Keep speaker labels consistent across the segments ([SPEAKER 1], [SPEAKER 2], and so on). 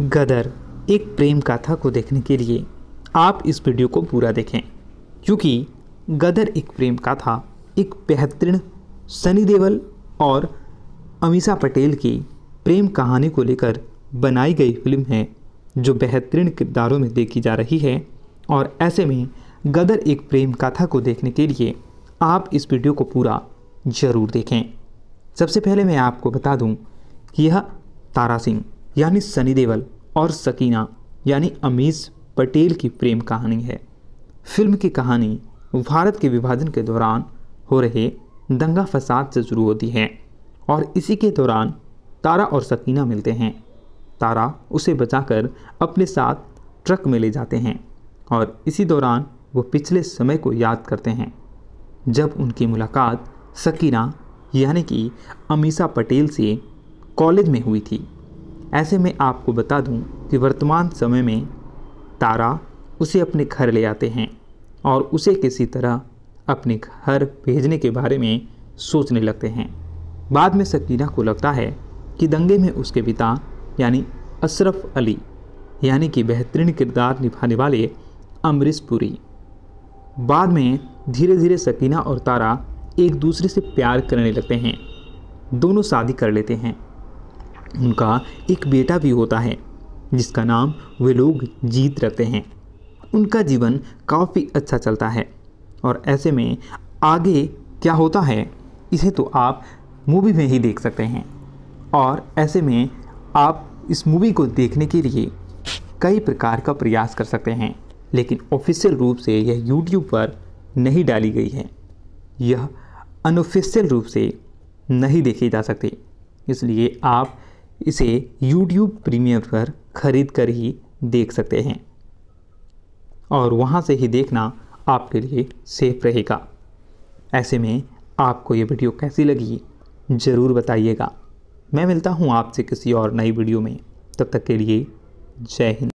[SPEAKER 1] गदर एक प्रेम कथा को देखने के लिए आप इस वीडियो को पूरा देखें क्योंकि गदर एक प्रेम कथा एक बेहतरीन सनी देवल और अमीषा पटेल की प्रेम कहानी को लेकर बनाई गई फिल्म है जो बेहतरीन किरदारों में देखी जा रही है और ऐसे में गदर एक प्रेम कथा को देखने के लिए आप इस वीडियो को पूरा ज़रूर देखें सबसे पहले मैं आपको बता दूं कि यह तारा सिंह यानी सनी देवल और सकीना यानी अमीज पटेल की प्रेम कहानी है फिल्म की कहानी भारत के विभाजन के दौरान हो रहे दंगा फसाद से शुरू होती है और इसी के दौरान तारा और सकीना मिलते हैं तारा उसे बचाकर अपने साथ ट्रक में ले जाते हैं और इसी दौरान वो पिछले समय को याद करते हैं जब उनकी मुलाकात सकीना यानी कि अमीसा पटेल से कॉलेज में हुई थी ऐसे में आपको बता दूं कि वर्तमान समय में तारा उसे अपने घर ले आते हैं और उसे किसी तरह अपने घर भेजने के बारे में सोचने लगते हैं बाद में सकीना को लगता है कि दंगे में उसके पिता यानी अशरफ अली यानी कि बेहतरीन किरदार निभाने वाले अमरीश पुरी बाद में धीरे धीरे सकीना और तारा एक दूसरे से प्यार करने लगते हैं दोनों शादी कर लेते हैं उनका एक बेटा भी होता है जिसका नाम वे लोग जीत रखते हैं उनका जीवन काफ़ी अच्छा चलता है और ऐसे में आगे क्या होता है इसे तो आप मूवी में ही देख सकते हैं और ऐसे में आप इस मूवी को देखने के लिए कई प्रकार का प्रयास कर सकते हैं लेकिन ऑफिशियल रूप से यह यूट्यूब पर नहीं डाली गई है यह अनऑफिशियल रूप से नहीं देखी जा सकती इसलिए आप इसे YouTube प्रीमियम पर ख़रीद कर ही देख सकते हैं और वहाँ से ही देखना आपके लिए सेफ रहेगा ऐसे में आपको ये वीडियो कैसी लगी ज़रूर बताइएगा मैं मिलता हूँ आपसे किसी और नई वीडियो में तब तक के लिए जय हिंद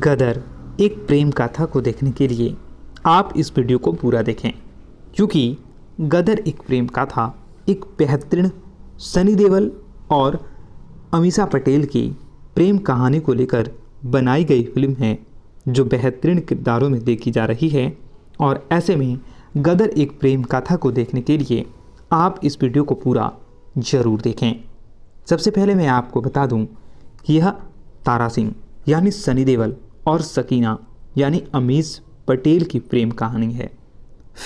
[SPEAKER 2] गदर एक प्रेम कथा को देखने के लिए आप इस वीडियो को पूरा देखें
[SPEAKER 1] क्योंकि गदर एक प्रेम कथा एक बेहतरीन सनी देवल और अमीषा पटेल की प्रेम कहानी को लेकर बनाई गई फिल्म है जो बेहतरीन किरदारों में देखी जा रही है और ऐसे में गदर एक प्रेम कथा को देखने के लिए आप इस वीडियो को पूरा ज़रूर देखें सबसे पहले मैं आपको बता दूं कि यह तारा सिंह यानी सनी देवल और सकीना यानी अमीज़ पटेल की प्रेम कहानी है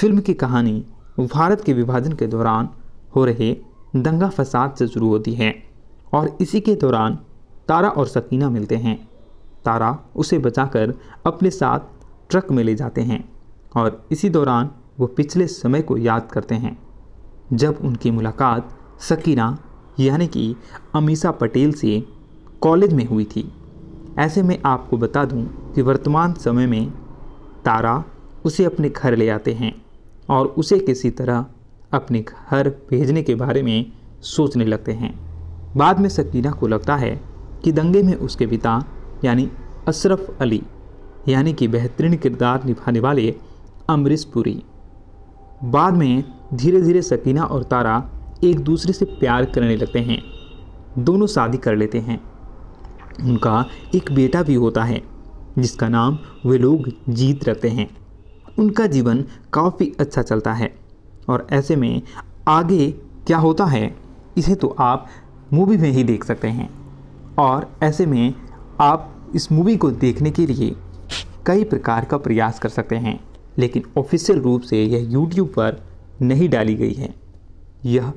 [SPEAKER 1] फिल्म की कहानी भारत के विभाजन के दौरान हो रहे दंगा फसाद से शुरू होती है और इसी के दौरान तारा और सकीना मिलते हैं तारा उसे बचाकर अपने साथ ट्रक में ले जाते हैं और इसी दौरान वो पिछले समय को याद करते हैं जब उनकी मुलाकात सकीना यानी कि अमीसा पटेल से कॉलेज में हुई थी ऐसे में आपको बता दूं कि वर्तमान समय में तारा उसे अपने घर ले आते हैं और उसे किसी तरह अपने घर भेजने के बारे में सोचने लगते हैं बाद में सकीना को लगता है कि दंगे में उसके पिता यानी अशरफ अली यानी कि बेहतरीन किरदार निभाने वाले अमरीश पुरी बाद में धीरे धीरे सकीना और तारा एक दूसरे से प्यार करने लगते हैं दोनों शादी कर लेते हैं उनका एक बेटा भी होता है जिसका नाम वे लोग जीत रखते हैं उनका जीवन काफ़ी अच्छा चलता है और ऐसे में आगे क्या होता है इसे तो आप मूवी में ही देख सकते हैं और ऐसे में आप इस मूवी को देखने के लिए कई प्रकार का प्रयास कर सकते हैं लेकिन ऑफिशियल रूप से यह यूट्यूब पर नहीं डाली गई है यह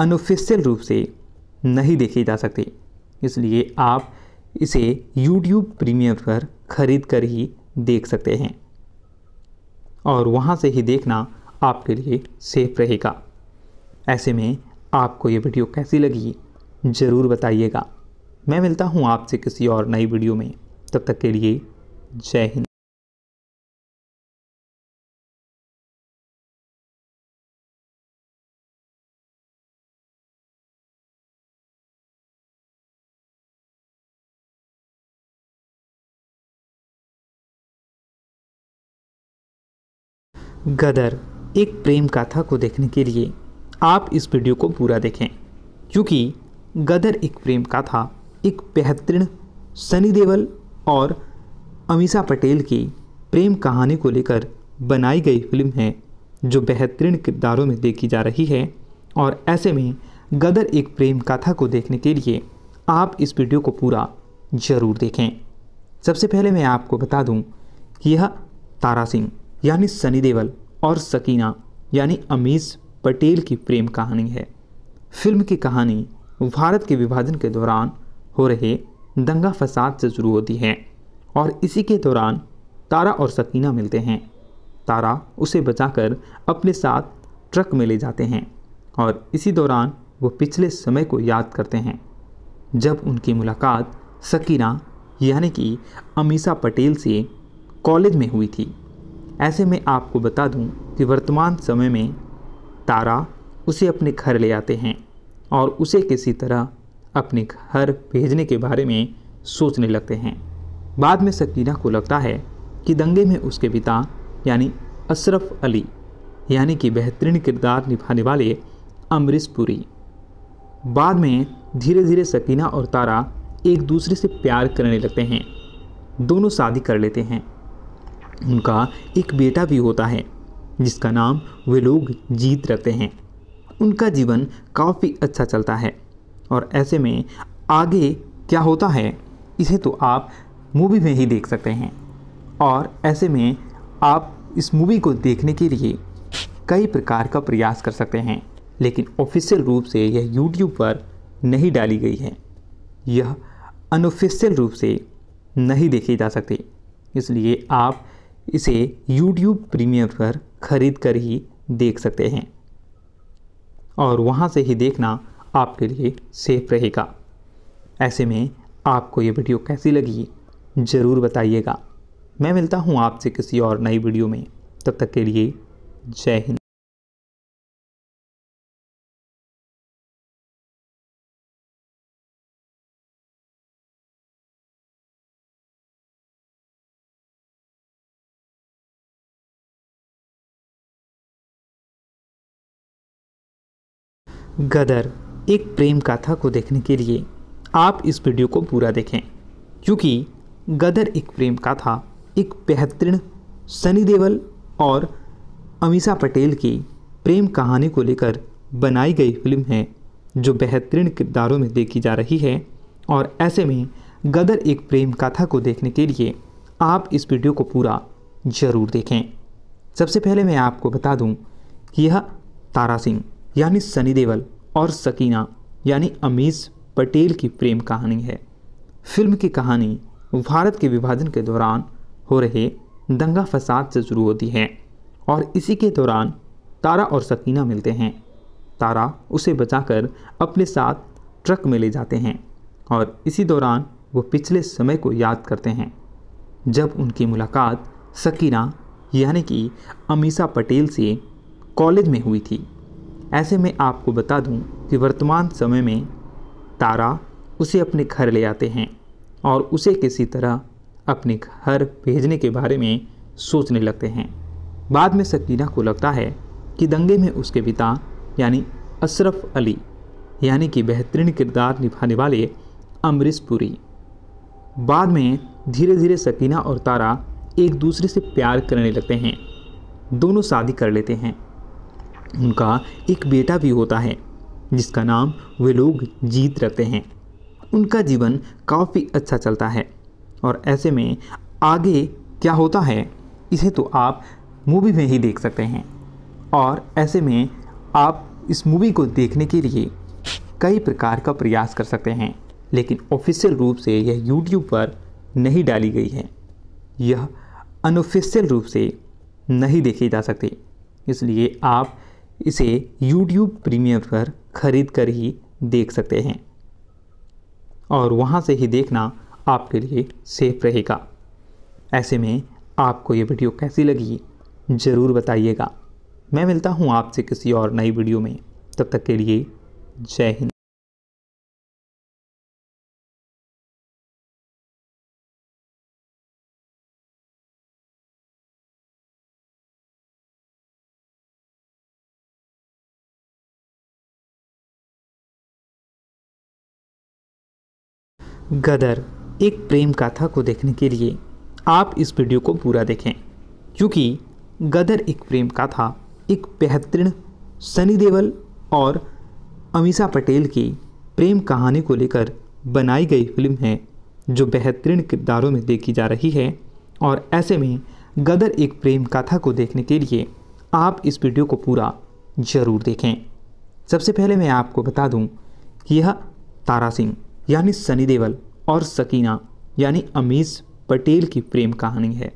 [SPEAKER 1] अनऑफिशियल रूप से नहीं देखी जा सकती इसलिए आप इसे YouTube प्रीमियम पर ख़रीद कर ही देख सकते हैं और वहाँ से ही देखना आपके लिए सेफ रहेगा ऐसे में आपको ये वीडियो कैसी लगी
[SPEAKER 2] ज़रूर बताइएगा मैं मिलता हूँ आपसे किसी और नई वीडियो में तब तक के लिए जय हिंद गदर एक प्रेम कथा को देखने के लिए आप इस वीडियो को पूरा देखें क्योंकि
[SPEAKER 1] गदर एक प्रेम कथा एक बेहतरीन सनी देवल और अमीषा पटेल की प्रेम कहानी को लेकर बनाई गई फिल्म है जो बेहतरीन किरदारों में देखी जा रही है और ऐसे में गदर एक प्रेम कथा को देखने के लिए आप इस वीडियो को पूरा ज़रूर देखें सबसे पहले मैं आपको बता दूं कि यह तारा सिंह यानी सनी देवल और सकीना यानी अमीश पटेल की प्रेम कहानी है फिल्म की कहानी भारत के विभाजन के दौरान हो रहे दंगा फसाद से शुरू होती है और इसी के दौरान तारा और सकीना मिलते हैं तारा उसे बचाकर अपने साथ ट्रक में ले जाते हैं और इसी दौरान वो पिछले समय को याद करते हैं जब उनकी मुलाकात सकीना यानी कि अमीशा पटेल से कॉलेज में हुई थी ऐसे में आपको बता दूं कि वर्तमान समय में तारा उसे अपने घर ले आते हैं और उसे किसी तरह अपने घर भेजने के बारे में सोचने लगते हैं बाद में सकीना को लगता है कि दंगे में उसके पिता यानी अशरफ अली यानी कि बेहतरीन किरदार निभाने वाले अमरीश पुरी बाद में धीरे धीरे सकीना और तारा एक दूसरे से प्यार करने लगते हैं दोनों शादी कर लेते हैं उनका एक बेटा भी होता है जिसका नाम वे लोग जीत रखते हैं उनका जीवन काफ़ी अच्छा चलता है और ऐसे में आगे क्या होता है इसे तो आप मूवी में ही देख सकते हैं और ऐसे में आप इस मूवी को देखने के लिए कई प्रकार का प्रयास कर सकते हैं लेकिन ऑफिशियल रूप से यह यूट्यूब पर नहीं डाली गई है यह अनऑफिशियल रूप से नहीं देखी जा सकती इसलिए आप इसे YouTube प्रीमियम पर ख़रीद कर ही देख सकते हैं और वहाँ से ही देखना आपके लिए सेफ रहेगा ऐसे में आपको ये वीडियो कैसी लगी ज़रूर बताइएगा मैं मिलता हूँ आपसे किसी और नई वीडियो में तब तक के लिए जय हिंद
[SPEAKER 2] गदर एक प्रेम कथा को देखने के लिए आप इस वीडियो को पूरा देखें क्योंकि गदर एक प्रेम कथा
[SPEAKER 1] एक बेहतरीन सनी देवल और अमीषा पटेल की प्रेम कहानी को लेकर बनाई गई फिल्म है जो बेहतरीन किरदारों में देखी जा रही है और ऐसे में गदर एक प्रेम कथा को देखने के लिए आप इस वीडियो को पूरा ज़रूर देखें सबसे पहले मैं आपको बता दूं कि यह तारा सिंह यानी सनी देवल और सकीना यानी अमीश पटेल की प्रेम कहानी है फिल्म की कहानी भारत के विभाजन के दौरान हो रहे दंगा फसाद से शुरू होती है और इसी के दौरान तारा और सकीना मिलते हैं तारा उसे बचाकर अपने साथ ट्रक में ले जाते हैं और इसी दौरान वो पिछले समय को याद करते हैं जब उनकी मुलाकात सकीना यानी कि अमीशा पटेल से कॉलेज में हुई थी ऐसे में आपको बता दूं कि वर्तमान समय में तारा उसे अपने घर ले आते हैं और उसे किसी तरह अपने घर भेजने के बारे में सोचने लगते हैं बाद में सकीना को लगता है कि दंगे में उसके पिता यानी अशरफ अली यानी कि बेहतरीन किरदार निभाने वाले अमरीश पुरी बाद में धीरे धीरे सकीना और तारा एक दूसरे से प्यार करने लगते हैं दोनों शादी कर लेते हैं उनका एक बेटा भी होता है जिसका नाम वे लोग जीत रखते हैं उनका जीवन काफ़ी अच्छा चलता है और ऐसे में आगे क्या होता है इसे तो आप मूवी में ही देख सकते हैं और ऐसे में आप इस मूवी को देखने के लिए कई प्रकार का प्रयास कर सकते हैं लेकिन ऑफिशियल रूप से यह यूट्यूब पर नहीं डाली गई है यह अनऑफिशियल रूप से नहीं देखी जा सकती इसलिए आप इसे YouTube प्रीमियम पर ख़रीद कर ही देख सकते हैं और वहाँ से ही देखना आपके लिए सेफ रहेगा ऐसे में आपको ये वीडियो कैसी लगी ज़रूर बताइएगा मैं मिलता हूँ आपसे किसी और नई वीडियो में तब तक के लिए जय हिंद गदर एक प्रेम कथा को देखने के लिए आप इस वीडियो को पूरा देखें क्योंकि गदर एक प्रेम कथा एक बेहतरीन सनी देवल और अमीषा पटेल की प्रेम कहानी को लेकर बनाई गई फिल्म है जो बेहतरीन किरदारों में देखी जा रही है और ऐसे में गदर एक प्रेम कथा को देखने के लिए आप इस वीडियो को पूरा ज़रूर देखें सबसे पहले मैं आपको बता दूं कि यह तारा सिंह यानी सनी देवल और सकीना यानी अमीज पटेल की प्रेम कहानी है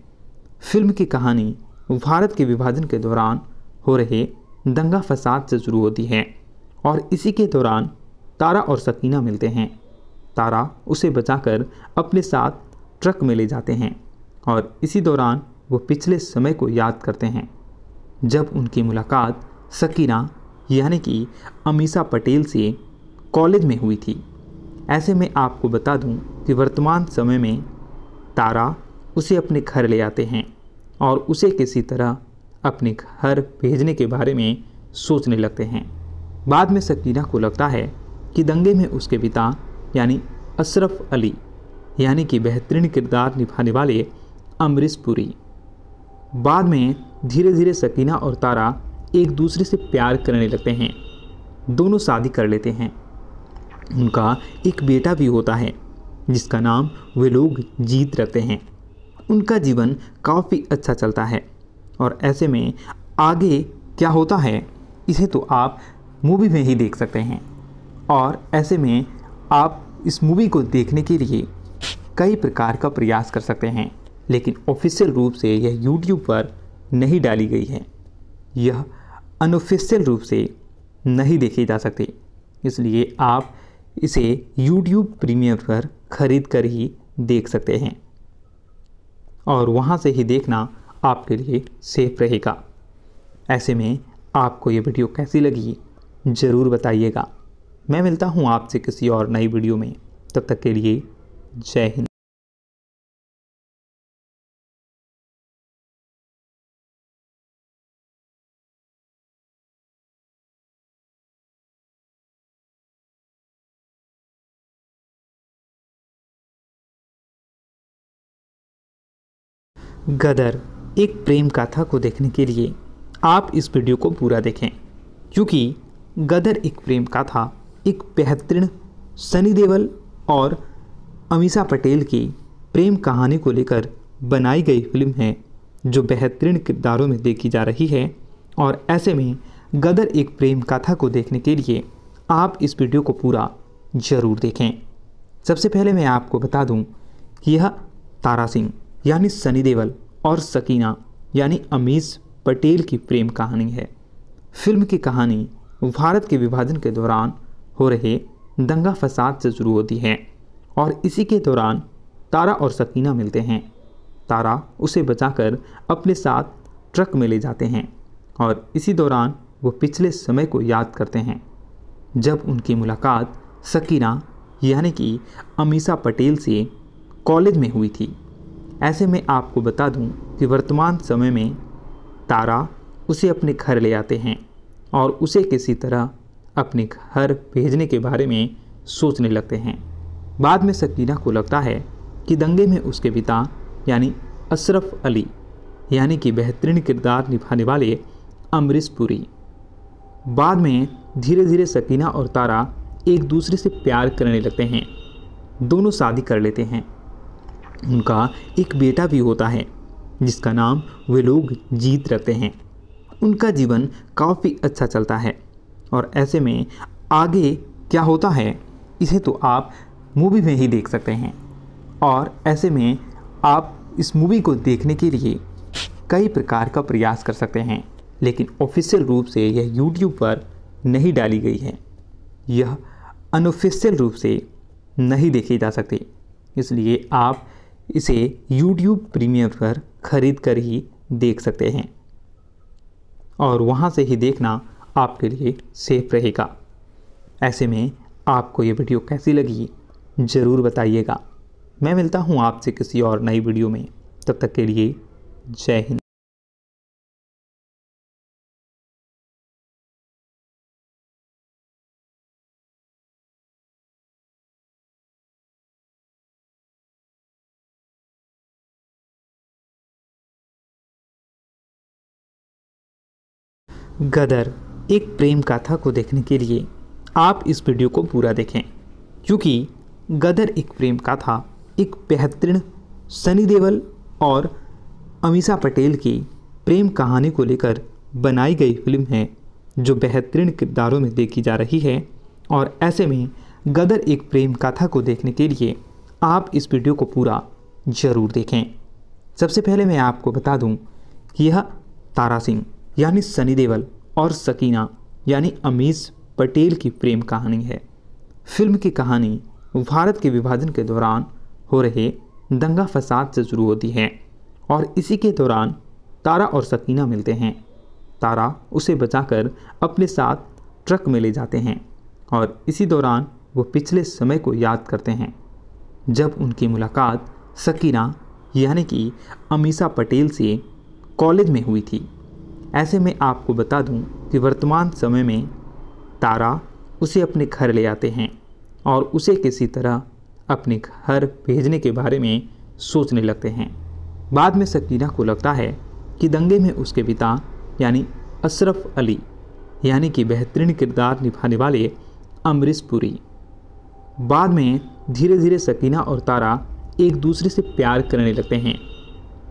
[SPEAKER 1] फिल्म की कहानी भारत के विभाजन के दौरान हो रहे दंगा फसाद से शुरू होती है और इसी के दौरान तारा और सकीना मिलते हैं तारा उसे बचाकर अपने साथ ट्रक में ले जाते हैं और इसी दौरान वो पिछले समय को याद करते हैं जब उनकी मुलाकात सकीना यानी कि अमीसा पटेल से कॉलेज में हुई थी ऐसे में आपको बता दूं कि वर्तमान समय में तारा उसे अपने घर ले आते हैं और उसे किसी तरह अपने घर भेजने के बारे में सोचने लगते हैं बाद में सकीना को लगता है कि दंगे में उसके पिता यानी अशरफ अली यानी कि बेहतरीन किरदार निभाने वाले अमरीश पुरी बाद में धीरे धीरे सकीना और तारा एक दूसरे से प्यार करने लगते हैं दोनों शादी कर लेते हैं उनका एक बेटा भी होता है जिसका नाम वे लोग जीत रखते हैं उनका जीवन काफ़ी अच्छा चलता है और ऐसे में आगे क्या होता है इसे तो आप मूवी में ही देख सकते हैं और ऐसे में आप इस मूवी को देखने के लिए कई प्रकार का प्रयास कर सकते हैं लेकिन ऑफिशियल रूप से यह यूट्यूब पर नहीं डाली गई है यह अनऑफिशियल रूप से नहीं देखी जा सकती इसलिए आप इसे YouTube प्रीमियम पर ख़रीद कर ही देख सकते हैं और वहाँ से ही देखना आपके लिए सेफ रहेगा ऐसे में आपको ये वीडियो कैसी लगी ज़रूर बताइएगा मैं मिलता हूँ आपसे किसी और नई वीडियो में तब तक के लिए जय हिंद गदर एक प्रेम कथा को देखने के लिए आप इस वीडियो को पूरा देखें क्योंकि गदर एक प्रेम कथा एक बेहतरीन सनी देवल और अमीषा पटेल की प्रेम कहानी को लेकर बनाई गई फिल्म है जो बेहतरीन किरदारों में देखी जा रही है और ऐसे में गदर एक प्रेम कथा को देखने के लिए आप इस वीडियो को पूरा ज़रूर देखें सबसे पहले मैं आपको बता दूं कि यह तारा सिंह यानी सनी देवल और सकीना यानी अमीज़ पटेल की प्रेम कहानी है फिल्म की कहानी भारत के विभाजन के दौरान हो रहे दंगा फसाद से शुरू होती है और इसी के दौरान तारा और सकीना मिलते हैं तारा उसे बचाकर अपने साथ ट्रक में ले जाते हैं और इसी दौरान वो पिछले समय को याद करते हैं जब उनकी मुलाकात सकीना यानी कि अमीसा पटेल से कॉलेज में हुई थी ऐसे में आपको बता दूं कि वर्तमान समय में तारा उसे अपने घर ले आते हैं और उसे किसी तरह अपने घर भेजने के बारे में सोचने लगते हैं बाद में सकीना को लगता है कि दंगे में उसके पिता यानी अशरफ अली यानी कि बेहतरीन किरदार निभाने वाले अमरीश पुरी बाद में धीरे धीरे सकीना और तारा एक दूसरे से प्यार करने लगते हैं दोनों शादी कर लेते हैं उनका एक बेटा भी होता है जिसका नाम वे लोग जीत रखते हैं उनका जीवन काफ़ी अच्छा चलता है और ऐसे में आगे क्या होता है इसे तो आप मूवी में ही देख सकते हैं और ऐसे में आप इस मूवी को देखने के लिए कई प्रकार का प्रयास कर सकते हैं लेकिन ऑफिशियल रूप से यह यूट्यूब पर नहीं डाली गई है यह अनऑफिशियल रूप से नहीं देखी जा सकती इसलिए आप इसे YouTube प्रीमियम पर ख़रीद कर ही देख सकते हैं और वहाँ से ही देखना आपके लिए सेफ रहेगा ऐसे में आपको ये वीडियो कैसी लगी
[SPEAKER 2] ज़रूर बताइएगा मैं मिलता हूँ आपसे किसी और नई वीडियो में तब तक के लिए जय हिंद गदर एक प्रेम कथा को देखने के लिए आप इस वीडियो को पूरा देखें क्योंकि
[SPEAKER 1] गदर एक प्रेम कथा एक बेहतरीन सनी देवल और अमीषा पटेल की प्रेम कहानी को लेकर बनाई गई फिल्म है जो बेहतरीन किरदारों में देखी जा रही है और ऐसे में गदर एक प्रेम कथा को देखने के लिए आप इस वीडियो को पूरा ज़रूर देखें सबसे पहले मैं आपको बता दूं कि यह तारा सिंह यानी सनी देवल और सकीना यानी अमीश पटेल की प्रेम कहानी है फिल्म की कहानी भारत के विभाजन के दौरान हो रहे दंगा फसाद से शुरू होती है और इसी के दौरान तारा और सकीना मिलते हैं तारा उसे बचाकर अपने साथ ट्रक में ले जाते हैं और इसी दौरान वो पिछले समय को याद करते हैं जब उनकी मुलाकात सकीना यानी कि अमीशा पटेल से कॉलेज में हुई थी ऐसे में आपको बता दूं कि वर्तमान समय में तारा उसे अपने घर ले आते हैं और उसे किसी तरह अपने घर भेजने के बारे में सोचने लगते हैं बाद में सकीना को लगता है कि दंगे में उसके पिता यानी अशरफ अली यानी कि बेहतरीन किरदार निभाने वाले अमरीश पुरी बाद में धीरे धीरे सकीना और तारा एक दूसरे से प्यार करने लगते हैं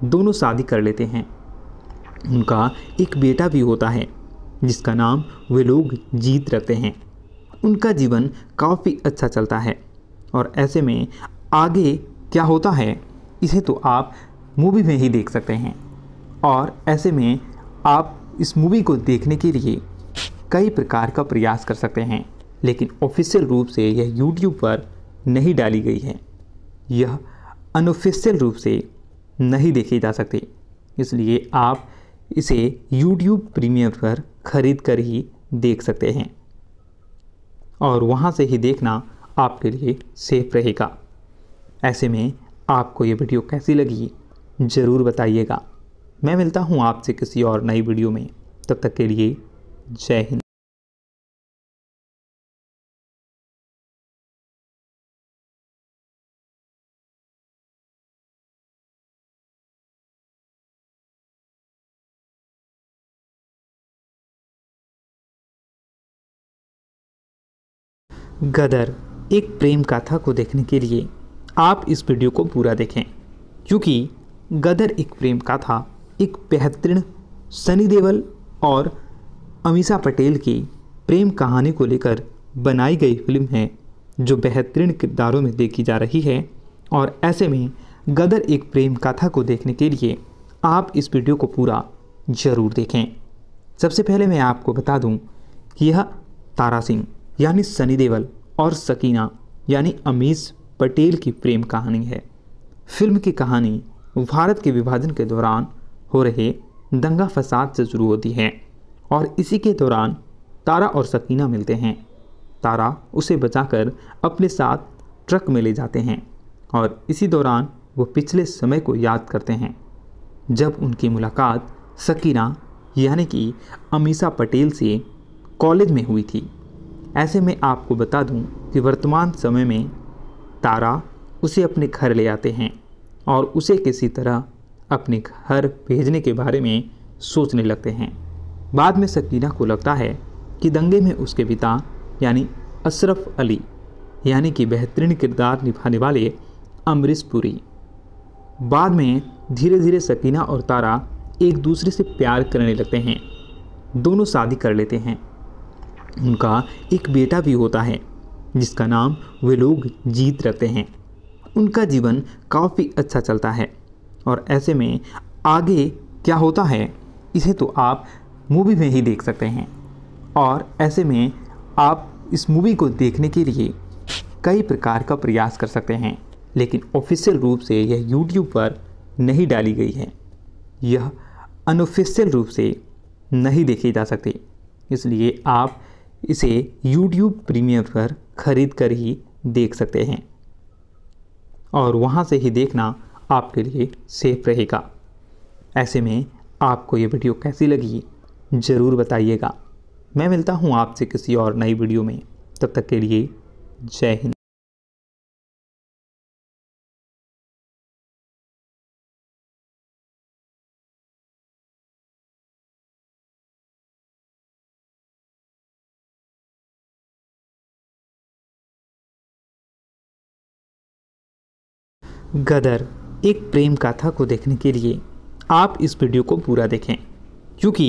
[SPEAKER 1] दोनों शादी कर लेते हैं उनका एक बेटा भी होता है जिसका नाम वे लोग जीत रखते हैं उनका जीवन काफ़ी अच्छा चलता है और ऐसे में आगे क्या होता है इसे तो आप मूवी में ही देख सकते हैं और ऐसे में आप इस मूवी को देखने के लिए कई प्रकार का प्रयास कर सकते हैं लेकिन ऑफिशियल रूप से यह यूट्यूब पर नहीं डाली गई है यह अनऑफिशियल रूप से नहीं देखी जा सकती इसलिए आप इसे YouTube प्रीमियम पर ख़रीद कर ही देख सकते हैं और वहाँ से ही देखना आपके लिए सेफ रहेगा ऐसे में आपको ये वीडियो कैसी लगी ज़रूर
[SPEAKER 2] बताइएगा मैं मिलता हूँ आपसे किसी और नई वीडियो में तब तक के लिए जय हिंद गदर एक प्रेम कथा को देखने के लिए आप इस वीडियो को पूरा देखें क्योंकि गदर
[SPEAKER 1] एक प्रेम कथा एक बेहतरीन सनी देवल और अमीषा पटेल की प्रेम कहानी को लेकर बनाई गई फिल्म है जो बेहतरीन किरदारों में देखी जा रही है और ऐसे में गदर एक प्रेम कथा को देखने के लिए आप इस वीडियो को पूरा ज़रूर देखें सबसे पहले मैं आपको बता दूं कि यह तारा सिंह यानी सनी देवल और सकीना यानी अमीश पटेल की प्रेम कहानी है फिल्म की कहानी भारत के विभाजन के दौरान हो रहे दंगा फसाद से शुरू होती है और इसी के दौरान तारा और सकीना मिलते हैं तारा उसे बचाकर अपने साथ ट्रक में ले जाते हैं और इसी दौरान वो पिछले समय को याद करते हैं जब उनकी मुलाकात सकीना यानी कि अमीशा पटेल से कॉलेज में हुई थी ऐसे में आपको बता दूं कि वर्तमान समय में तारा उसे अपने घर ले आते हैं और उसे किसी तरह अपने घर भेजने के बारे में सोचने लगते हैं बाद में सकीना को लगता है कि दंगे में उसके पिता यानी अशरफ अली यानी कि बेहतरीन किरदार निभाने वाले अमरीश पुरी बाद में धीरे धीरे सकीना और तारा एक दूसरे से प्यार करने लगते हैं दोनों शादी कर लेते हैं उनका एक बेटा भी होता है जिसका नाम वे लोग जीत रखते हैं उनका जीवन काफ़ी अच्छा चलता है और ऐसे में आगे क्या होता है इसे तो आप मूवी में ही देख सकते हैं और ऐसे में आप इस मूवी को देखने के लिए कई प्रकार का प्रयास कर सकते हैं लेकिन ऑफिशियल रूप से यह यूट्यूब पर नहीं डाली गई है यह अनऑफिशियल रूप से नहीं देखी जा सकती इसलिए आप इसे YouTube प्रीमियम पर ख़रीद कर ही देख सकते हैं और वहाँ से ही देखना आपके लिए सेफ रहेगा ऐसे में आपको ये वीडियो कैसी लगी ज़रूर बताइएगा मैं मिलता हूँ आपसे किसी और नई वीडियो में तब तक के लिए जय हिंद गदर एक प्रेम कथा को देखने के लिए आप इस वीडियो को पूरा देखें क्योंकि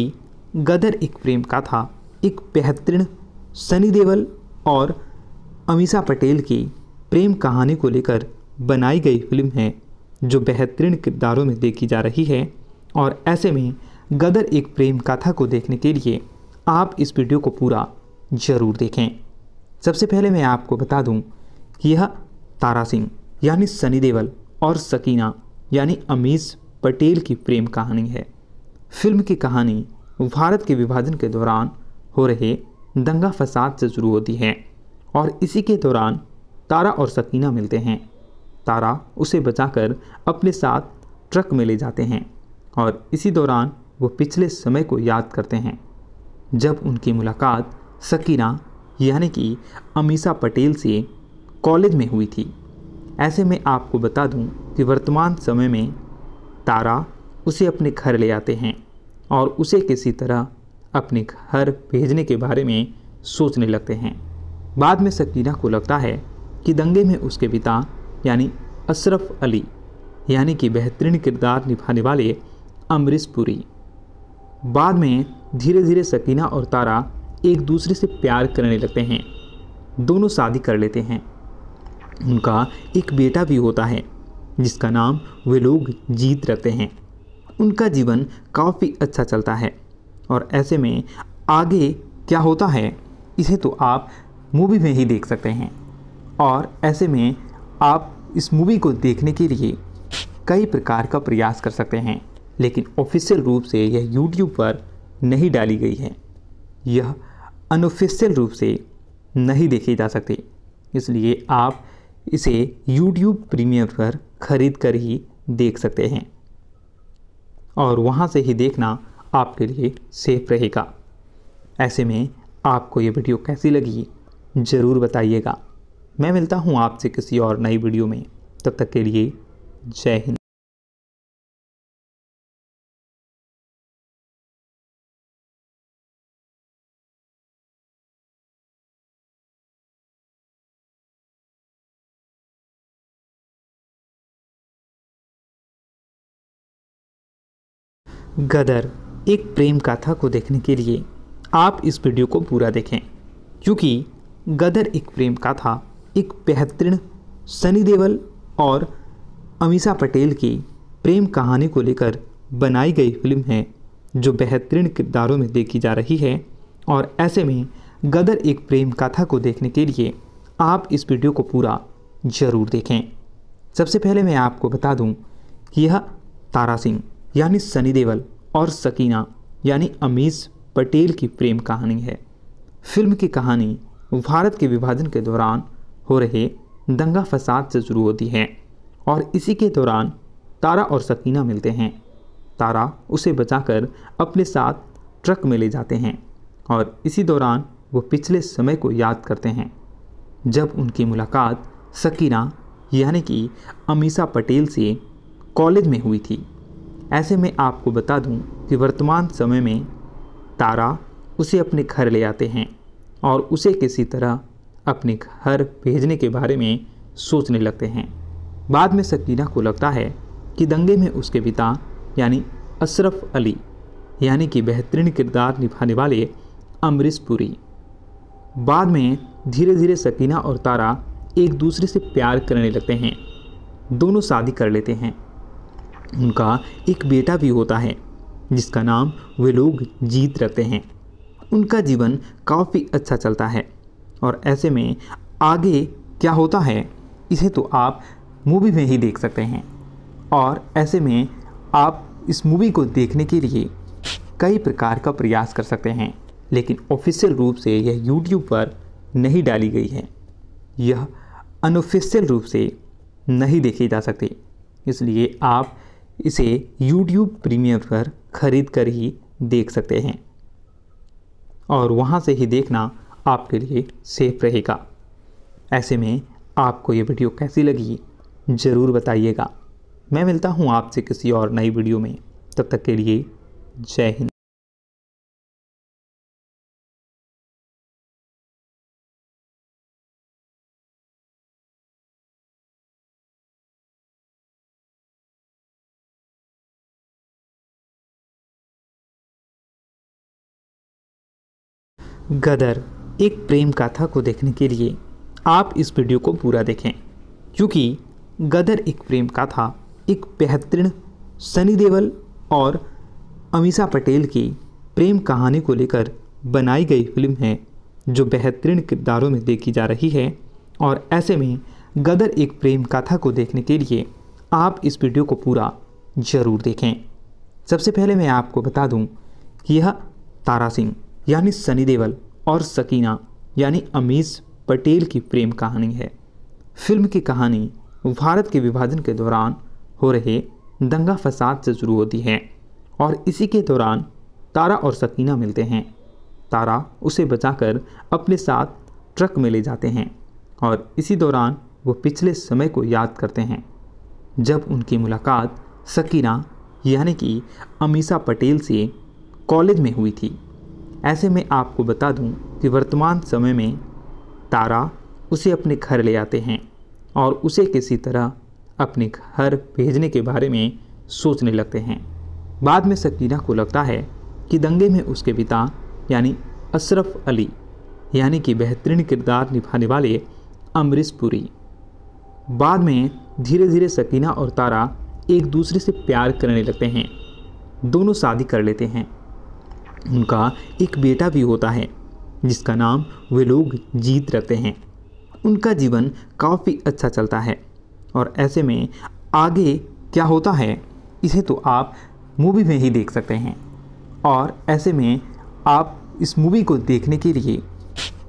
[SPEAKER 1] गदर एक प्रेम कथा एक बेहतरीन सनी देवल और अमीषा पटेल की प्रेम कहानी को लेकर बनाई गई फिल्म है जो बेहतरीन किरदारों में देखी जा रही है और ऐसे में गदर एक प्रेम कथा को देखने के लिए आप इस वीडियो को पूरा ज़रूर देखें सबसे पहले मैं आपको बता दूं कि यह तारा सिंह यानी सनी देवल और सकीना यानी अमीज पटेल की प्रेम कहानी है फिल्म की कहानी भारत के विभाजन के दौरान हो रहे दंगा फसाद से शुरू होती है और इसी के दौरान तारा और सकीना मिलते हैं तारा उसे बचाकर अपने साथ ट्रक में ले जाते हैं और इसी दौरान वो पिछले समय को याद करते हैं जब उनकी मुलाकात सकीना यानी कि अमीषा पटेल से कॉलेज में हुई थी ऐसे में आपको बता दूं कि वर्तमान समय में तारा उसे अपने घर ले आते हैं और उसे किसी तरह अपने घर भेजने के बारे में सोचने लगते हैं बाद में सकीना को लगता है कि दंगे में उसके पिता यानी अशरफ अली यानी कि बेहतरीन किरदार निभाने वाले अमरीश पुरी बाद में धीरे धीरे सकीना और तारा एक दूसरे से प्यार करने लगते हैं दोनों शादी कर लेते हैं उनका एक बेटा भी होता है जिसका नाम वे लोग जीत रखते हैं उनका जीवन काफ़ी अच्छा चलता है और ऐसे में आगे क्या होता है इसे तो आप मूवी में ही देख सकते हैं और ऐसे में आप इस मूवी को देखने के लिए कई प्रकार का प्रयास कर सकते हैं लेकिन ऑफिशियल रूप से यह यूट्यूब पर नहीं डाली गई है यह अनऑफिशियल रूप से नहीं देखी जा सकती इसलिए आप इसे YouTube प्रीमियम पर ख़रीद कर ही देख सकते हैं और वहाँ से ही देखना आपके लिए सेफ रहेगा ऐसे में आपको ये वीडियो कैसी लगी ज़रूर बताइएगा मैं मिलता हूँ आपसे किसी और नई वीडियो में तब तक के लिए जय हिंद गदर एक प्रेम कथा को देखने के लिए आप इस वीडियो को पूरा देखें क्योंकि गदर एक प्रेम कथा एक बेहतरीन सनी देवल और अमीषा पटेल की प्रेम कहानी को लेकर बनाई गई फिल्म है जो बेहतरीन किरदारों में देखी जा रही है और ऐसे में गदर एक प्रेम कथा को देखने के लिए आप इस वीडियो को पूरा ज़रूर देखें सबसे पहले मैं आपको बता दूं कि यह तारा सिंह यानी सनी देवल और सकीना यानी अमीज पटेल की प्रेम कहानी है फिल्म की कहानी भारत के विभाजन के दौरान हो रहे दंगा फसाद से शुरू होती है और इसी के दौरान तारा और सकीना मिलते हैं तारा उसे बचाकर अपने साथ ट्रक में ले जाते हैं और इसी दौरान वो पिछले समय को याद करते हैं जब उनकी मुलाकात सकीना यानी कि अमीसा पटेल से कॉलेज में हुई थी ऐसे में आपको बता दूं कि वर्तमान समय में तारा उसे अपने घर ले आते हैं और उसे किसी तरह अपने घर भेजने के बारे में सोचने लगते हैं बाद में सकीना को लगता है कि दंगे में उसके पिता यानी अशरफ अली यानी कि बेहतरीन किरदार निभाने वाले अमरीश पुरी बाद में धीरे धीरे सकीना और तारा एक दूसरे से प्यार करने लगते हैं दोनों शादी कर लेते हैं उनका एक बेटा भी होता है जिसका नाम वे लोग जीत रखते हैं उनका जीवन काफ़ी अच्छा चलता है और ऐसे में आगे क्या होता है इसे तो आप मूवी में ही देख सकते हैं और ऐसे में आप इस मूवी को देखने के लिए कई प्रकार का प्रयास कर सकते हैं लेकिन ऑफिशियल रूप से यह यूट्यूब पर नहीं डाली गई है यह अनऑफिशियल रूप से नहीं देखी जा सकती इसलिए आप इसे YouTube प्रीमियम पर ख़रीद कर ही देख सकते हैं और वहाँ से ही देखना आपके लिए सेफ रहेगा ऐसे में आपको ये वीडियो कैसी लगी ज़रूर बताइएगा मैं मिलता हूँ आपसे किसी और नई वीडियो में तब तक के लिए जय हिंद गदर एक प्रेम कथा को देखने के लिए आप इस वीडियो को पूरा देखें क्योंकि गदर एक प्रेम कथा एक बेहतरीन सनी देवल और अमीषा पटेल की प्रेम कहानी को लेकर बनाई गई फिल्म है जो बेहतरीन किरदारों में देखी जा रही है और ऐसे में गदर एक प्रेम कथा को देखने के लिए आप इस वीडियो को पूरा ज़रूर देखें सबसे पहले मैं आपको बता दूं कि यह तारा सिंह यानी सनी देवल और सकीना यानी अमीश पटेल की प्रेम कहानी है फिल्म की कहानी भारत के विभाजन के दौरान हो रहे दंगा फसाद से शुरू होती है और इसी के दौरान तारा और सकीना मिलते हैं तारा उसे बचाकर अपने साथ ट्रक में ले जाते हैं और इसी दौरान वो पिछले समय को याद करते हैं जब उनकी मुलाकात सकीना यानी कि अमीशा पटेल से कॉलेज में हुई थी ऐसे में आपको बता दूं कि वर्तमान समय में तारा उसे अपने घर ले आते हैं और उसे किसी तरह अपने घर भेजने के बारे में सोचने लगते हैं बाद में सकीना को लगता है कि दंगे में उसके पिता यानी अशरफ अली यानी कि बेहतरीन किरदार निभाने वाले अमरीश पुरी बाद में धीरे धीरे सकीना और तारा एक दूसरे से प्यार करने लगते हैं दोनों शादी कर लेते हैं उनका एक बेटा भी होता है जिसका नाम वे लोग जीत रखते हैं उनका जीवन काफ़ी अच्छा चलता है और ऐसे में आगे क्या होता है इसे तो आप मूवी में ही देख सकते हैं और ऐसे में आप इस मूवी को देखने के लिए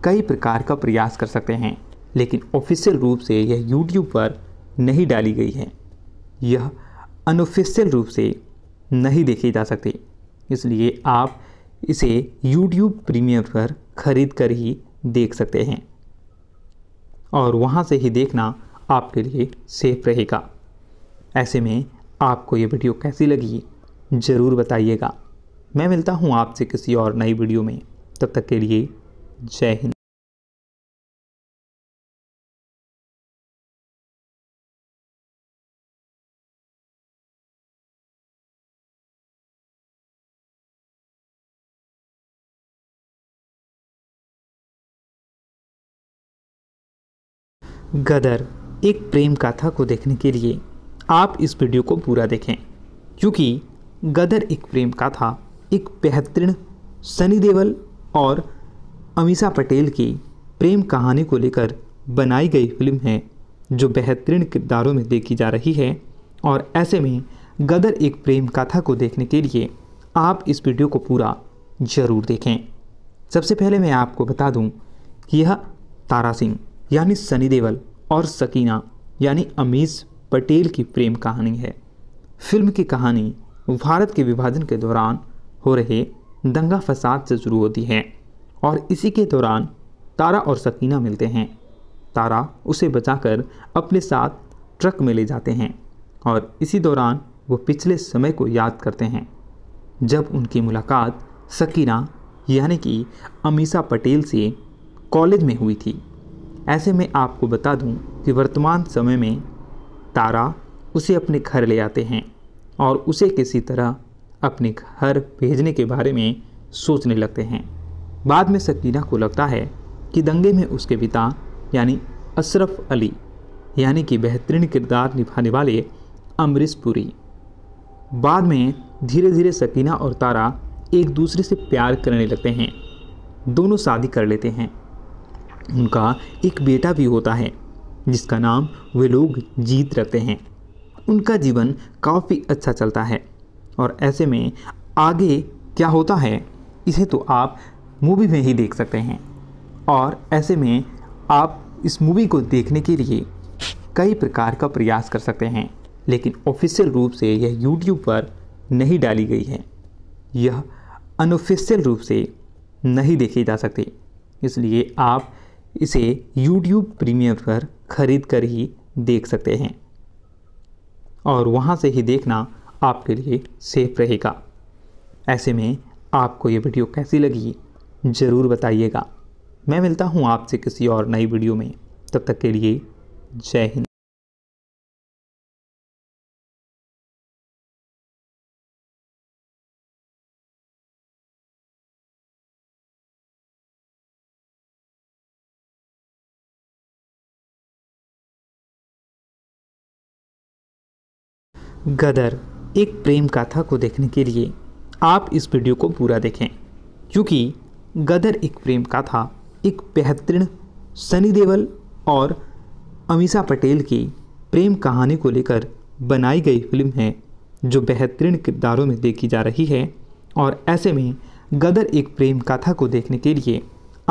[SPEAKER 1] कई प्रकार का प्रयास कर सकते हैं लेकिन ऑफिशियल रूप से यह यूट्यूब पर नहीं डाली गई है यह अनऑफिशियल रूप से नहीं देखी जा सकती इसलिए आप इसे YouTube प्रीमियम पर ख़रीद कर ही देख सकते हैं और वहाँ से ही देखना आपके लिए सेफ रहेगा ऐसे में आपको ये वीडियो कैसी लगी
[SPEAKER 2] ज़रूर बताइएगा मैं मिलता हूँ आपसे किसी और नई वीडियो में तब तक के लिए जय हिंद गदर एक प्रेम कथा को देखने के लिए आप इस वीडियो को पूरा देखें क्योंकि
[SPEAKER 1] गदर एक प्रेम कथा एक बेहतरीन सनी देवल और अमीषा पटेल की प्रेम कहानी को लेकर बनाई गई फिल्म है जो बेहतरीन किरदारों में देखी जा रही है और ऐसे में गदर एक प्रेम कथा को देखने के लिए आप इस वीडियो को पूरा ज़रूर देखें सबसे पहले मैं आपको बता दूं कि यह तारा सिंह यानी सनी देवल और सकीना यानी अमीश पटेल की प्रेम कहानी है फिल्म की कहानी भारत के विभाजन के दौरान हो रहे दंगा फसाद से शुरू होती है और इसी के दौरान तारा और सकीना मिलते हैं तारा उसे बचाकर अपने साथ ट्रक में ले जाते हैं और इसी दौरान वो पिछले समय को याद करते हैं जब उनकी मुलाकात सकीना यानी कि अमीशा पटेल से कॉलेज में हुई थी ऐसे में आपको बता दूं कि वर्तमान समय में तारा उसे अपने घर ले आते हैं और उसे किसी तरह अपने घर भेजने के बारे में सोचने लगते हैं बाद में सकीना को लगता है कि दंगे में उसके पिता यानी अशरफ अली यानी कि बेहतरीन किरदार निभाने वाले अमरीश पुरी बाद में धीरे धीरे सकीना और तारा एक दूसरे से प्यार करने लगते हैं दोनों शादी कर लेते हैं उनका एक बेटा भी होता है जिसका नाम वे लोग जीत रखते हैं उनका जीवन काफ़ी अच्छा चलता है और ऐसे में आगे क्या होता है इसे तो आप मूवी में ही देख सकते हैं और ऐसे में आप इस मूवी को देखने के लिए कई प्रकार का प्रयास कर सकते हैं लेकिन ऑफिशियल रूप से यह यूट्यूब पर नहीं डाली गई है यह अनऑफिशियल रूप से नहीं देखी जा सकती इसलिए आप इसे YouTube प्रीमियम पर ख़रीद कर ही देख सकते हैं और वहाँ से ही देखना आपके लिए सेफ रहेगा ऐसे में आपको ये वीडियो कैसी लगी ज़रूर बताइएगा मैं मिलता हूँ आपसे किसी और नई वीडियो में तब तक के लिए जय
[SPEAKER 3] हिंद
[SPEAKER 2] गदर एक प्रेम कथा को देखने के लिए आप इस वीडियो को पूरा देखें क्योंकि गदर एक प्रेम
[SPEAKER 1] कथा एक बेहतरीन सनी देवल और अमीषा पटेल की प्रेम कहानी को लेकर बनाई गई फिल्म है जो बेहतरीन किरदारों में देखी जा रही है और ऐसे में गदर एक प्रेम कथा को देखने के लिए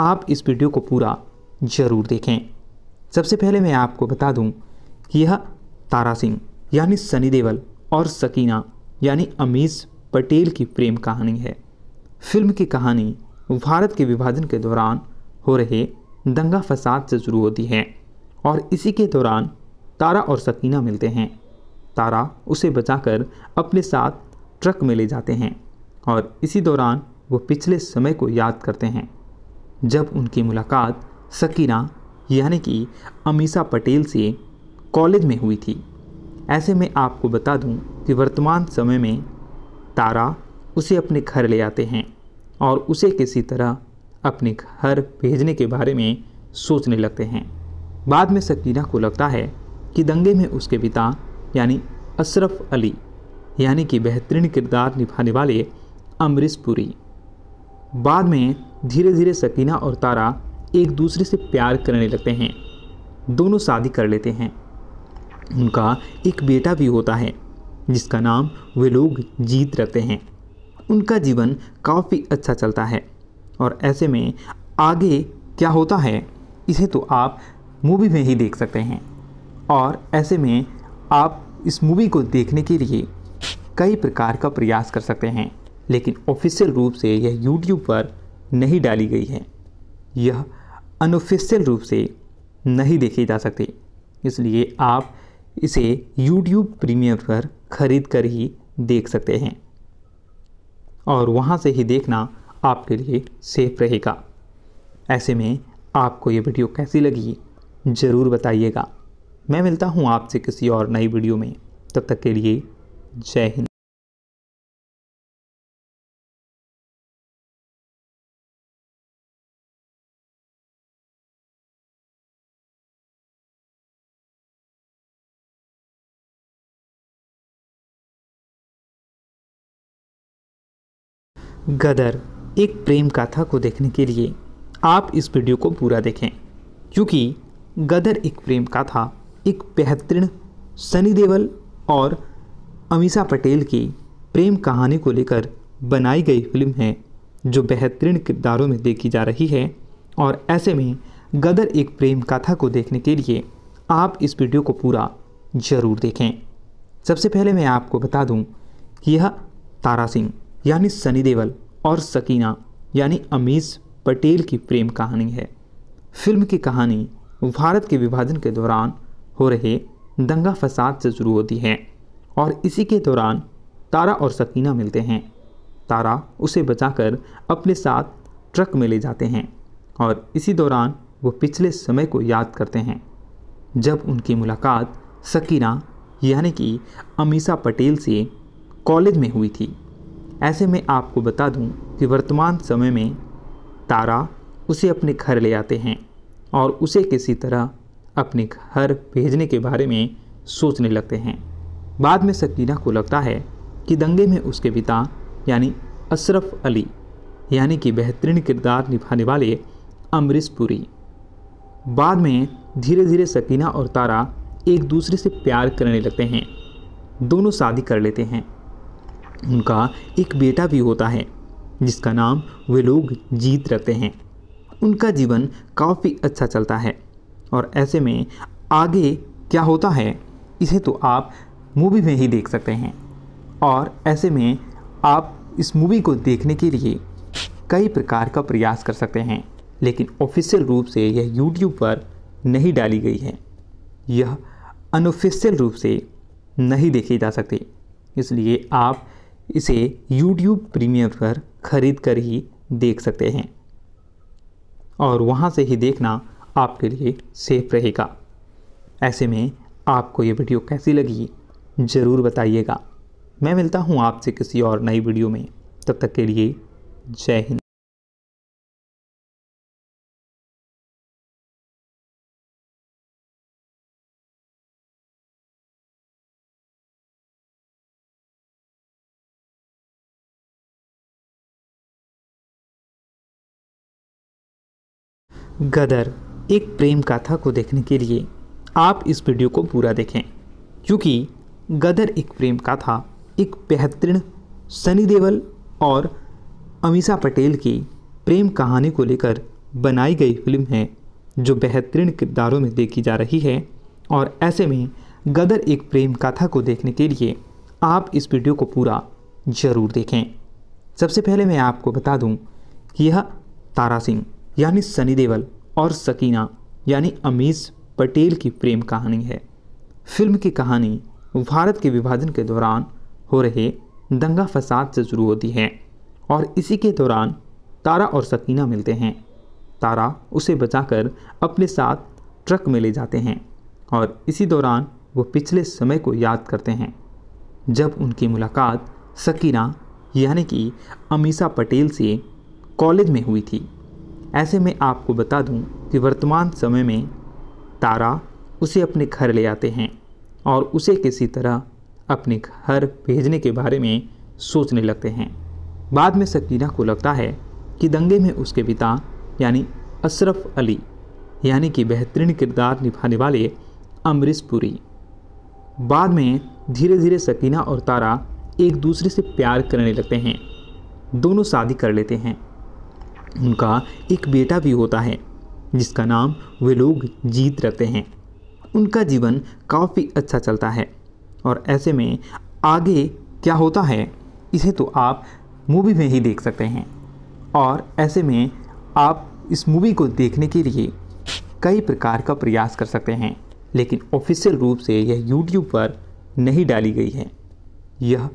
[SPEAKER 1] आप इस वीडियो को पूरा ज़रूर देखें सबसे पहले मैं आपको बता दूं कि यह तारा सिंह यानी सनी देवल और सकीना यानी अमीज पटेल की प्रेम कहानी है फिल्म की कहानी भारत के विभाजन के दौरान हो रहे दंगा फसाद से शुरू होती है और इसी के दौरान तारा और सकीना मिलते हैं तारा उसे बचाकर अपने साथ ट्रक में ले जाते हैं और इसी दौरान वो पिछले समय को याद करते हैं जब उनकी मुलाकात सकीना यानी कि अमीसा पटेल से कॉलेज में हुई थी ऐसे में आपको बता दूं कि वर्तमान समय में तारा उसे अपने घर ले आते हैं और उसे किसी तरह अपने घर भेजने के बारे में सोचने लगते हैं बाद में सकीना को लगता है कि दंगे में उसके पिता यानी अशरफ अली यानी कि बेहतरीन किरदार निभाने वाले अमरीश पुरी बाद में धीरे धीरे सकीना और तारा एक दूसरे से प्यार करने लगते हैं दोनों शादी कर लेते हैं उनका एक बेटा भी होता है जिसका नाम वे लोग जीत रखते हैं उनका जीवन काफ़ी अच्छा चलता है और ऐसे में आगे क्या होता है इसे तो आप मूवी में ही देख सकते हैं और ऐसे में आप इस मूवी को देखने के लिए कई प्रकार का प्रयास कर सकते हैं लेकिन ऑफिशियल रूप से यह यूट्यूब पर नहीं डाली गई है यह अनऑफिशियल रूप से नहीं देखी जा सकती इसलिए आप इसे YouTube प्रीमियम पर ख़रीद कर ही देख सकते हैं और वहाँ से ही देखना आपके लिए सेफ रहेगा ऐसे में आपको ये वीडियो कैसी लगी ज़रूर बताइएगा मैं मिलता हूँ आपसे किसी और नई वीडियो में तब तक के लिए जय हिंद गदर एक प्रेम कथा को देखने के लिए आप इस वीडियो को पूरा देखें क्योंकि गदर एक प्रेम कथा एक बेहतरीन सनी देवल और अमीषा पटेल की प्रेम कहानी को लेकर बनाई गई फिल्म है जो बेहतरीन किरदारों में देखी जा रही है और ऐसे में गदर एक प्रेम कथा को देखने के लिए आप इस वीडियो को पूरा ज़रूर देखें सबसे पहले मैं आपको बता दूं कि यह तारा सिंह यानी सनी देवल और सकीना यानी अमीज पटेल की प्रेम कहानी है फिल्म की कहानी भारत के विभाजन के दौरान हो रहे दंगा फसाद से शुरू होती है और इसी के दौरान तारा और सकीना मिलते हैं तारा उसे बचाकर अपने साथ ट्रक में ले जाते हैं और इसी दौरान वो पिछले समय को याद करते हैं जब उनकी मुलाकात सकीना यानी कि अमीसा पटेल से कॉलेज में हुई थी ऐसे में आपको बता दूं कि वर्तमान समय में तारा उसे अपने घर ले आते हैं और उसे किसी तरह अपने घर भेजने के बारे में सोचने लगते हैं बाद में सकीना को लगता है कि दंगे में उसके पिता यानी अशरफ अली यानी कि बेहतरीन किरदार निभाने वाले अमरीश पुरी बाद में धीरे धीरे सकीना और तारा एक दूसरे से प्यार करने लगते हैं दोनों शादी कर लेते हैं उनका एक बेटा भी होता है जिसका नाम वे लोग जीत रखते हैं उनका जीवन काफ़ी अच्छा चलता है और ऐसे में आगे क्या होता है इसे तो आप मूवी में ही देख सकते हैं और ऐसे में आप इस मूवी को देखने के लिए कई प्रकार का प्रयास कर सकते हैं लेकिन ऑफिशियल रूप से यह यूट्यूब पर नहीं डाली गई है यह अनऑफिशियल रूप से नहीं देखी जा सकती इसलिए आप इसे YouTube प्रीमियम पर ख़रीद कर ही देख सकते हैं और वहाँ से ही देखना आपके लिए सेफ रहेगा ऐसे में आपको ये वीडियो कैसी लगी ज़रूर बताइएगा मैं मिलता हूँ आपसे किसी और नई वीडियो में तब तक के लिए जय हिंद गदर एक प्रेम कथा को देखने के लिए आप इस वीडियो को पूरा देखें क्योंकि गदर एक प्रेम कथा एक बेहतरीन सनी देवल और अमीषा पटेल की प्रेम कहानी को लेकर बनाई गई फिल्म है जो बेहतरीन किरदारों में देखी जा रही है और ऐसे में गदर एक प्रेम कथा को देखने के लिए आप इस वीडियो को पूरा ज़रूर देखें सबसे पहले मैं आपको बता दूं कि यह तारा सिंह यानी सनी देवल और सकीना यानी अमीश पटेल की प्रेम कहानी है फिल्म की कहानी भारत के विभाजन के दौरान हो रहे दंगा फसाद से शुरू होती है और इसी के दौरान तारा और सकीना मिलते हैं तारा उसे बचाकर अपने साथ ट्रक में ले जाते हैं और इसी दौरान वो पिछले समय को याद करते हैं जब उनकी मुलाकात सकीना यानी कि अमीशा पटेल से कॉलेज में हुई थी ऐसे में आपको बता दूं कि वर्तमान समय में तारा उसे अपने घर ले आते हैं और उसे किसी तरह अपने घर भेजने के बारे में सोचने लगते हैं बाद में सकीना को लगता है कि दंगे में उसके पिता यानी अशरफ अली यानी कि बेहतरीन किरदार निभाने वाले अमरीश पुरी बाद में धीरे धीरे सकीना और तारा एक दूसरे से प्यार करने लगते हैं दोनों शादी कर लेते हैं उनका एक बेटा भी होता है जिसका नाम वे लोग जीत रखते हैं उनका जीवन काफ़ी अच्छा चलता है और ऐसे में आगे क्या होता है इसे तो आप मूवी में ही देख सकते हैं और ऐसे में आप इस मूवी को देखने के लिए कई प्रकार का प्रयास कर सकते हैं लेकिन ऑफिशियल रूप से यह यूट्यूब पर नहीं डाली गई है यह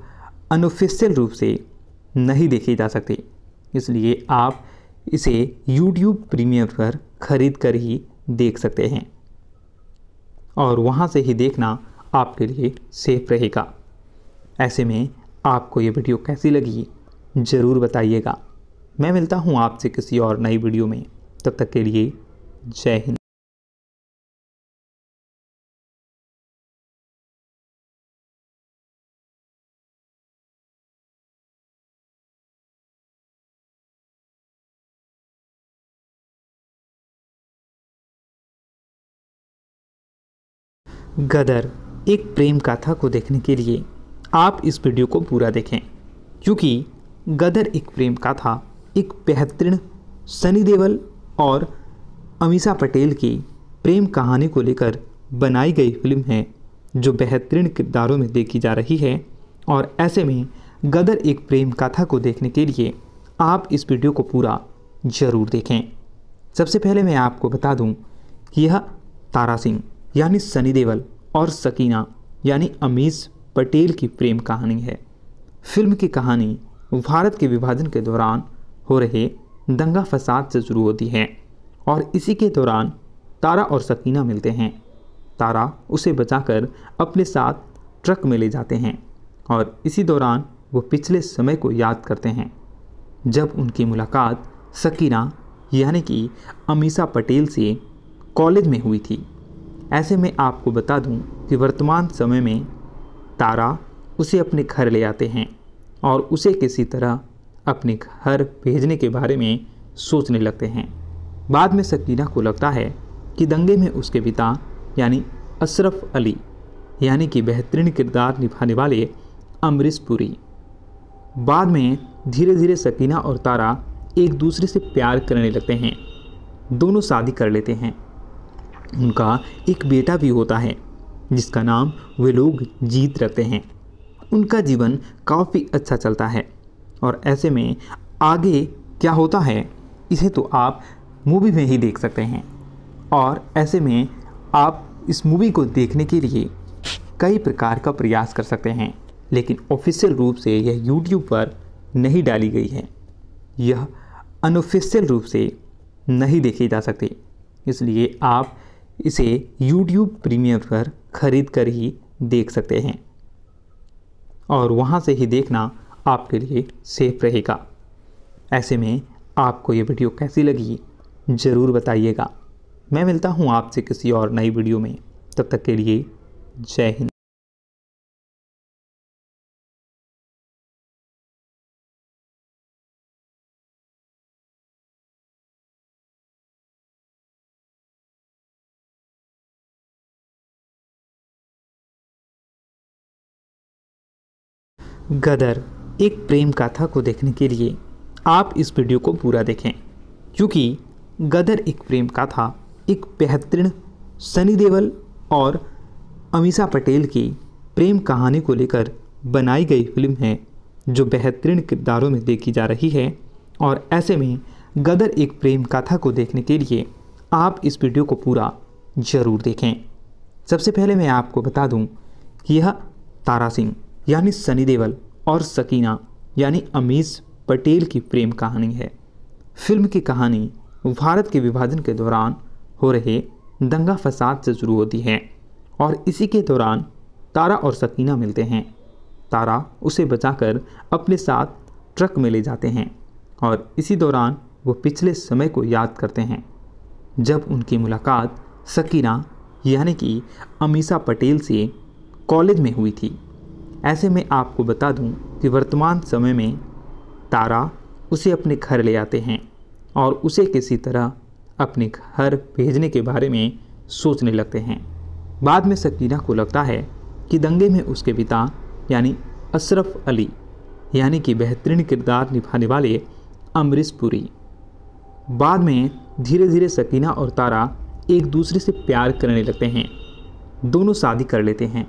[SPEAKER 1] अनऑफिशियल रूप से नहीं देखी जा सकती इसलिए आप इसे YouTube प्रीमियम पर ख़रीद कर ही देख सकते हैं और वहाँ से ही देखना आपके लिए सेफ रहेगा ऐसे में आपको ये वीडियो कैसी लगी ज़रूर बताइएगा मैं मिलता हूँ आपसे किसी और नई वीडियो में तब तक के लिए जय हिंद
[SPEAKER 2] गदर एक प्रेम कथा को देखने के लिए आप इस वीडियो को पूरा देखें
[SPEAKER 1] क्योंकि गदर एक प्रेम कथा एक बेहतरीन सनी देवल और अमीषा पटेल की प्रेम कहानी को लेकर बनाई गई फिल्म है जो बेहतरीन किरदारों में देखी जा रही है और ऐसे में गदर एक प्रेम कथा को देखने के लिए आप इस वीडियो को पूरा ज़रूर देखें सबसे पहले मैं आपको बता दूं कि यह तारा सिंह यानी सनी देवल और सकीना यानी अमीश पटेल की प्रेम कहानी है फिल्म की कहानी भारत के विभाजन के दौरान हो रहे दंगा फसाद से शुरू होती है और इसी के दौरान तारा और सकीना मिलते हैं तारा उसे बचाकर अपने साथ ट्रक में ले जाते हैं और इसी दौरान वो पिछले समय को याद करते हैं जब उनकी मुलाकात सकीना यानी कि अमीशा पटेल से कॉलेज में हुई थी ऐसे में आपको बता दूं कि वर्तमान समय में तारा उसे अपने घर ले आते हैं और उसे किसी तरह अपने घर भेजने के बारे में सोचने लगते हैं बाद में सकीना को लगता है कि दंगे में उसके पिता यानी अशरफ अली यानी कि बेहतरीन किरदार निभाने वाले अमरीश पुरी बाद में धीरे धीरे सकीना और तारा एक दूसरे से प्यार करने लगते हैं दोनों शादी कर लेते हैं उनका एक बेटा भी होता है जिसका नाम वे लोग जीत रखते हैं उनका जीवन काफ़ी अच्छा चलता है और ऐसे में आगे क्या होता है इसे तो आप मूवी में ही देख सकते हैं और ऐसे में आप इस मूवी को देखने के लिए कई प्रकार का प्रयास कर सकते हैं लेकिन ऑफिशियल रूप से यह यूट्यूब पर नहीं डाली गई है यह अनऑफिशियल रूप से नहीं देखी जा सकती इसलिए आप इसे YouTube प्रीमियम पर ख़रीद कर ही देख सकते हैं और वहाँ से ही देखना आपके लिए सेफ रहेगा ऐसे में आपको ये वीडियो कैसी लगी
[SPEAKER 2] ज़रूर बताइएगा मैं मिलता हूँ आपसे किसी और नई वीडियो में तब तक के लिए जय हिंद गदर एक प्रेम कथा को देखने के लिए आप इस वीडियो को पूरा देखें क्योंकि
[SPEAKER 1] गदर एक प्रेम कथा एक बेहतरीन सनी देवल और अमीषा पटेल की प्रेम कहानी को लेकर बनाई गई फिल्म है जो बेहतरीन किरदारों में देखी जा रही है और ऐसे में गदर एक प्रेम कथा को देखने के लिए आप इस वीडियो को पूरा ज़रूर देखें सबसे पहले मैं आपको बता दूं कि यह तारा सिंह यानी सनी देवल और सकीना यानी अमीज पटेल की प्रेम कहानी है फिल्म की कहानी भारत के विभाजन के दौरान हो रहे दंगा फसाद से शुरू होती है और इसी के दौरान तारा और सकीना मिलते हैं तारा उसे बचाकर अपने साथ ट्रक में ले जाते हैं और इसी दौरान वो पिछले समय को याद करते हैं जब उनकी मुलाकात सकीना यानी कि अमीसा पटेल से कॉलेज में हुई थी ऐसे में आपको बता दूं कि वर्तमान समय में तारा उसे अपने घर ले आते हैं और उसे किसी तरह अपने घर भेजने के बारे में सोचने लगते हैं बाद में सकीना को लगता है कि दंगे में उसके पिता यानी अशरफ अली यानी कि बेहतरीन किरदार निभाने वाले अमरीश पुरी बाद में धीरे धीरे सकीना और तारा एक दूसरे से प्यार करने लगते हैं दोनों शादी कर लेते हैं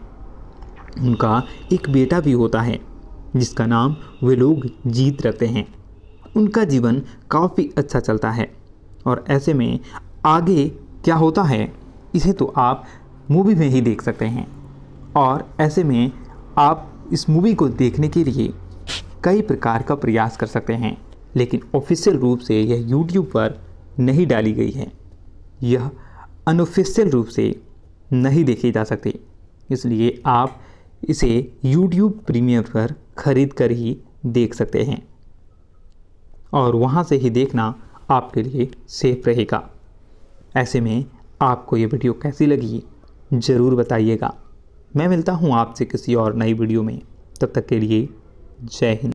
[SPEAKER 1] उनका एक बेटा भी होता है जिसका नाम वे लोग जीत रखते हैं उनका जीवन काफ़ी अच्छा चलता है और ऐसे में आगे क्या होता है इसे तो आप मूवी में ही देख सकते हैं और ऐसे में आप इस मूवी को देखने के लिए कई प्रकार का प्रयास कर सकते हैं लेकिन ऑफिशियल रूप से यह यूट्यूब पर नहीं डाली गई है यह अनऑफिशियल रूप से नहीं देखी जा सकती इसलिए आप इसे YouTube प्रीमियम पर ख़रीद कर ही देख सकते हैं और वहाँ से ही देखना आपके लिए सेफ रहेगा ऐसे में आपको ये वीडियो कैसी लगी ज़रूर बताइएगा मैं मिलता हूँ आपसे किसी और नई वीडियो में तब तक के लिए जय हिंद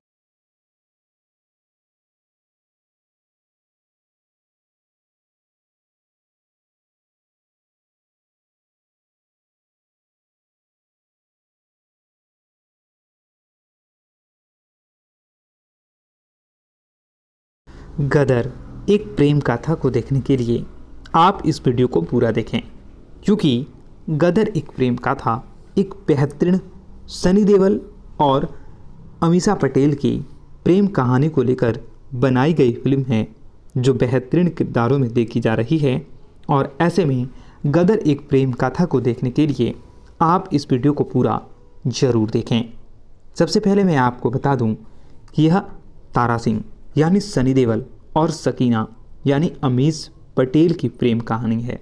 [SPEAKER 2] गदर एक प्रेम कथा को देखने के लिए आप इस वीडियो को पूरा देखें क्योंकि गदर एक प्रेम कथा
[SPEAKER 1] एक बेहतरीन सनी देवल और अमीषा पटेल की प्रेम कहानी को लेकर बनाई गई फिल्म है जो बेहतरीन किरदारों में देखी जा रही है और ऐसे में गदर एक प्रेम कथा को देखने के लिए आप इस वीडियो को पूरा ज़रूर देखें सबसे पहले मैं आपको बता दूं कि यह तारा सिंह यानी सनी देवल और सकीना यानी अमीज पटेल की प्रेम कहानी है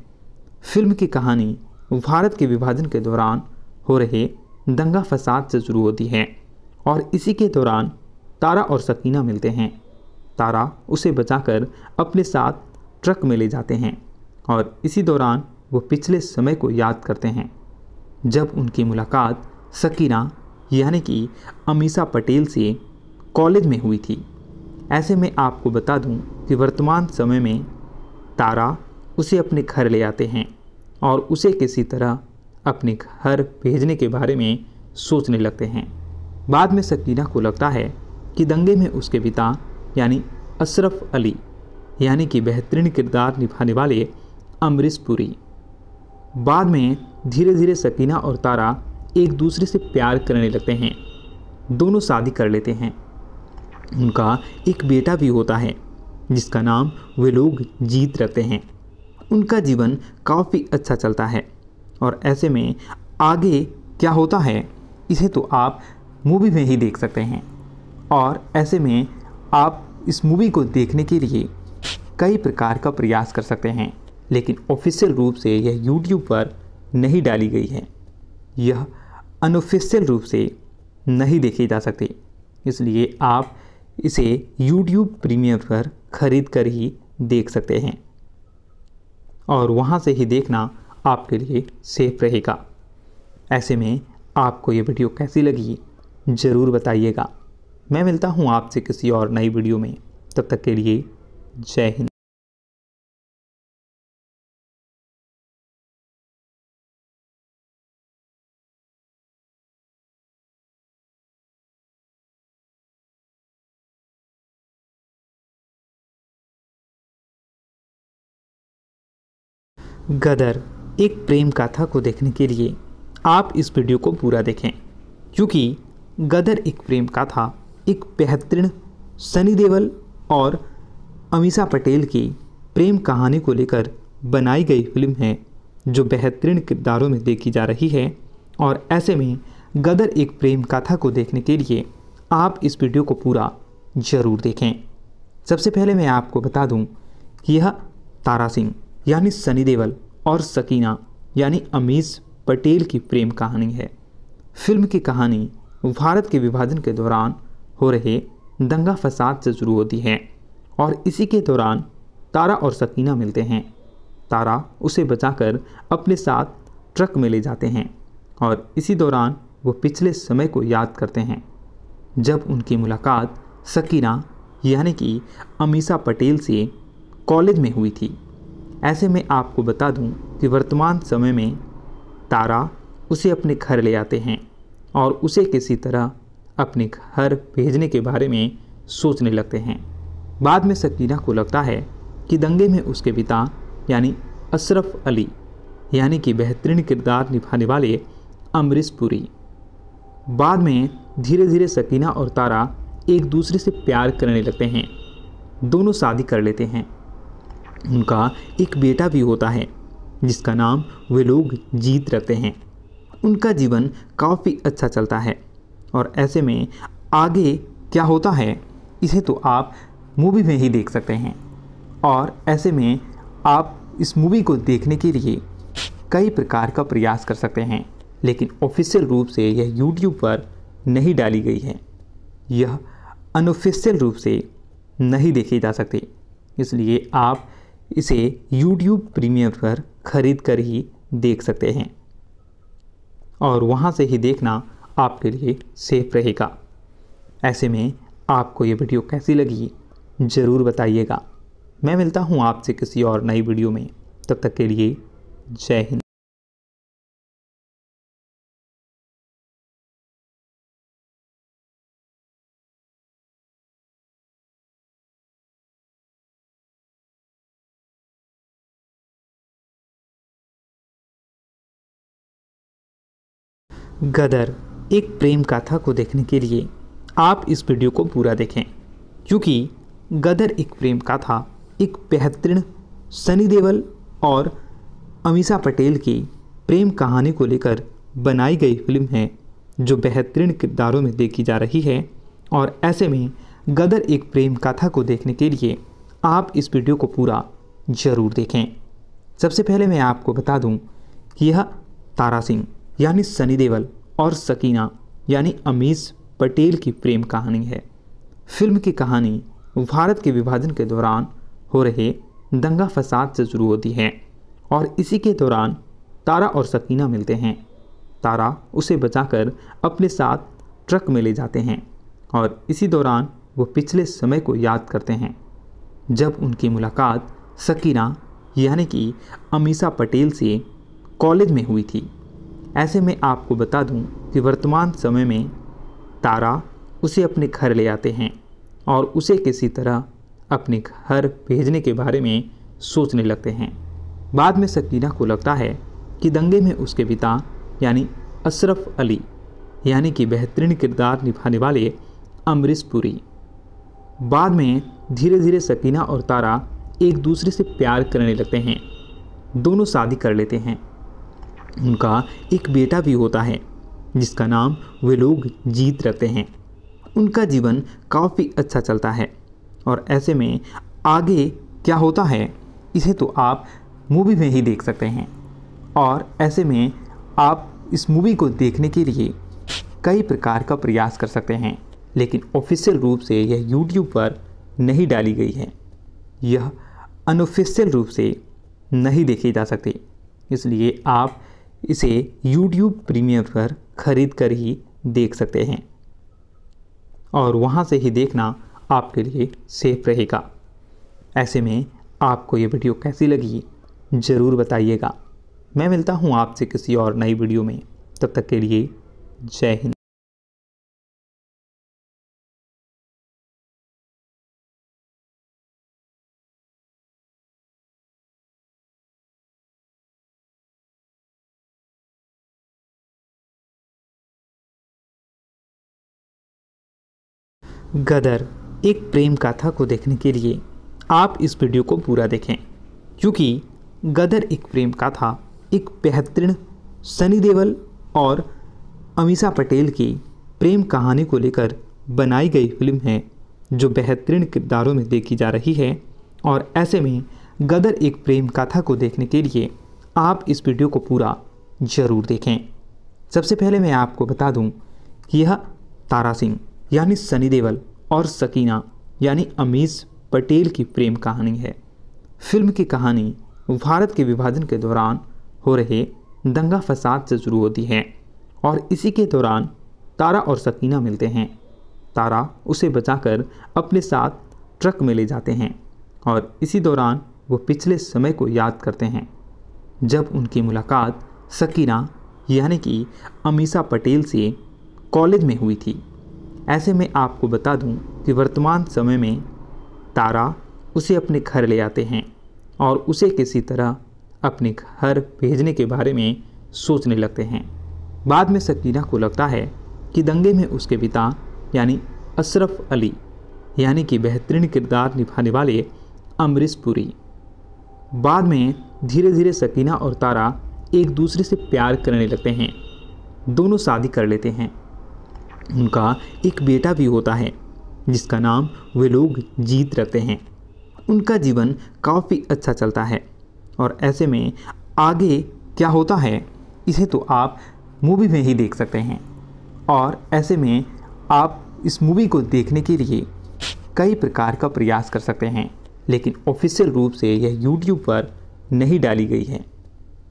[SPEAKER 1] फिल्म की कहानी भारत के विभाजन के दौरान हो रहे दंगा फसाद से शुरू होती है और इसी के दौरान तारा और सकीना मिलते हैं तारा उसे बचाकर अपने साथ ट्रक में ले जाते हैं और इसी दौरान वो पिछले समय को याद करते हैं जब उनकी मुलाकात सकीना यानी कि अमीसा पटेल से कॉलेज में हुई थी ऐसे में आपको बता दूं कि वर्तमान समय में तारा उसे अपने घर ले आते हैं और उसे किसी तरह अपने घर भेजने के बारे में सोचने लगते हैं बाद में सकीना को लगता है कि दंगे में उसके पिता यानी अशरफ अली यानी कि बेहतरीन किरदार निभाने वाले अमरीश पुरी बाद में धीरे धीरे सकीना और तारा एक दूसरे से प्यार करने लगते हैं दोनों शादी कर लेते हैं उनका एक बेटा भी होता है जिसका नाम वे लोग जीत रखते हैं उनका जीवन काफ़ी अच्छा चलता है और ऐसे में आगे क्या होता है इसे तो आप मूवी में ही देख सकते हैं और ऐसे में आप इस मूवी को देखने के लिए कई प्रकार का प्रयास कर सकते हैं लेकिन ऑफिशियल रूप से यह यूट्यूब पर नहीं डाली गई है यह अनऑफिशियल रूप से नहीं देखी जा सकती इसलिए आप इसे YouTube प्रीमियम पर ख़रीद कर ही देख सकते हैं और वहाँ से ही देखना आपके लिए सेफ रहेगा ऐसे में आपको ये वीडियो कैसी लगी ज़रूर बताइएगा मैं मिलता हूँ आपसे किसी और नई वीडियो में तब तक के लिए जय हिंद गदर एक प्रेम कथा को देखने के लिए आप इस वीडियो को पूरा देखें क्योंकि गदर एक प्रेम कथा एक बेहतरीन सनी देवल और अमीषा पटेल की प्रेम कहानी को लेकर बनाई गई फिल्म है जो बेहतरीन किरदारों में देखी जा रही है और ऐसे में गदर एक प्रेम कथा को देखने के लिए आप इस वीडियो को पूरा ज़रूर देखें सबसे पहले मैं आपको बता दूं कि यह तारा सिंह यानी सनी देवल और सकीना यानी अमीश पटेल की प्रेम कहानी है फिल्म की कहानी भारत के विभाजन के दौरान हो रहे दंगा फसाद से शुरू होती है और इसी के दौरान तारा और सकीना मिलते हैं तारा उसे बचाकर अपने साथ ट्रक में ले जाते हैं और इसी दौरान वो पिछले समय को याद करते हैं जब उनकी मुलाकात सकीना यानी कि अमीशा पटेल से कॉलेज में हुई थी ऐसे में आपको बता दूं कि वर्तमान समय में तारा उसे अपने घर ले आते हैं और उसे किसी तरह अपने घर भेजने के बारे में सोचने लगते हैं बाद में सकीना को लगता है कि दंगे में उसके पिता यानी अशरफ अली यानी कि बेहतरीन किरदार निभाने वाले अमरीश पुरी बाद में धीरे धीरे सकीना और तारा एक दूसरे से प्यार करने लगते हैं दोनों शादी कर लेते हैं उनका एक बेटा भी होता है जिसका नाम वे लोग जीत रखते हैं उनका जीवन काफ़ी अच्छा चलता है और ऐसे में आगे क्या होता है इसे तो आप मूवी में ही देख सकते हैं और ऐसे में आप इस मूवी को देखने के लिए कई प्रकार का प्रयास कर सकते हैं लेकिन ऑफिशियल रूप से यह यूट्यूब पर नहीं डाली गई है यह अनऑफिशियल रूप से नहीं देखी जा सकती इसलिए आप इसे YouTube प्रीमियम पर ख़रीद कर ही देख सकते हैं और वहाँ से ही देखना आपके लिए सेफ रहेगा ऐसे में आपको ये वीडियो कैसी लगी ज़रूर बताइएगा मैं मिलता हूँ आपसे किसी और नई वीडियो में तब तक के लिए जय हिंद गदर एक प्रेम कथा को देखने के लिए आप इस वीडियो को पूरा देखें क्योंकि गदर एक प्रेम कथा एक बेहतरीन सनी देवल और अमीषा पटेल की प्रेम कहानी को लेकर बनाई गई फिल्म है जो बेहतरीन किरदारों में देखी जा रही है और ऐसे में गदर एक प्रेम कथा को देखने के लिए आप इस वीडियो को पूरा ज़रूर देखें सबसे पहले मैं आपको बता दूं कि यह तारा सिंह यानी सनी देवल और सकीना यानी अमीश पटेल की प्रेम कहानी है फिल्म की कहानी भारत के विभाजन के दौरान हो रहे दंगा फसाद से शुरू होती है और इसी के दौरान तारा और सकीना मिलते हैं तारा उसे बचाकर अपने साथ ट्रक में ले जाते हैं और इसी दौरान वो पिछले समय को याद करते हैं जब उनकी मुलाकात सकीना यानी कि अमीशा पटेल से कॉलेज में हुई थी ऐसे में आपको बता दूं कि वर्तमान समय में तारा उसे अपने घर ले आते हैं और उसे किसी तरह अपने घर भेजने के बारे में सोचने लगते हैं बाद में सकीना को लगता है कि दंगे में उसके पिता यानी अशरफ अली यानी कि बेहतरीन किरदार निभाने वाले अमरीश पुरी बाद में धीरे धीरे सकीना और तारा एक दूसरे से प्यार करने लगते हैं दोनों शादी कर लेते हैं उनका एक बेटा भी होता है जिसका नाम वे लोग जीत रखते हैं उनका जीवन काफ़ी अच्छा चलता है और ऐसे में आगे क्या होता है इसे तो आप मूवी में ही देख सकते हैं और ऐसे में आप इस मूवी को देखने के लिए कई प्रकार का प्रयास कर सकते हैं लेकिन ऑफिशियल रूप से यह यूट्यूब पर नहीं डाली गई है यह अनऑफिशियल रूप से नहीं देखी जा सकती इसलिए आप इसे YouTube प्रीमियम पर ख़रीद कर ही देख सकते हैं और वहाँ से ही देखना आपके लिए सेफ रहेगा ऐसे में आपको ये वीडियो कैसी लगी
[SPEAKER 2] ज़रूर बताइएगा मैं मिलता हूँ आपसे किसी और नई वीडियो में तब तक के लिए जय हिंद गदर एक प्रेम कथा को देखने के लिए आप इस वीडियो को पूरा देखें क्योंकि
[SPEAKER 1] गदर एक प्रेम कथा एक बेहतरीन सनी देवल और अमीषा पटेल की प्रेम कहानी को लेकर बनाई गई फिल्म है जो बेहतरीन किरदारों में देखी जा रही है और ऐसे में गदर एक प्रेम कथा को देखने के लिए आप इस वीडियो को पूरा ज़रूर देखें सबसे पहले मैं आपको बता दूं कि यह तारा सिंह यानी सनी देवल और सकीना यानी अमीज पटेल की प्रेम कहानी है फिल्म की कहानी भारत के विभाजन के दौरान हो रहे दंगा फसाद से शुरू होती है और इसी के दौरान तारा और सकीना मिलते हैं तारा उसे बचाकर अपने साथ ट्रक में ले जाते हैं और इसी दौरान वो पिछले समय को याद करते हैं जब उनकी मुलाकात सकीना यानी कि अमीसा पटेल से कॉलेज में हुई थी ऐसे में आपको बता दूं कि वर्तमान समय में तारा उसे अपने घर ले आते हैं और उसे किसी तरह अपने घर भेजने के बारे में सोचने लगते हैं बाद में सकीना को लगता है कि दंगे में उसके पिता यानी अशरफ अली यानी कि बेहतरीन किरदार निभाने वाले अमरीश पुरी बाद में धीरे धीरे सकीना और तारा एक दूसरे से प्यार करने लगते हैं दोनों शादी कर लेते हैं उनका एक बेटा भी होता है जिसका नाम वे लोग जीत रखते हैं उनका जीवन काफ़ी अच्छा चलता है और ऐसे में आगे क्या होता है इसे तो आप मूवी में ही देख सकते हैं और ऐसे में आप इस मूवी को देखने के लिए कई प्रकार का प्रयास कर सकते हैं लेकिन ऑफिशियल रूप से यह यूट्यूब पर नहीं डाली गई है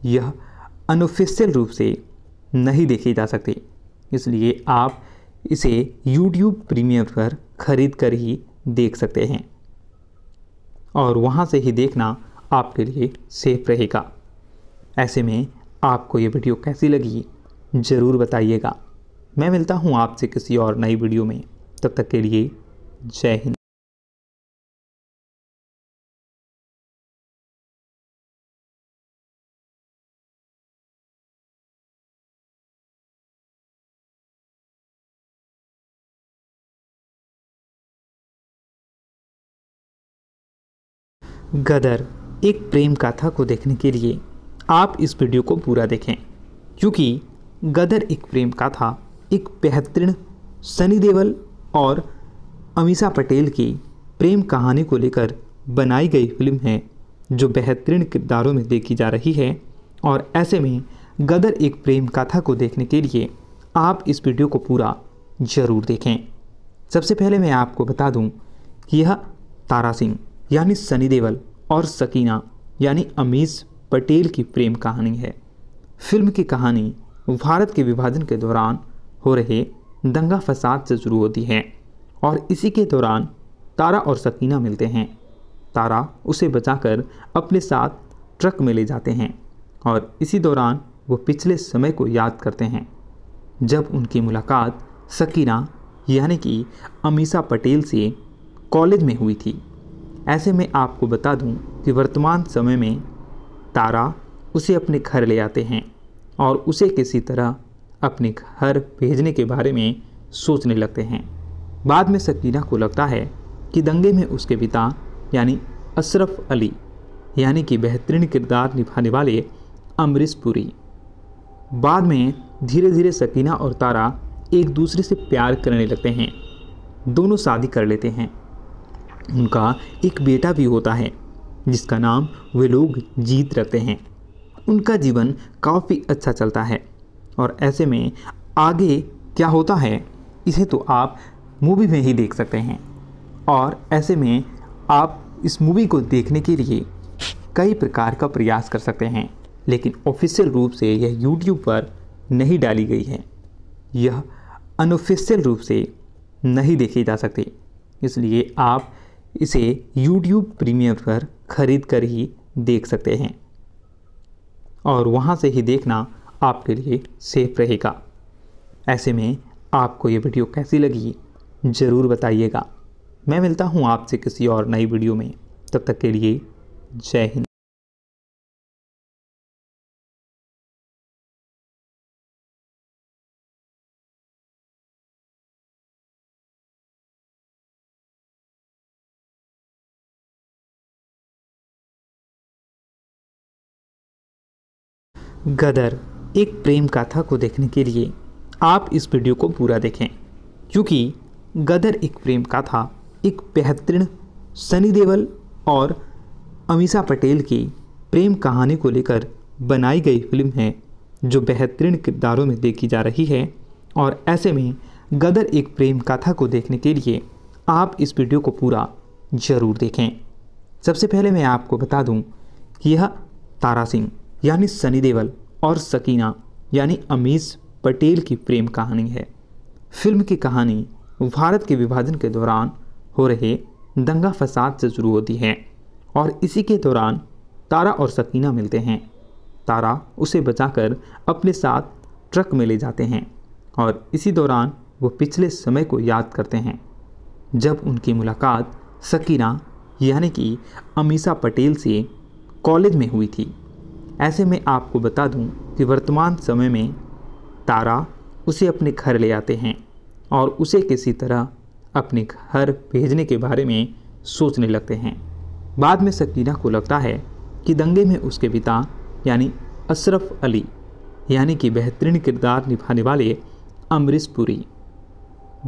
[SPEAKER 1] यह अनऑफिशियल रूप से नहीं देखी जा सकती इसलिए आप इसे YouTube प्रीमियम पर ख़रीद कर ही देख सकते हैं और वहाँ से ही देखना आपके लिए सेफ रहेगा ऐसे में आपको ये वीडियो कैसी लगी ज़रूर
[SPEAKER 2] बताइएगा मैं मिलता हूँ आपसे किसी और नई वीडियो में तब तक के लिए जय हिंद गदर एक प्रेम कथा को देखने के लिए आप इस वीडियो को पूरा देखें क्योंकि गदर
[SPEAKER 1] एक प्रेम कथा एक बेहतरीन सनी देवल और अमीषा पटेल की प्रेम कहानी को लेकर बनाई गई फिल्म है जो बेहतरीन किरदारों में देखी जा रही है और ऐसे में गदर एक प्रेम कथा को देखने के लिए आप इस वीडियो को पूरा ज़रूर देखें सबसे पहले मैं आपको बता दूं कि यह तारा सिंह यानी सनी देवल और सकीना यानी अमीज़ पटेल की प्रेम कहानी है फिल्म की कहानी भारत के विभाजन के दौरान हो रहे दंगा फसाद से शुरू होती है और इसी के दौरान तारा और सकीना मिलते हैं तारा उसे बचाकर अपने साथ ट्रक में ले जाते हैं और इसी दौरान वो पिछले समय को याद करते हैं जब उनकी मुलाकात सकीना यानी कि अमीसा पटेल से कॉलेज में हुई थी ऐसे में आपको बता दूं कि वर्तमान समय में तारा उसे अपने घर ले आते हैं और उसे किसी तरह अपने घर भेजने के बारे में सोचने लगते हैं बाद में सकीना को लगता है कि दंगे में उसके पिता यानी अशरफ अली यानी कि बेहतरीन किरदार निभाने वाले अमरीश पुरी बाद में धीरे धीरे सकीना और तारा एक दूसरे से प्यार करने लगते हैं दोनों शादी कर लेते हैं उनका एक बेटा भी होता है जिसका नाम वे लोग जीत रखते हैं उनका जीवन काफ़ी अच्छा चलता है और ऐसे में आगे क्या होता है इसे तो आप मूवी में ही देख सकते हैं और ऐसे में आप इस मूवी को देखने के लिए कई प्रकार का प्रयास कर सकते हैं लेकिन ऑफिशियल रूप से यह यूट्यूब पर नहीं डाली गई है यह अनऑफिशियल रूप से नहीं देखी जा सकती इसलिए आप इसे YouTube प्रीमियम पर ख़रीद कर ही देख सकते हैं और वहाँ से ही देखना आपके लिए सेफ रहेगा ऐसे में आपको ये वीडियो कैसी लगी ज़रूर बताइएगा मैं मिलता हूँ आपसे किसी और नई वीडियो में तब तक के लिए जय हिंद गदर एक प्रेम कथा को देखने के लिए आप इस वीडियो को पूरा देखें क्योंकि गदर एक प्रेम कथा एक बेहतरीन सनी देवल और अमीषा पटेल की प्रेम कहानी को लेकर बनाई गई फिल्म है जो बेहतरीन किरदारों में देखी जा रही है और ऐसे में गदर एक प्रेम कथा को देखने के लिए आप इस वीडियो को पूरा ज़रूर देखें सबसे पहले मैं आपको बता दूं कि यह तारा सिंह यानी सनी देवल और सकीना यानी अमीश पटेल की प्रेम कहानी है फिल्म की कहानी भारत के विभाजन के दौरान हो रहे दंगा फसाद से शुरू होती है और इसी के दौरान तारा और सकीना मिलते हैं तारा उसे बचाकर अपने साथ ट्रक में ले जाते हैं और इसी दौरान वो पिछले समय को याद करते हैं जब उनकी मुलाकात सकीना यानी कि अमीशा पटेल से कॉलेज में हुई थी ऐसे में आपको बता दूं कि वर्तमान समय में तारा उसे अपने घर ले आते हैं और उसे किसी तरह अपने घर भेजने के बारे में सोचने लगते हैं बाद में सकीना को लगता है कि दंगे में उसके पिता यानी अशरफ अली यानी कि बेहतरीन किरदार निभाने वाले अमरीश पुरी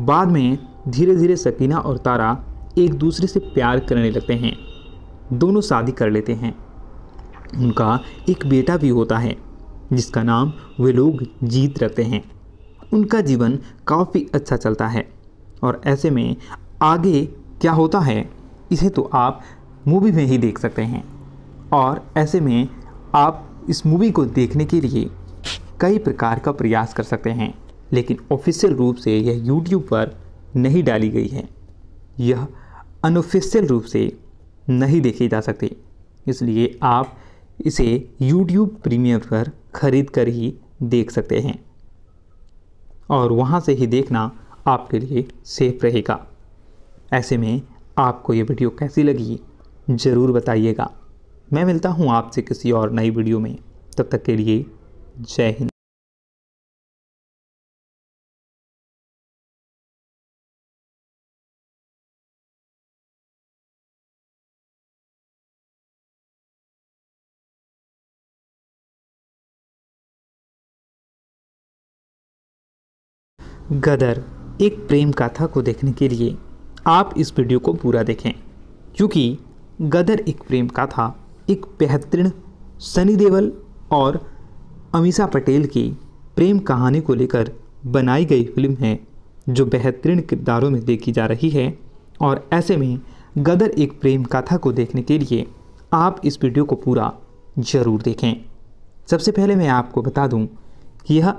[SPEAKER 1] बाद में धीरे धीरे सकीना और तारा एक दूसरे से प्यार करने लगते हैं दोनों शादी कर लेते हैं उनका एक बेटा भी होता है जिसका नाम वे लोग जीत रखते हैं उनका जीवन काफ़ी अच्छा चलता है और ऐसे में आगे क्या होता है इसे तो आप मूवी में ही देख सकते हैं और ऐसे में आप इस मूवी को देखने के लिए कई प्रकार का प्रयास कर सकते हैं लेकिन ऑफिशियल रूप से यह यूट्यूब पर नहीं डाली गई है यह अनऑफिशियल रूप से नहीं देखी जा सकती इसलिए आप इसे YouTube प्रीमियम पर ख़रीद कर ही देख सकते हैं और वहाँ से ही देखना आपके लिए सेफ रहेगा ऐसे में आपको ये वीडियो कैसी लगी ज़रूर बताइएगा मैं मिलता हूँ आपसे किसी और नई वीडियो में तब तक के लिए जय हिंद गदर एक प्रेम कथा को देखने के लिए आप इस वीडियो को पूरा देखें क्योंकि गदर एक प्रेम कथा एक बेहतरीन सनी देवल और अमीषा पटेल की प्रेम कहानी को लेकर बनाई गई फिल्म है जो बेहतरीन किरदारों में देखी जा रही है और ऐसे में गदर एक प्रेम कथा को देखने के लिए आप इस वीडियो को पूरा ज़रूर देखें सबसे पहले मैं आपको बता दूं कि यह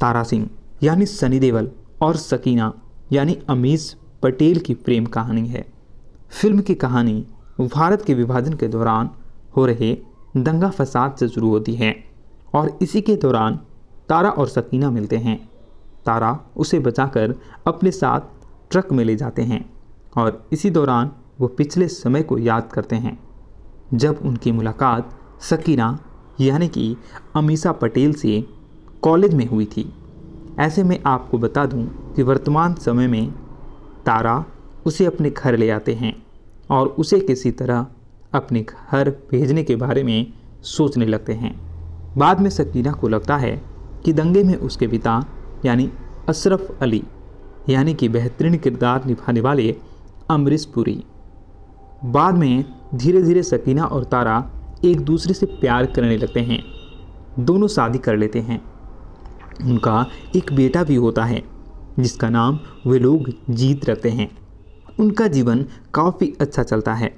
[SPEAKER 1] तारा सिंह यानी सनी देवल और सकीना यानी अमीश पटेल की प्रेम कहानी है फिल्म की कहानी भारत के विभाजन के दौरान हो रहे दंगा फसाद से शुरू होती है और इसी के दौरान तारा और सकीना मिलते हैं तारा उसे बचाकर अपने साथ ट्रक में ले जाते हैं और इसी दौरान वो पिछले समय को याद करते हैं जब उनकी मुलाकात सकीना यानी कि अमीशा पटेल से कॉलेज में हुई थी ऐसे में आपको बता दूं कि वर्तमान समय में तारा उसे अपने घर ले आते हैं और उसे किसी तरह अपने घर भेजने के बारे में सोचने लगते हैं बाद में सकीना को लगता है कि दंगे में उसके पिता यानी अशरफ अली यानी कि बेहतरीन किरदार निभाने वाले अमरीश पुरी बाद में धीरे धीरे सकीना और तारा एक दूसरे से प्यार करने लगते हैं दोनों शादी कर लेते हैं उनका एक बेटा भी होता है जिसका नाम वे लोग जीत रखते हैं उनका जीवन काफ़ी अच्छा चलता है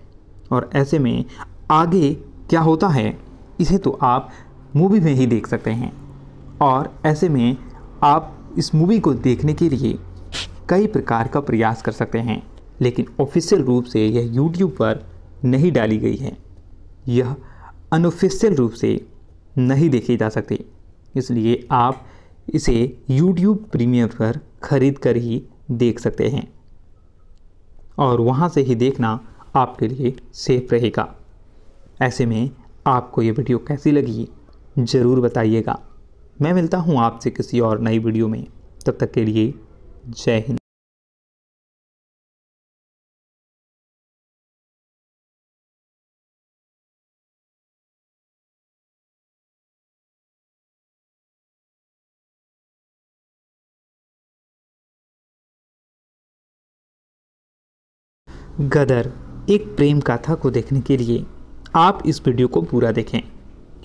[SPEAKER 1] और ऐसे में आगे क्या होता है इसे तो आप मूवी में ही देख सकते हैं और ऐसे में आप इस मूवी को देखने के लिए कई प्रकार का प्रयास कर सकते हैं लेकिन ऑफिशियल रूप से यह यूट्यूब पर नहीं डाली गई है यह अनऑफिशियल रूप से नहीं देखी जा सकती इसलिए आप इसे YouTube प्रीमियम पर ख़रीद कर ही देख सकते हैं और वहाँ से ही देखना आपके लिए सेफ रहेगा ऐसे में आपको ये वीडियो कैसी लगी ज़रूर बताइएगा मैं मिलता हूँ आपसे किसी और नई वीडियो में तब तक के लिए जय हिंद गदर एक प्रेम कथा को देखने के लिए आप इस वीडियो को पूरा देखें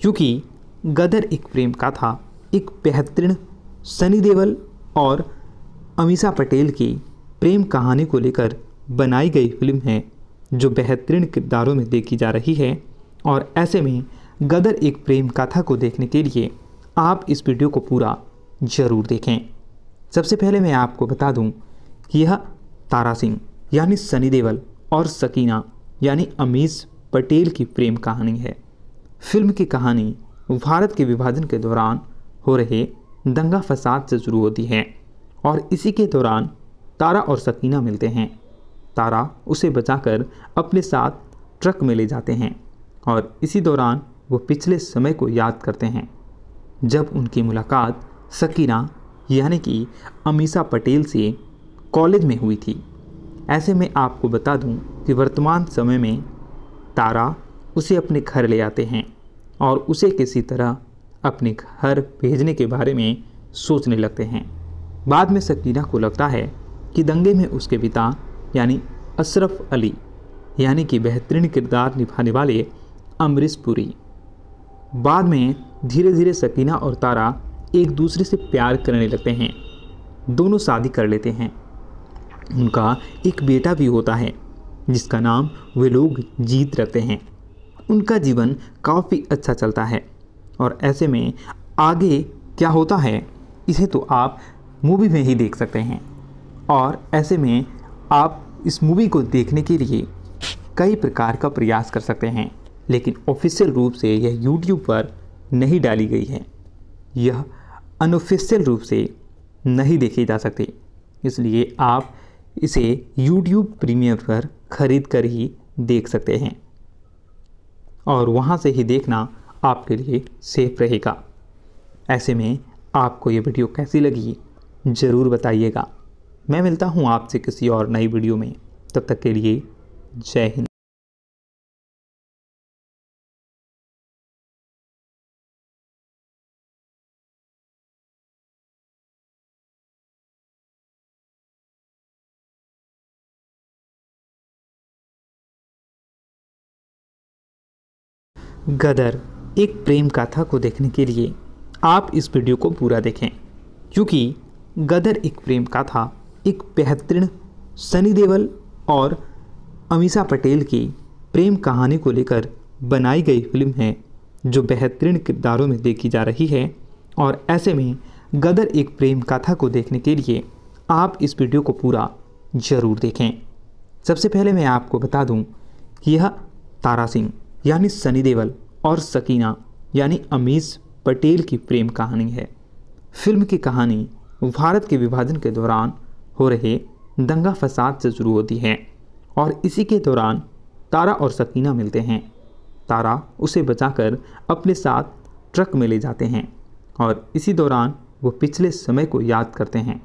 [SPEAKER 1] क्योंकि गदर एक प्रेम कथा एक बेहतरीन सनी देवल और अमीषा पटेल की प्रेम कहानी को लेकर बनाई गई फिल्म है जो बेहतरीन किरदारों में देखी जा रही है और ऐसे में गदर एक प्रेम कथा को देखने के लिए आप इस वीडियो को पूरा ज़रूर देखें सबसे पहले मैं आपको बता दूं कि यह तारा सिंह यानी सनी देवल और सकीना यानी अमीश पटेल की प्रेम कहानी है फिल्म की कहानी भारत के विभाजन के दौरान हो रहे दंगा फसाद से शुरू होती है और इसी के दौरान तारा और सकीना मिलते हैं तारा उसे बचाकर अपने साथ ट्रक में ले जाते हैं और इसी दौरान वो पिछले समय को याद करते हैं जब उनकी मुलाकात सकीना यानी कि अमीशा पटेल से कॉलेज में हुई थी ऐसे में आपको बता दूं कि वर्तमान समय में तारा उसे अपने घर ले आते हैं और उसे किसी तरह अपने घर भेजने के बारे में सोचने लगते हैं बाद में सकीना को लगता है कि दंगे में उसके पिता यानी अशरफ अली यानी कि बेहतरीन किरदार निभाने वाले अमरीश पुरी बाद में धीरे धीरे सकीना और तारा एक दूसरे से प्यार करने लगते हैं दोनों शादी कर लेते हैं उनका एक बेटा भी होता है जिसका नाम वे लोग जीत रखते हैं उनका जीवन काफ़ी अच्छा चलता है और ऐसे में आगे क्या होता है इसे तो आप मूवी में ही देख सकते हैं और ऐसे में आप इस मूवी को देखने के लिए कई प्रकार का प्रयास कर सकते हैं लेकिन ऑफिशियल रूप से यह यूट्यूब पर नहीं डाली गई है यह अनऑफिशियल रूप से नहीं देखी जा सकती इसलिए आप इसे YouTube प्रीमियम पर ख़रीद कर ही देख सकते हैं और वहाँ से ही देखना आपके लिए सेफ रहेगा ऐसे में आपको ये वीडियो कैसी लगी
[SPEAKER 2] ज़रूर बताइएगा मैं मिलता हूँ आपसे किसी और नई वीडियो में तब तक के लिए जय हिंद गदर एक प्रेम कथा को देखने के लिए आप इस वीडियो को पूरा देखें क्योंकि
[SPEAKER 1] गदर एक प्रेम कथा एक बेहतरीन सनी देवल और अमीषा पटेल की प्रेम कहानी को लेकर बनाई गई फिल्म है जो बेहतरीन किरदारों में देखी जा रही है और ऐसे में गदर एक प्रेम कथा को देखने के लिए आप इस वीडियो को पूरा ज़रूर देखें सबसे पहले मैं आपको बता दूं कि यह तारा सिंह यानी सनी देवल और सकीना यानी अमीज पटेल की प्रेम कहानी है फिल्म की कहानी भारत के विभाजन के दौरान हो रहे दंगा फसाद से शुरू होती है और इसी के दौरान तारा और सकीना मिलते हैं तारा उसे बचाकर अपने साथ ट्रक में ले जाते हैं और इसी दौरान वो पिछले समय को याद करते हैं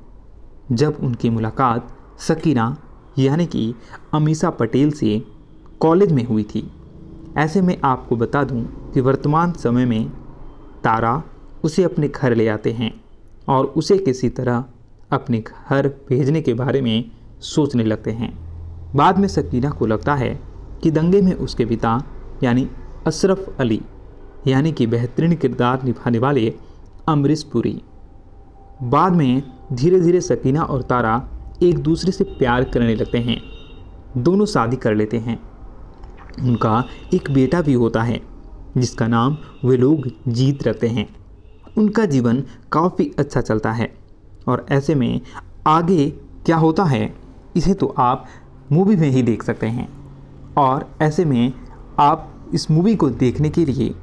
[SPEAKER 1] जब उनकी मुलाकात सकीना यानी कि अमीषा पटेल से कॉलेज में हुई थी ऐसे में आपको बता दूं कि वर्तमान समय में तारा उसे अपने घर ले आते हैं और उसे किसी तरह अपने घर भेजने के बारे में सोचने लगते हैं बाद में सकीना को लगता है कि दंगे में उसके पिता यानी अशरफ अली यानी कि बेहतरीन किरदार निभाने वाले अमरीश पुरी बाद में धीरे धीरे सकीना और तारा एक दूसरे से प्यार करने लगते हैं दोनों शादी कर लेते हैं उनका एक बेटा भी होता है जिसका नाम वे लोग जीत रखते हैं उनका जीवन काफ़ी अच्छा चलता है और ऐसे में आगे क्या होता है इसे तो आप मूवी में ही देख सकते हैं और ऐसे में आप इस मूवी को देखने के लिए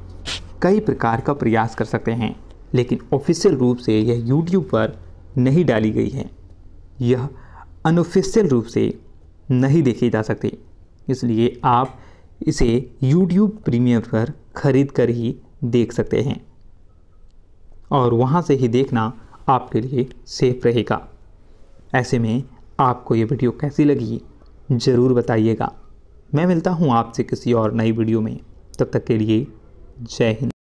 [SPEAKER 1] कई प्रकार का प्रयास कर सकते हैं लेकिन ऑफिशियल रूप से यह यूट्यूब पर नहीं डाली गई है यह अनऑफिशियल रूप से नहीं देखी जा सकती इसलिए आप इसे YouTube प्रीमियम पर ख़रीद कर ही देख सकते हैं और वहाँ से ही देखना आपके लिए सेफ रहेगा ऐसे में आपको ये वीडियो कैसी लगी ज़रूर बताइएगा मैं मिलता हूँ आपसे किसी और नई वीडियो में तब तक के लिए जय हिंद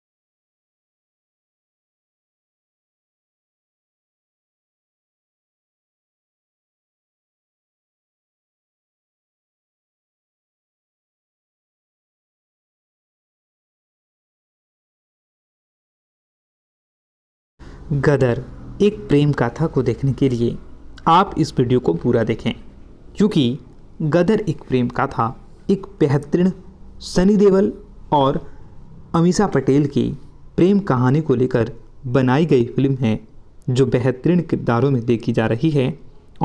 [SPEAKER 2] गदर एक प्रेम कथा को देखने के लिए आप इस वीडियो को पूरा देखें क्योंकि गदर एक प्रेम
[SPEAKER 1] कथा एक बेहतरीन सनी देवल और अमीषा पटेल की प्रेम कहानी को लेकर बनाई गई फिल्म है जो बेहतरीन किरदारों में देखी जा रही है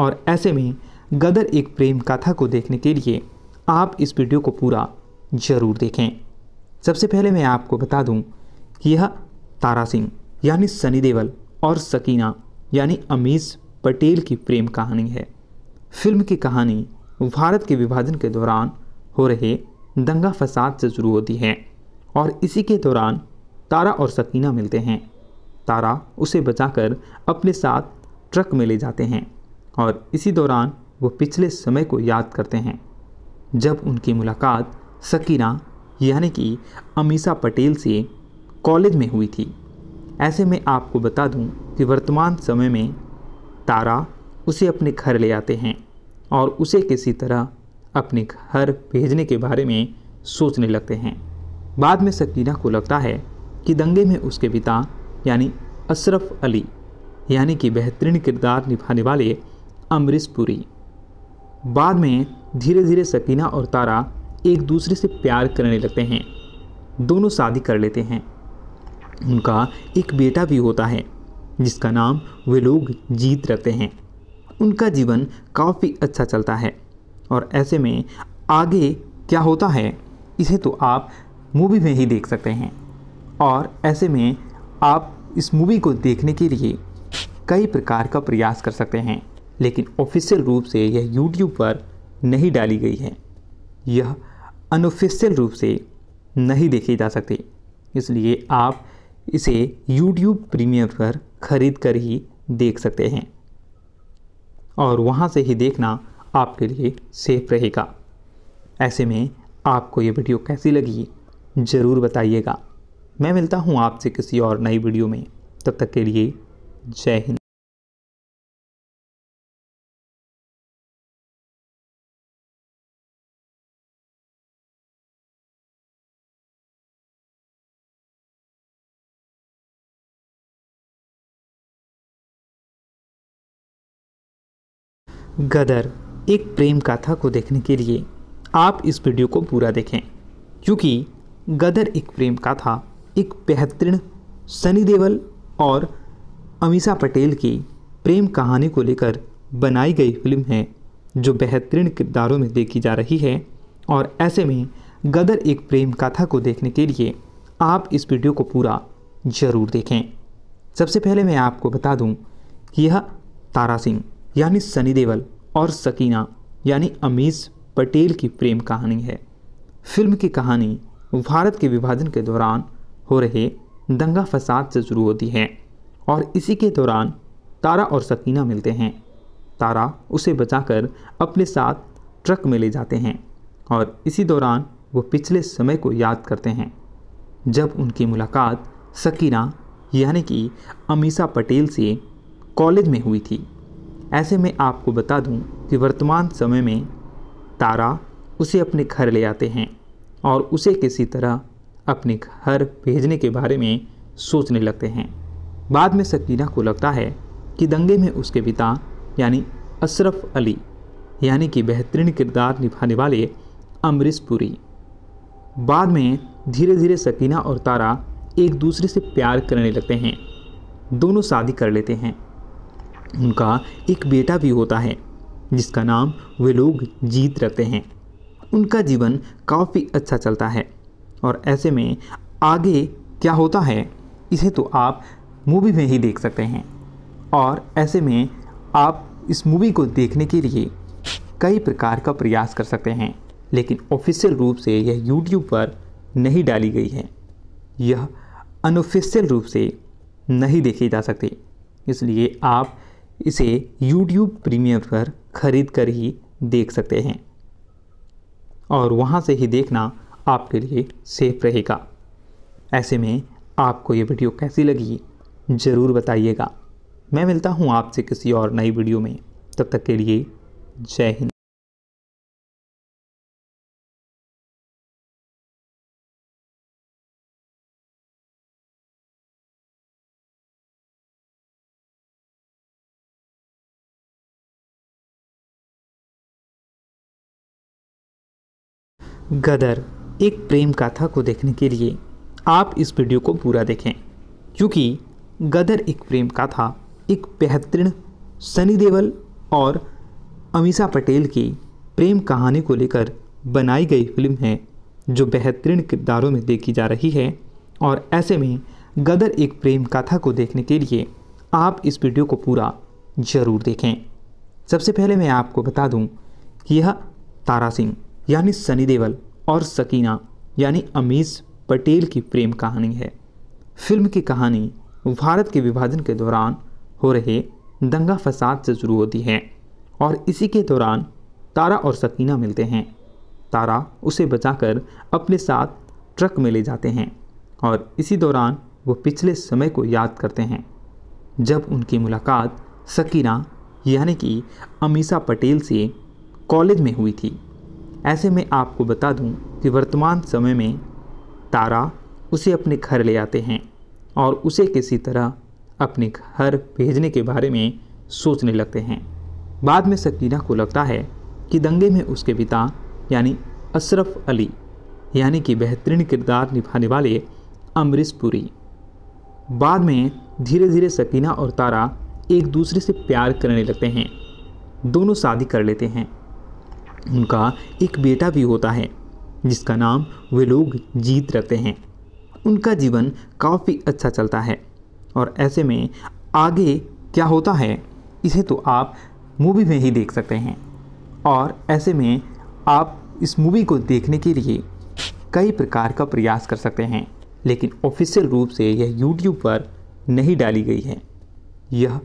[SPEAKER 1] और ऐसे में गदर एक प्रेम कथा को देखने के लिए आप इस वीडियो को पूरा ज़रूर देखें सबसे पहले मैं आपको बता दूं कि यह तारा सिंह यानी सनी देवल और सकीना यानी अमीश पटेल की प्रेम कहानी है फिल्म की कहानी भारत के विभाजन के दौरान हो रहे दंगा फसाद से शुरू होती है और इसी के दौरान तारा और सकीना मिलते हैं तारा उसे बचाकर अपने साथ ट्रक में ले जाते हैं और इसी दौरान वो पिछले समय को याद करते हैं जब उनकी मुलाकात सकीना यानी कि अमीशा पटेल से कॉलेज में हुई थी ऐसे में आपको बता दूं कि वर्तमान समय में तारा उसे अपने घर ले आते हैं और उसे किसी तरह अपने घर भेजने के बारे में सोचने लगते हैं बाद में सकीना को लगता है कि दंगे में उसके पिता यानी अशरफ अली यानी कि बेहतरीन किरदार निभाने वाले अमरीश पुरी बाद में धीरे धीरे सकीना और तारा एक दूसरे से प्यार करने लगते हैं दोनों शादी कर लेते हैं उनका एक बेटा भी होता है जिसका नाम वे लोग जीत रखते हैं उनका जीवन काफ़ी अच्छा चलता है और ऐसे में आगे क्या होता है इसे तो आप मूवी में ही देख सकते हैं और ऐसे में आप इस मूवी को देखने के लिए कई प्रकार का प्रयास कर सकते हैं लेकिन ऑफिशियल रूप से यह यूट्यूब पर नहीं डाली गई है यह अनऑफिशियल रूप से नहीं देखी जा सकती इसलिए आप इसे YouTube प्रीमियम पर ख़रीद कर ही देख सकते हैं और वहाँ से ही देखना आपके लिए सेफ रहेगा ऐसे में आपको ये वीडियो कैसी लगी ज़रूर बताइएगा मैं मिलता हूँ आपसे किसी और नई वीडियो में तब तक के लिए जय हिंद गदर एक प्रेम कथा को देखने के लिए आप इस वीडियो को पूरा देखें क्योंकि गदर एक प्रेम कथा एक बेहतरीन सनी देवल और अमीषा पटेल की प्रेम कहानी को लेकर बनाई गई फिल्म है जो बेहतरीन किरदारों में देखी जा रही है और ऐसे में गदर एक प्रेम कथा को देखने के लिए आप इस वीडियो को पूरा ज़रूर देखें सबसे पहले मैं आपको बता दूं कि यह तारा सिंह यानी सनी देवल और सकीना यानी अमीश पटेल की प्रेम कहानी है फिल्म की कहानी भारत के विभाजन के दौरान हो रहे दंगा फसाद से शुरू होती है और इसी के दौरान तारा और सकीना मिलते हैं तारा उसे बचाकर अपने साथ ट्रक में ले जाते हैं और इसी दौरान वो पिछले समय को याद करते हैं जब उनकी मुलाकात सकीना यानी कि अमीशा पटेल से कॉलेज में हुई थी ऐसे में आपको बता दूं कि वर्तमान समय में तारा उसे अपने घर ले आते हैं और उसे किसी तरह अपने घर भेजने के बारे में सोचने लगते हैं बाद में सकीना को लगता है कि दंगे में उसके पिता यानी अशरफ अली यानी कि बेहतरीन किरदार निभाने वाले अमरीश पुरी बाद में धीरे धीरे सकीना और तारा एक दूसरे से प्यार करने लगते हैं दोनों शादी कर लेते हैं उनका एक बेटा भी होता है जिसका नाम वे लोग जीत रखते हैं उनका जीवन काफ़ी अच्छा चलता है और ऐसे में आगे क्या होता है इसे तो आप मूवी में ही देख सकते हैं और ऐसे में आप इस मूवी को देखने के लिए कई प्रकार का प्रयास कर सकते हैं लेकिन ऑफिशियल रूप से यह यूट्यूब पर नहीं डाली गई है यह अनऑफिशियल रूप से नहीं देखी जा सकती इसलिए आप इसे YouTube प्रीमियम पर ख़रीद कर ही देख सकते हैं और वहाँ से ही देखना आपके लिए सेफ रहेगा ऐसे में आपको ये वीडियो कैसी लगी ज़रूर बताइएगा मैं मिलता हूँ आपसे किसी और नई वीडियो में तब तक के लिए जय हिंद गदर एक प्रेम कथा को देखने के लिए आप इस वीडियो को पूरा देखें क्योंकि गदर एक प्रेम कथा एक बेहतरीन सनी देवल और अमीषा पटेल की प्रेम कहानी को लेकर बनाई गई फिल्म है जो बेहतरीन किरदारों में देखी जा रही है और ऐसे में गदर एक प्रेम कथा को देखने के लिए आप इस वीडियो को पूरा ज़रूर देखें सबसे पहले मैं आपको बता दूं कि यह तारा सिंह यानी सनी देवल और सकीना यानी अमीश पटेल की प्रेम कहानी है फिल्म की कहानी भारत के विभाजन के दौरान हो रहे दंगा फसाद से शुरू होती है और इसी के दौरान तारा और सकीना मिलते हैं तारा उसे बचाकर अपने साथ ट्रक में ले जाते हैं और इसी दौरान वो पिछले समय को याद करते हैं जब उनकी मुलाकात सकीना यानी कि अमीशा पटेल से कॉलेज में हुई थी ऐसे में आपको बता दूं कि वर्तमान समय में तारा उसे अपने घर ले आते हैं और उसे किसी तरह अपने घर भेजने के बारे में सोचने लगते हैं बाद में सकीना को लगता है कि दंगे में उसके पिता यानी अशरफ अली यानी कि बेहतरीन किरदार निभाने वाले अमरीश पुरी बाद में धीरे धीरे सकीना और तारा एक दूसरे से प्यार करने लगते हैं दोनों शादी कर लेते हैं उनका एक बेटा भी होता है जिसका नाम वे लोग जीत रखते हैं उनका जीवन काफ़ी अच्छा चलता है और ऐसे में आगे क्या होता है इसे तो आप मूवी में ही देख सकते हैं और ऐसे में आप इस मूवी को देखने के लिए कई प्रकार का प्रयास कर सकते हैं लेकिन ऑफिशियल रूप से यह यूट्यूब पर नहीं डाली गई है यह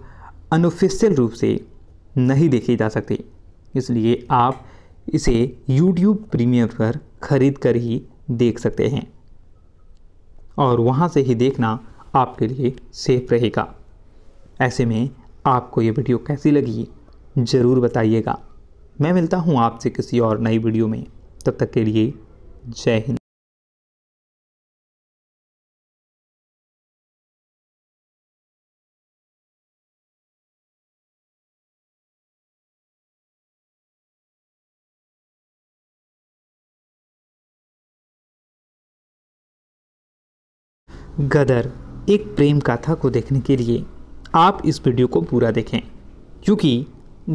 [SPEAKER 1] अनऑफिशियल रूप से नहीं देखी जा सकती इसलिए आप इसे YouTube प्रीमियम पर ख़रीद कर ही देख सकते हैं और वहाँ से ही देखना आपके लिए सेफ रहेगा ऐसे में आपको ये वीडियो कैसी लगी ज़रूर बताइएगा मैं मिलता हूँ आपसे किसी और नई वीडियो में तब तक के लिए जय हिंद
[SPEAKER 2] गदर एक प्रेम कथा को देखने के लिए आप इस वीडियो को पूरा देखें
[SPEAKER 1] क्योंकि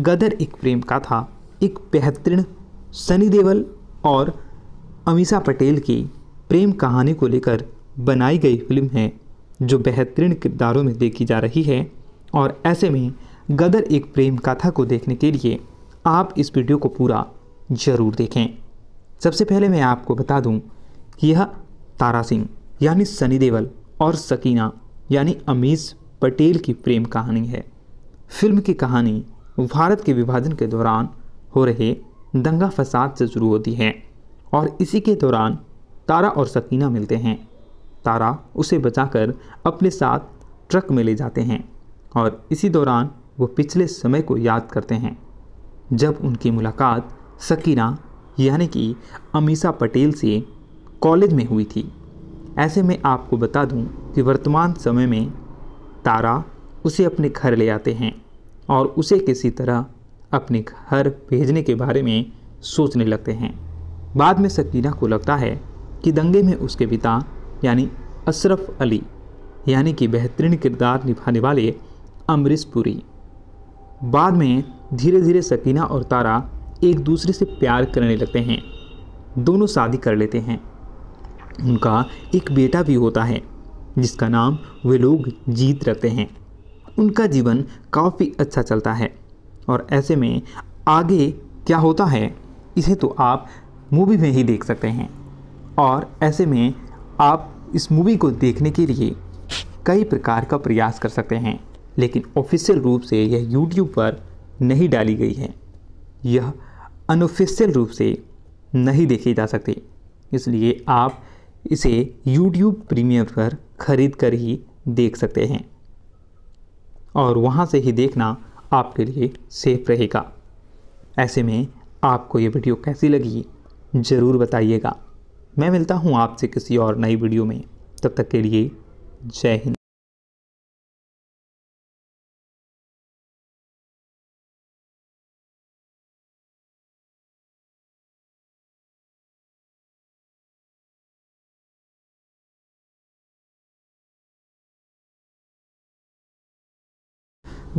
[SPEAKER 1] गदर एक प्रेम कथा एक बेहतरीन सनी देवल और अमीषा पटेल की प्रेम कहानी को लेकर बनाई गई फिल्म है जो बेहतरीन किरदारों में देखी जा रही है और ऐसे में गदर एक प्रेम कथा को देखने के लिए आप इस वीडियो को पूरा ज़रूर देखें सबसे पहले मैं आपको बता दूं कि यह तारा सिंह यानी सनी देवल और सकीना यानी अमीज पटेल की प्रेम कहानी है फिल्म की कहानी भारत के विभाजन के दौरान हो रहे दंगा फसाद से शुरू होती है और इसी के दौरान तारा और सकीना मिलते हैं तारा उसे बचाकर अपने साथ ट्रक में ले जाते हैं और इसी दौरान वो पिछले समय को याद करते हैं जब उनकी मुलाकात सकीना यानी कि अमीषा पटेल से कॉलेज में हुई थी ऐसे में आपको बता दूं कि वर्तमान समय में तारा उसे अपने घर ले आते हैं और उसे किसी तरह अपने घर भेजने के बारे में सोचने लगते हैं बाद में सकीना को लगता है कि दंगे में उसके पिता यानी अशरफ अली यानी कि बेहतरीन किरदार निभाने वाले अमरीश पुरी बाद में धीरे धीरे सकीना और तारा एक दूसरे से प्यार करने लगते हैं दोनों शादी कर लेते हैं उनका एक बेटा भी होता है जिसका नाम वे लोग जीत रखते हैं उनका जीवन काफ़ी अच्छा चलता है और ऐसे में आगे क्या होता है इसे तो आप मूवी में ही देख सकते हैं और ऐसे में आप इस मूवी को देखने के लिए कई प्रकार का प्रयास कर सकते हैं लेकिन ऑफिशियल रूप से यह यूट्यूब पर नहीं डाली गई है यह अनऑफिशियल रूप से नहीं देखी जा सकती इसलिए आप इसे YouTube प्रीमियम पर ख़रीद कर ही देख सकते हैं और वहाँ से ही देखना आपके लिए सेफ रहेगा ऐसे में आपको ये वीडियो कैसी लगी
[SPEAKER 2] ज़रूर बताइएगा मैं मिलता हूँ आपसे किसी और नई वीडियो में तब तक के लिए जय हिंद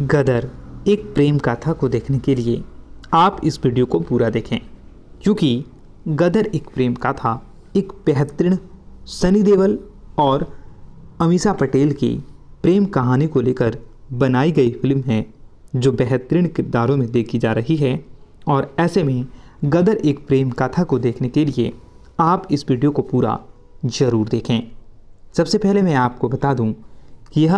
[SPEAKER 2] गदर एक प्रेम कथा को देखने के लिए आप इस वीडियो को पूरा देखें क्योंकि
[SPEAKER 1] गदर एक प्रेम कथा एक बेहतरीन सनी देवल और अमीषा पटेल की प्रेम कहानी को लेकर बनाई गई फिल्म है जो बेहतरीन किरदारों में देखी जा रही है और ऐसे में गदर एक प्रेम कथा को देखने के लिए आप इस वीडियो को पूरा ज़रूर देखें सबसे पहले मैं आपको बता दूं कि यह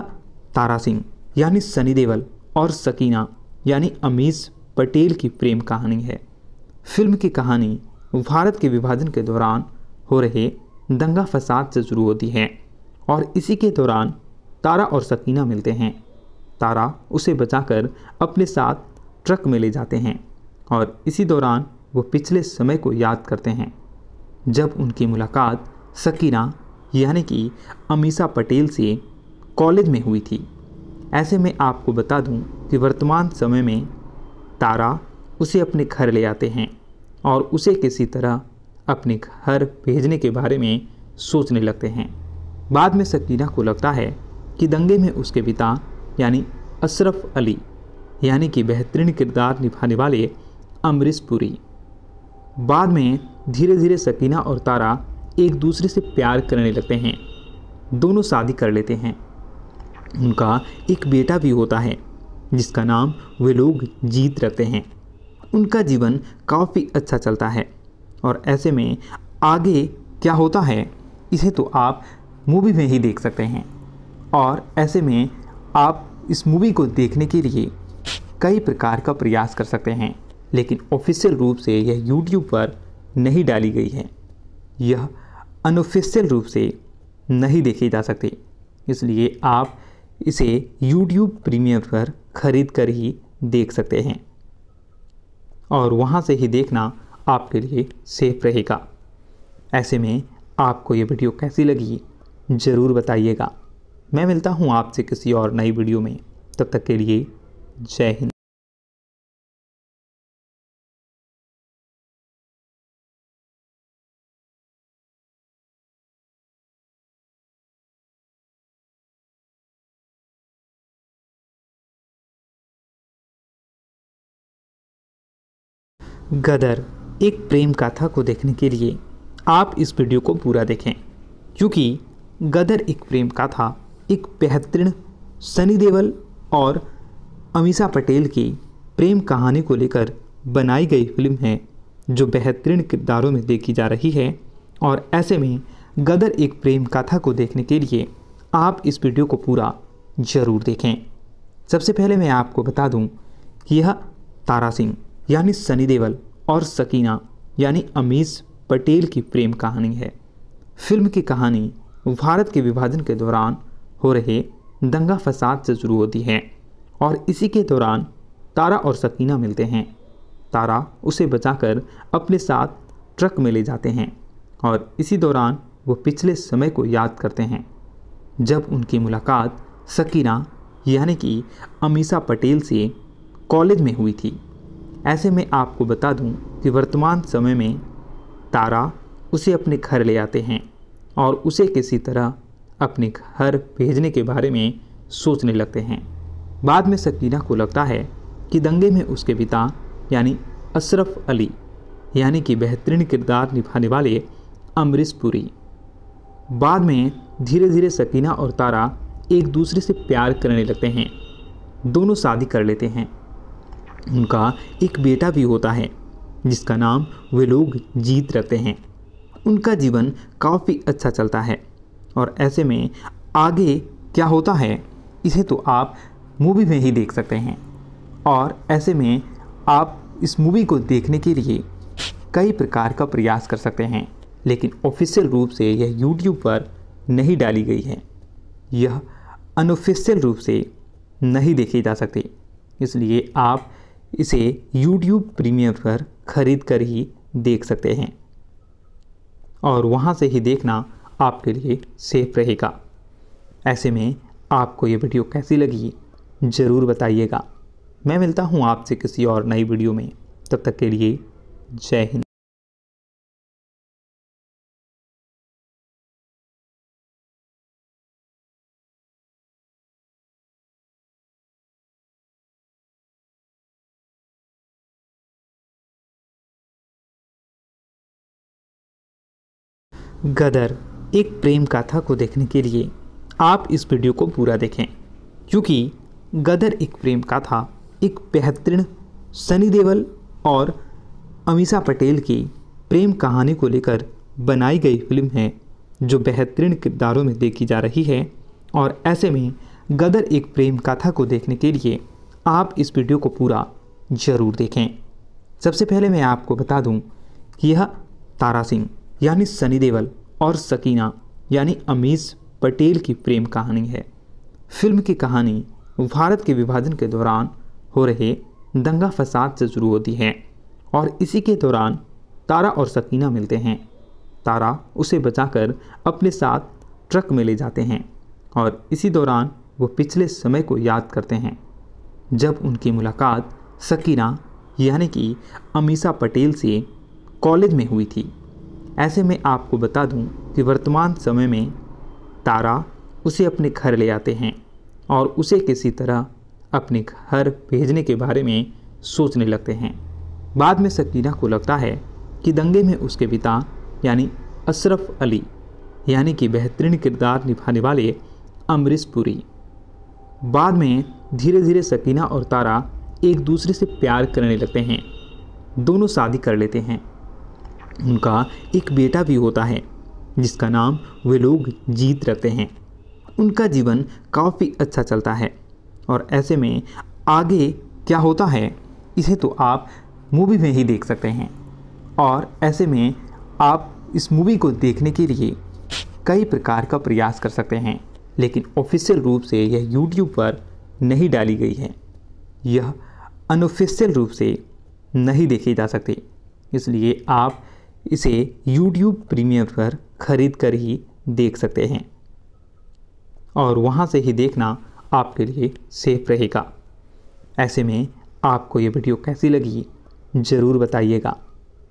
[SPEAKER 1] तारा सिंह यानी सनी देवल और सकीना यानी अमीश पटेल की प्रेम कहानी है फिल्म की कहानी भारत के विभाजन के दौरान हो रहे दंगा फसाद से शुरू होती है और इसी के दौरान तारा और सकीना मिलते हैं तारा उसे बचाकर अपने साथ ट्रक में ले जाते हैं और इसी दौरान वो पिछले समय को याद करते हैं जब उनकी मुलाकात सकीना यानी कि अमीशा पटेल से कॉलेज में हुई थी ऐसे में आपको बता दूं कि वर्तमान समय में तारा उसे अपने घर ले आते हैं और उसे किसी तरह अपने घर भेजने के बारे में सोचने लगते हैं बाद में सकीना को लगता है कि दंगे में उसके पिता यानी अशरफ अली यानी कि बेहतरीन किरदार निभाने वाले अमरीश पुरी बाद में धीरे धीरे सकीना और तारा एक दूसरे से प्यार करने लगते हैं दोनों शादी कर लेते हैं उनका एक बेटा भी होता है जिसका नाम वे लोग जीत रखते हैं उनका जीवन काफ़ी अच्छा चलता है और ऐसे में आगे क्या होता है इसे तो आप मूवी में ही देख सकते हैं और ऐसे में आप इस मूवी को देखने के लिए कई प्रकार का प्रयास कर सकते हैं लेकिन ऑफिशियल रूप से यह यूट्यूब पर नहीं डाली गई है यह अनऑफिशियल रूप से नहीं देखी जा सकती इसलिए आप इसे YouTube प्रीमियम पर ख़रीद कर ही देख सकते हैं और वहाँ से ही देखना आपके लिए सेफ रहेगा ऐसे में आपको ये वीडियो कैसी लगी ज़रूर बताइएगा मैं मिलता हूँ आपसे किसी और नई वीडियो में तब तक के लिए जय हिंद गदर एक प्रेम कथा को देखने के लिए आप इस वीडियो को पूरा देखें क्योंकि गदर एक प्रेम कथा एक बेहतरीन सनी देवल और अमीषा पटेल की प्रेम कहानी को लेकर बनाई गई फिल्म है जो बेहतरीन किरदारों में देखी जा रही है और ऐसे में गदर एक प्रेम कथा को देखने के लिए आप इस वीडियो को पूरा ज़रूर देखें सबसे पहले मैं आपको बता दूं कि यह तारा सिंह यानी सनी देवल और सकीना यानी अमीश पटेल की प्रेम कहानी है फिल्म की कहानी भारत के विभाजन के दौरान हो रहे दंगा फसाद से शुरू होती है और इसी के दौरान तारा और सकीना मिलते हैं तारा उसे बचाकर अपने साथ ट्रक में ले जाते हैं और इसी दौरान वो पिछले समय को याद करते हैं जब उनकी मुलाकात सकीना यानी कि अमीशा पटेल से कॉलेज में हुई थी ऐसे में आपको बता दूं कि वर्तमान समय में तारा उसे अपने घर ले आते हैं और उसे किसी तरह अपने घर भेजने के बारे में सोचने लगते हैं बाद में सकीना को लगता है कि दंगे में उसके पिता यानी अशरफ अली यानी कि बेहतरीन किरदार निभाने वाले अमरीश पुरी बाद में धीरे धीरे सकीना और तारा एक दूसरे से प्यार करने लगते हैं दोनों शादी कर लेते हैं उनका एक बेटा भी होता है जिसका नाम वे लोग जीत रखते हैं उनका जीवन काफ़ी अच्छा चलता है और ऐसे में आगे क्या होता है इसे तो आप मूवी में ही देख सकते हैं और ऐसे में आप इस मूवी को देखने के लिए कई प्रकार का प्रयास कर सकते हैं लेकिन ऑफिशियल रूप से यह यूट्यूब पर नहीं डाली गई है यह अनऑफिशियल रूप से नहीं देखी जा सकती इसलिए आप इसे YouTube प्रीमियम पर ख़रीद कर ही देख सकते हैं और वहाँ से ही देखना आपके लिए सेफ रहेगा ऐसे में आपको ये वीडियो कैसी लगी ज़रूर बताइएगा मैं मिलता हूँ आपसे किसी और नई वीडियो में तब तक के लिए जय हिंद गदर एक प्रेम कथा को देखने के लिए आप इस वीडियो को पूरा देखें क्योंकि गदर एक प्रेम कथा एक बेहतरीन सनी देवल और अमीषा पटेल की प्रेम कहानी को लेकर बनाई गई फिल्म है जो बेहतरीन किरदारों में देखी जा रही है और ऐसे में गदर एक प्रेम कथा को देखने के लिए आप इस वीडियो को पूरा ज़रूर देखें सबसे पहले मैं आपको बता दूं कि यह तारा सिंह यानी सनी देवल और सकीना यानी अमीश पटेल की प्रेम कहानी है फिल्म की कहानी भारत के विभाजन के दौरान हो रहे दंगा फसाद से शुरू होती है और इसी के दौरान तारा और सकीना मिलते हैं तारा उसे बचाकर अपने साथ ट्रक में ले जाते हैं और इसी दौरान वो पिछले समय को याद करते हैं जब उनकी मुलाकात सकीना यानी कि अमीशा पटेल से कॉलेज में हुई थी ऐसे में आपको बता दूं कि वर्तमान समय में तारा उसे अपने घर ले आते हैं और उसे किसी तरह अपने घर भेजने के बारे में सोचने लगते हैं बाद में सकीना को लगता है कि दंगे में उसके पिता यानी अशरफ अली यानी कि बेहतरीन किरदार निभाने वाले अमरीश पुरी बाद में धीरे धीरे सकीना और तारा एक दूसरे से प्यार करने लगते हैं दोनों शादी कर लेते हैं उनका एक बेटा भी होता है जिसका नाम वे लोग जीत रखते हैं उनका जीवन काफ़ी अच्छा चलता है और ऐसे में आगे क्या होता है इसे तो आप मूवी में ही देख सकते हैं और ऐसे में आप इस मूवी को देखने के लिए कई प्रकार का प्रयास कर सकते हैं लेकिन ऑफिशियल रूप से यह यूट्यूब पर नहीं डाली गई है यह अनऑफिशियल रूप से नहीं देखी जा सकती इसलिए आप इसे YouTube प्रीमियम पर ख़रीद कर ही देख सकते हैं और वहाँ से ही देखना आपके लिए सेफ रहेगा ऐसे में आपको ये वीडियो कैसी लगी ज़रूर बताइएगा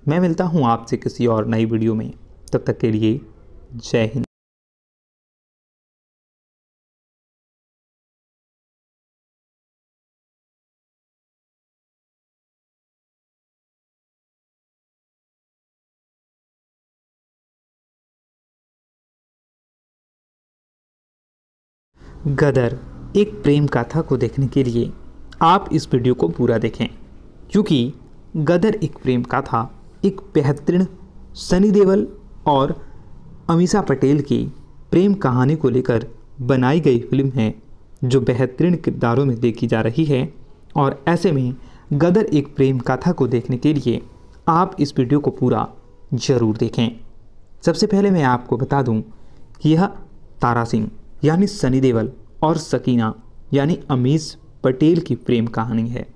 [SPEAKER 1] मैं मिलता हूँ आपसे किसी और नई वीडियो में तब तक के लिए जय हिंद गदर एक प्रेम कथा को देखने के लिए आप इस वीडियो को पूरा देखें क्योंकि गदर एक प्रेम कथा एक बेहतरीन सनी देवल और अमीषा पटेल की प्रेम कहानी को लेकर बनाई गई फिल्म है जो बेहतरीन किरदारों में देखी जा रही है और ऐसे में गदर एक प्रेम कथा को देखने के लिए आप इस वीडियो को पूरा ज़रूर देखें सबसे पहले मैं आपको बता दूं कि यह तारा सिंह यानी सनी देवल और सकीना यानी अमीज पटेल की प्रेम कहानी है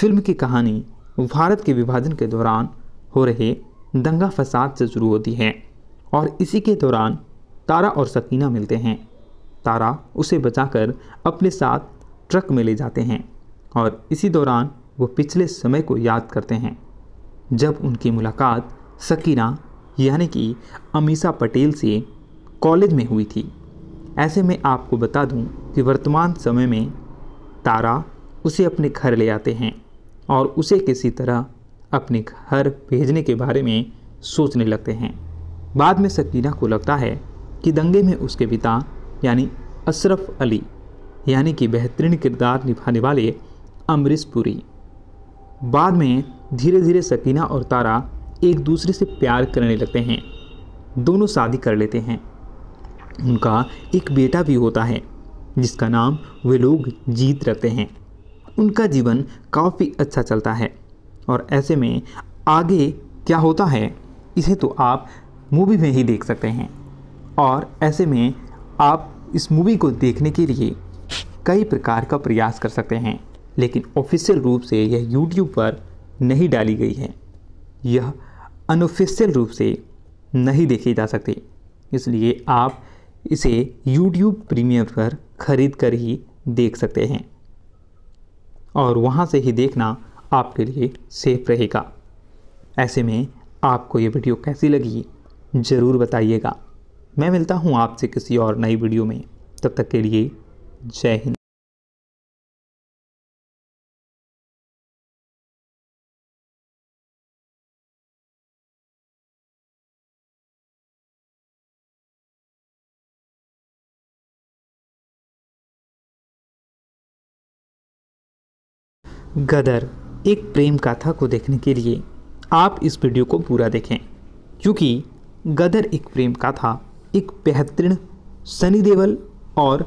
[SPEAKER 1] फिल्म की कहानी भारत के विभाजन के दौरान हो रहे दंगा फसाद से शुरू होती है और इसी के दौरान तारा और सकीना मिलते हैं तारा उसे बचाकर अपने साथ ट्रक में ले जाते हैं और इसी दौरान वो पिछले समय को याद करते हैं जब उनकी मुलाकात सकीना यानी कि अमीषा पटेल से कॉलेज में हुई थी ऐसे में आपको बता दूं कि वर्तमान समय में तारा उसे अपने घर ले आते हैं और उसे किसी तरह अपने घर भेजने के बारे में सोचने लगते हैं बाद में सकीना को लगता है कि दंगे में उसके पिता यानी अशरफ अली यानी कि बेहतरीन किरदार निभाने वाले अमरीश पुरी बाद में धीरे धीरे सकीना और तारा एक दूसरे से प्यार करने लगते हैं दोनों शादी कर लेते हैं उनका एक बेटा भी होता है जिसका नाम वे लोग जीत रखते हैं उनका जीवन काफ़ी अच्छा चलता है और ऐसे में आगे क्या होता है इसे तो आप मूवी में ही देख सकते हैं और ऐसे में आप इस मूवी को देखने के लिए कई प्रकार का प्रयास कर सकते हैं लेकिन ऑफिशियल रूप से यह यूट्यूब पर नहीं डाली गई है यह अनऑफिशियल रूप से नहीं देखी जा सकती इसलिए आप इसे YouTube प्रीमियम पर ख़रीद कर ही देख सकते हैं और वहाँ से ही देखना आपके लिए सेफ रहेगा ऐसे में आपको ये वीडियो कैसी लगी
[SPEAKER 2] ज़रूर बताइएगा मैं मिलता हूँ आपसे किसी और नई वीडियो में तब तक के लिए जय हिंद गदर एक प्रेम कथा को देखने के लिए आप इस वीडियो को पूरा देखें क्योंकि
[SPEAKER 1] गदर एक प्रेम कथा एक बेहतरीन सनी देवल और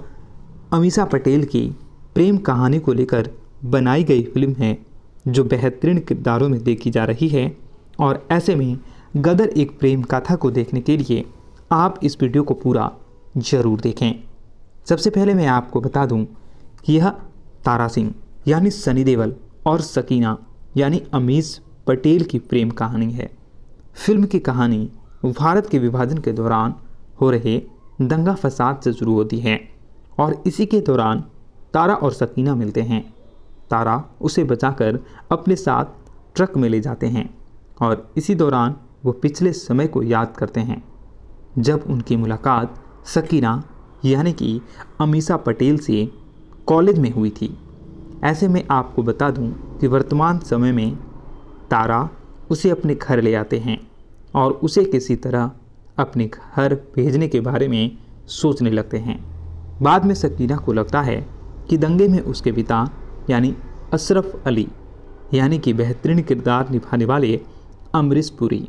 [SPEAKER 1] अमीषा पटेल की प्रेम कहानी को लेकर बनाई गई फिल्म है जो बेहतरीन किरदारों में देखी जा रही है और ऐसे में गदर एक प्रेम कथा को देखने के लिए आप इस वीडियो को पूरा ज़रूर देखें सबसे पहले मैं आपको बता दूं कि यह तारा सिंह यानी सनी देवल और सकीना यानी अमीश पटेल की प्रेम कहानी है फिल्म की कहानी भारत के विभाजन के दौरान हो रहे दंगा फसाद से शुरू होती है और इसी के दौरान तारा और सकीना मिलते हैं तारा उसे बचाकर अपने साथ ट्रक में ले जाते हैं और इसी दौरान वो पिछले समय को याद करते हैं जब उनकी मुलाकात सकीना यानी कि अमीशा पटेल से कॉलेज में हुई थी ऐसे में आपको बता दूं कि वर्तमान समय में तारा उसे अपने घर ले आते हैं और उसे किसी तरह अपने घर भेजने के बारे में सोचने लगते हैं बाद में सकीना को लगता है कि दंगे में उसके पिता यानी अशरफ अली यानी कि बेहतरीन किरदार निभाने वाले अमरीश पुरी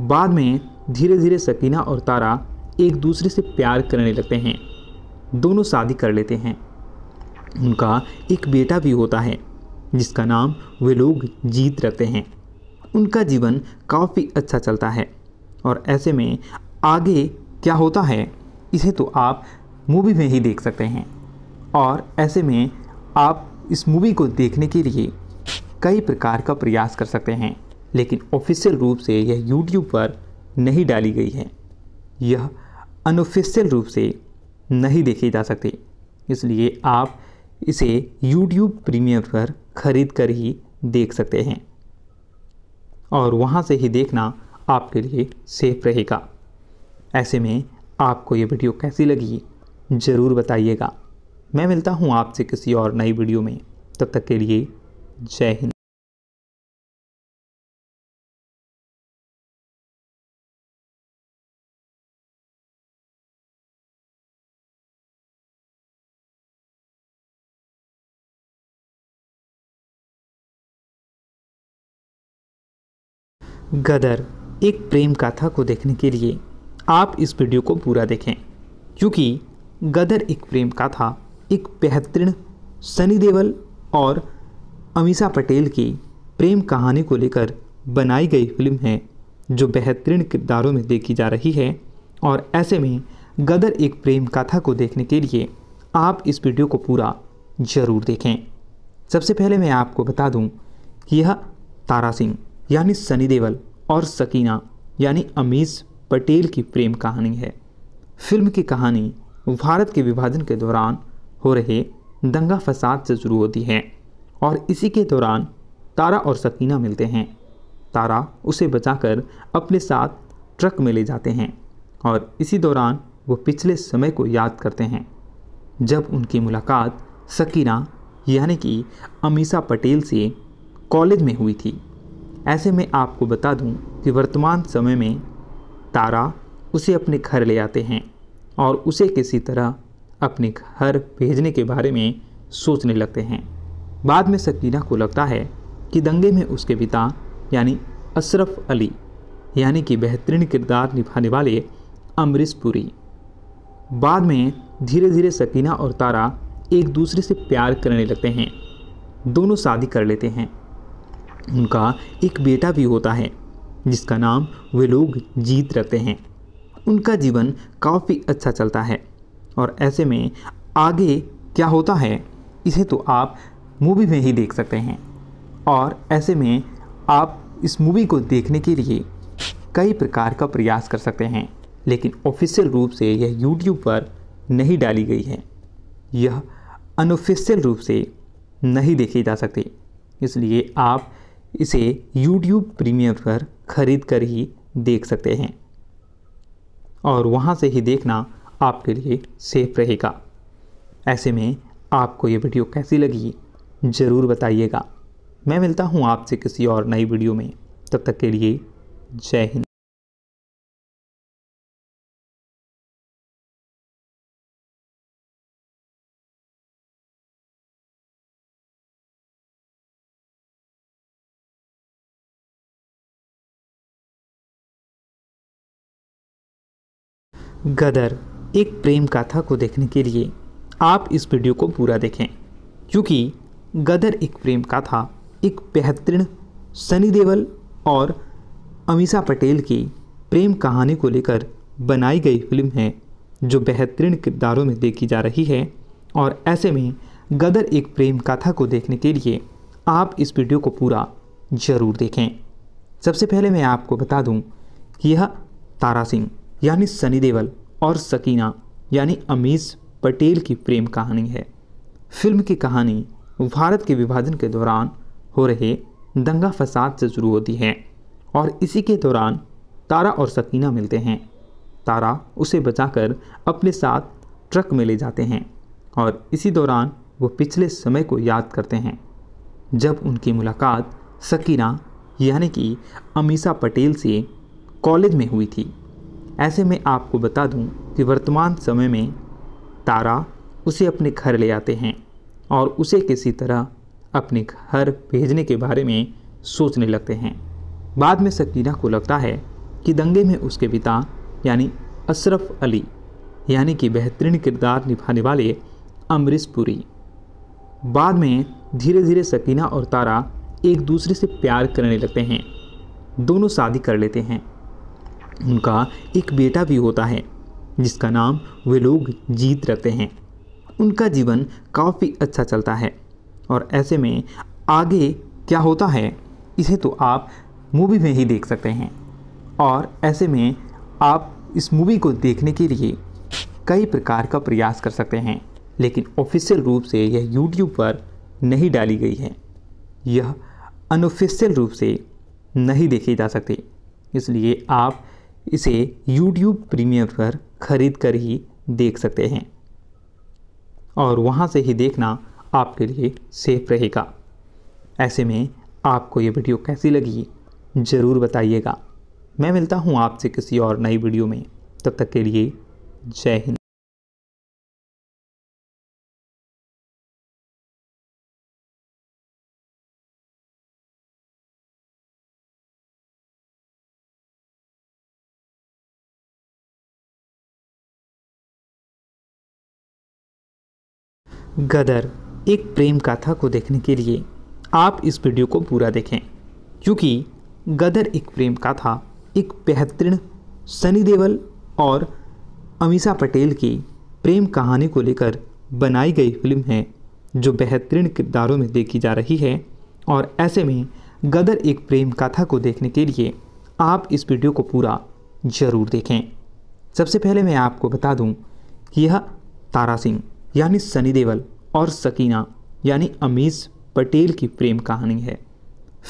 [SPEAKER 1] बाद में धीरे धीरे सकीना और तारा एक दूसरे से प्यार करने लगते हैं दोनों शादी कर लेते हैं उनका एक बेटा भी होता है जिसका नाम वे लोग जीत रखते हैं उनका जीवन काफ़ी अच्छा चलता है और ऐसे में आगे क्या होता है इसे तो आप मूवी में ही देख सकते हैं और ऐसे में आप इस मूवी को देखने के लिए कई प्रकार का प्रयास कर सकते हैं लेकिन ऑफिशियल रूप से यह यूट्यूब पर नहीं डाली गई है यह अनऑफिशियल रूप से नहीं देखी जा सकती इसलिए आप इसे YouTube प्रीमियम पर ख़रीद कर ही देख सकते हैं और वहाँ से ही देखना आपके लिए सेफ रहेगा ऐसे में आपको ये वीडियो कैसी लगी ज़रूर बताइएगा मैं मिलता हूँ आपसे किसी और नई वीडियो में तब तक के लिए
[SPEAKER 3] जय हिंद
[SPEAKER 2] गदर एक प्रेम कथा को देखने के लिए आप इस वीडियो को पूरा देखें क्योंकि गदर एक
[SPEAKER 1] प्रेम कथा एक बेहतरीन सनी देवल और अमीषा पटेल की प्रेम कहानी को लेकर बनाई गई फिल्म है जो बेहतरीन किरदारों में देखी जा रही है और ऐसे में गदर एक प्रेम कथा को देखने के लिए आप इस वीडियो को पूरा ज़रूर देखें सबसे पहले मैं आपको बता दूं कि यह तारा सिंह यानी सनी देवल और सकीना यानी अमीश पटेल की प्रेम कहानी है फिल्म की कहानी भारत के विभाजन के दौरान हो रहे दंगा फसाद से शुरू होती है और इसी के दौरान तारा और सकीना मिलते हैं तारा उसे बचाकर अपने साथ ट्रक में ले जाते हैं और इसी दौरान वो पिछले समय को याद करते हैं जब उनकी मुलाकात सकीना यानी कि अमीशा पटेल से कॉलेज में हुई थी ऐसे में आपको बता दूं कि वर्तमान समय में तारा उसे अपने घर ले आते हैं और उसे किसी तरह अपने घर भेजने के बारे में सोचने लगते हैं बाद में सकीना को लगता है कि दंगे में उसके पिता यानी अशरफ अली यानी कि बेहतरीन किरदार निभाने वाले अमरीश पुरी बाद में धीरे धीरे सकीना और तारा एक दूसरे से प्यार करने लगते हैं दोनों शादी कर लेते हैं उनका एक बेटा भी होता है जिसका नाम वे लोग जीत रखते हैं उनका जीवन काफ़ी अच्छा चलता है और ऐसे में आगे क्या होता है इसे तो आप मूवी में ही देख सकते हैं और ऐसे में आप इस मूवी को देखने के लिए कई प्रकार का प्रयास कर सकते हैं लेकिन ऑफिशियल रूप से यह यूट्यूब पर नहीं डाली गई है यह अनऑफिशियल रूप से नहीं देखी जा सकती इसलिए आप इसे YouTube प्रीमियम पर ख़रीद कर ही देख सकते हैं और वहाँ से ही देखना आपके लिए सेफ रहेगा ऐसे में आपको ये वीडियो कैसी लगी ज़रूर बताइएगा मैं मिलता हूँ आपसे किसी और नई वीडियो में तब तक के लिए जय हिंद गदर एक प्रेम कथा को देखने के लिए आप इस वीडियो को पूरा देखें क्योंकि गदर एक प्रेम कथा एक बेहतरीन सनी देवल और अमीषा पटेल की प्रेम कहानी को लेकर बनाई गई फिल्म है जो बेहतरीन किरदारों में देखी जा रही है और ऐसे में गदर एक प्रेम कथा को देखने के लिए आप इस वीडियो को पूरा ज़रूर देखें सबसे पहले मैं आपको बता दूं कि यह तारा सिंह यानी सनी देवल और सकीना यानी अमीश पटेल की प्रेम कहानी है फिल्म की कहानी भारत के विभाजन के दौरान हो रहे दंगा फसाद से शुरू होती है और इसी के दौरान तारा और सकीना मिलते हैं तारा उसे बचाकर अपने साथ ट्रक में ले जाते हैं और इसी दौरान वो पिछले समय को याद करते हैं जब उनकी मुलाकात सकीना यानी कि अमीशा पटेल से कॉलेज में हुई थी ऐसे में आपको बता दूं कि वर्तमान समय में तारा उसे अपने घर ले आते हैं और उसे किसी तरह अपने घर भेजने के बारे में सोचने लगते हैं बाद में सकीना को लगता है कि दंगे में उसके पिता यानी अशरफ अली यानी कि बेहतरीन किरदार निभाने वाले अमरीश पुरी बाद में धीरे धीरे सकीना और तारा एक दूसरे से प्यार करने लगते हैं दोनों शादी कर लेते हैं उनका एक बेटा भी होता है जिसका नाम वे लोग जीत रखते हैं उनका जीवन काफ़ी अच्छा चलता है और ऐसे में आगे क्या होता है इसे तो आप मूवी में ही देख सकते हैं और ऐसे में आप इस मूवी को देखने के लिए कई प्रकार का प्रयास कर सकते हैं लेकिन ऑफिशियल रूप से यह यूट्यूब पर नहीं डाली गई है यह अनऑफिशियल रूप से नहीं देखी जा सकती इसलिए आप इसे YouTube प्रीमियम पर ख़रीद कर ही देख सकते हैं और वहाँ से ही देखना आपके लिए सेफ रहेगा ऐसे में आपको ये वीडियो कैसी लगी ज़रूर बताइएगा मैं मिलता हूँ आपसे किसी और नई वीडियो में तब तक के लिए जय हिंद गदर एक प्रेम कथा को देखने के लिए आप इस वीडियो को पूरा देखें क्योंकि गदर एक प्रेम कथा एक बेहतरीन सनी देवल और अमीषा पटेल की प्रेम कहानी को लेकर बनाई गई फिल्म है जो बेहतरीन किरदारों में देखी जा रही है और ऐसे में गदर एक प्रेम कथा को देखने के लिए आप इस वीडियो को पूरा ज़रूर देखें सबसे पहले मैं आपको बता दूं कि यह तारा सिंह यानी सनी देवल और सकीना यानी अमीज पटेल की प्रेम कहानी है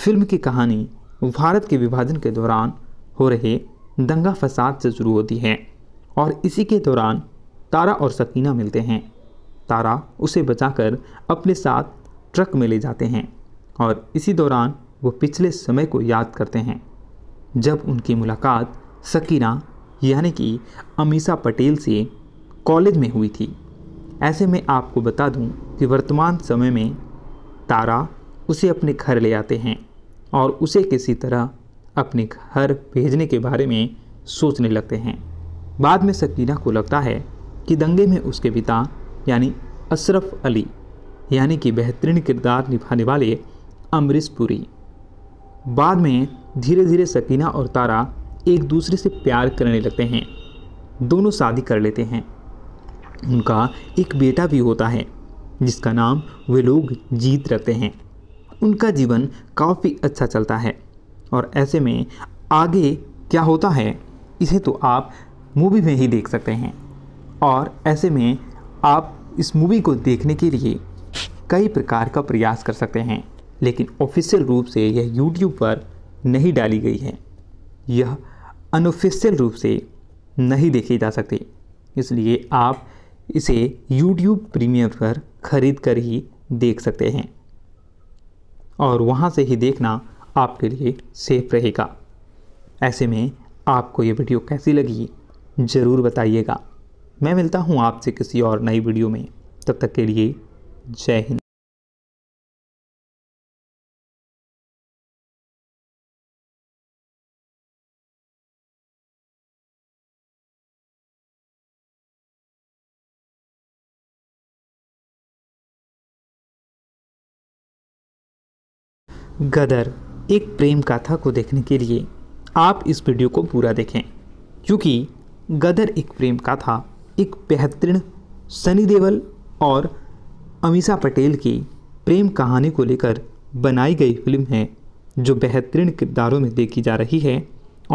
[SPEAKER 1] फिल्म की कहानी भारत के विभाजन के दौरान हो रहे दंगा फसाद से शुरू होती है और इसी के दौरान तारा और सकीना मिलते हैं तारा उसे बचाकर अपने साथ ट्रक में ले जाते हैं और इसी दौरान वो पिछले समय को याद करते हैं जब उनकी मुलाकात सकीना यानी कि अमीषा पटेल से कॉलेज में हुई थी ऐसे में आपको बता दूं कि वर्तमान समय में तारा उसे अपने घर ले आते हैं और उसे किसी तरह अपने घर भेजने के बारे में सोचने लगते हैं बाद में सकीना को लगता है कि दंगे में उसके पिता यानी अशरफ अली यानी कि बेहतरीन किरदार निभाने वाले अमरीश पुरी बाद में धीरे धीरे सकीना और तारा एक दूसरे से प्यार करने लगते हैं दोनों शादी कर लेते हैं उनका एक बेटा भी होता है जिसका नाम वे लोग जीत रखते हैं उनका जीवन काफ़ी अच्छा चलता है और ऐसे में आगे क्या होता है इसे तो आप मूवी में ही देख सकते हैं और ऐसे में आप इस मूवी को देखने के लिए कई प्रकार का प्रयास कर सकते हैं लेकिन ऑफिशियल रूप से यह यूट्यूब पर नहीं डाली गई है यह अनऑफिशियल रूप से नहीं देखी जा सकती इसलिए आप इसे YouTube प्रीमियम पर ख़रीद कर ही देख सकते हैं और वहाँ से ही देखना आपके लिए सेफ रहेगा ऐसे में आपको ये वीडियो कैसी लगी ज़रूर बताइएगा मैं मिलता हूँ आपसे किसी और नई वीडियो में तब तक के लिए जय हिंद गदर एक प्रेम कथा को देखने के लिए आप इस वीडियो को पूरा देखें क्योंकि गदर एक प्रेम कथा एक बेहतरीन सनी देवल और अमीषा पटेल की प्रेम कहानी को लेकर बनाई गई फिल्म है जो बेहतरीन किरदारों में देखी जा रही है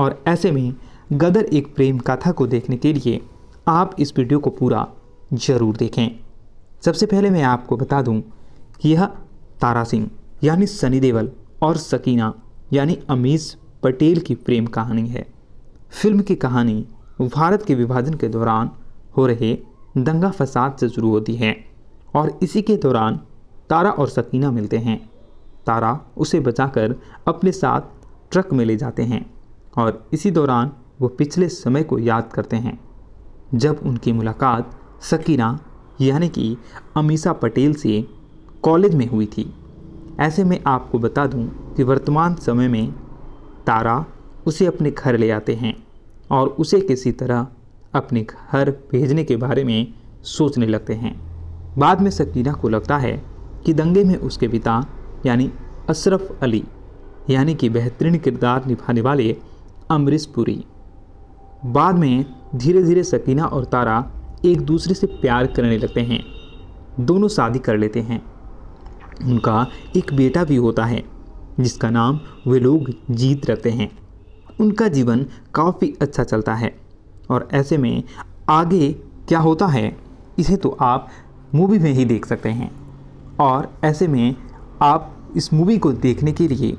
[SPEAKER 1] और ऐसे में गदर एक प्रेम कथा को देखने के लिए आप इस वीडियो को पूरा ज़रूर देखें सबसे पहले मैं आपको बता दूं कि यह तारा सिंह यानी सनी देवल और सकीना यानी अमीश पटेल की प्रेम कहानी है फिल्म की कहानी भारत के विभाजन के दौरान हो रहे दंगा फसाद से शुरू होती है और इसी के दौरान तारा और सकीना मिलते हैं तारा उसे बचाकर अपने साथ ट्रक में ले जाते हैं और इसी दौरान वो पिछले समय को याद करते हैं जब उनकी मुलाकात सकीना यानी कि अमीशा पटेल से कॉलेज में हुई थी ऐसे में आपको बता दूं कि वर्तमान समय में तारा उसे अपने घर ले आते हैं और उसे किसी तरह अपने घर भेजने के बारे में सोचने लगते हैं बाद में सकीना को लगता है कि दंगे में उसके पिता यानी अशरफ अली यानी कि बेहतरीन किरदार निभाने वाले अमरीश पुरी बाद में धीरे धीरे सकीना और तारा एक दूसरे से प्यार करने लगते हैं दोनों शादी कर लेते हैं उनका एक बेटा भी होता है जिसका नाम वे लोग जीत रखते हैं उनका जीवन काफ़ी अच्छा चलता है और ऐसे में आगे क्या होता है इसे तो आप मूवी में ही देख सकते हैं और ऐसे में आप इस मूवी को देखने के लिए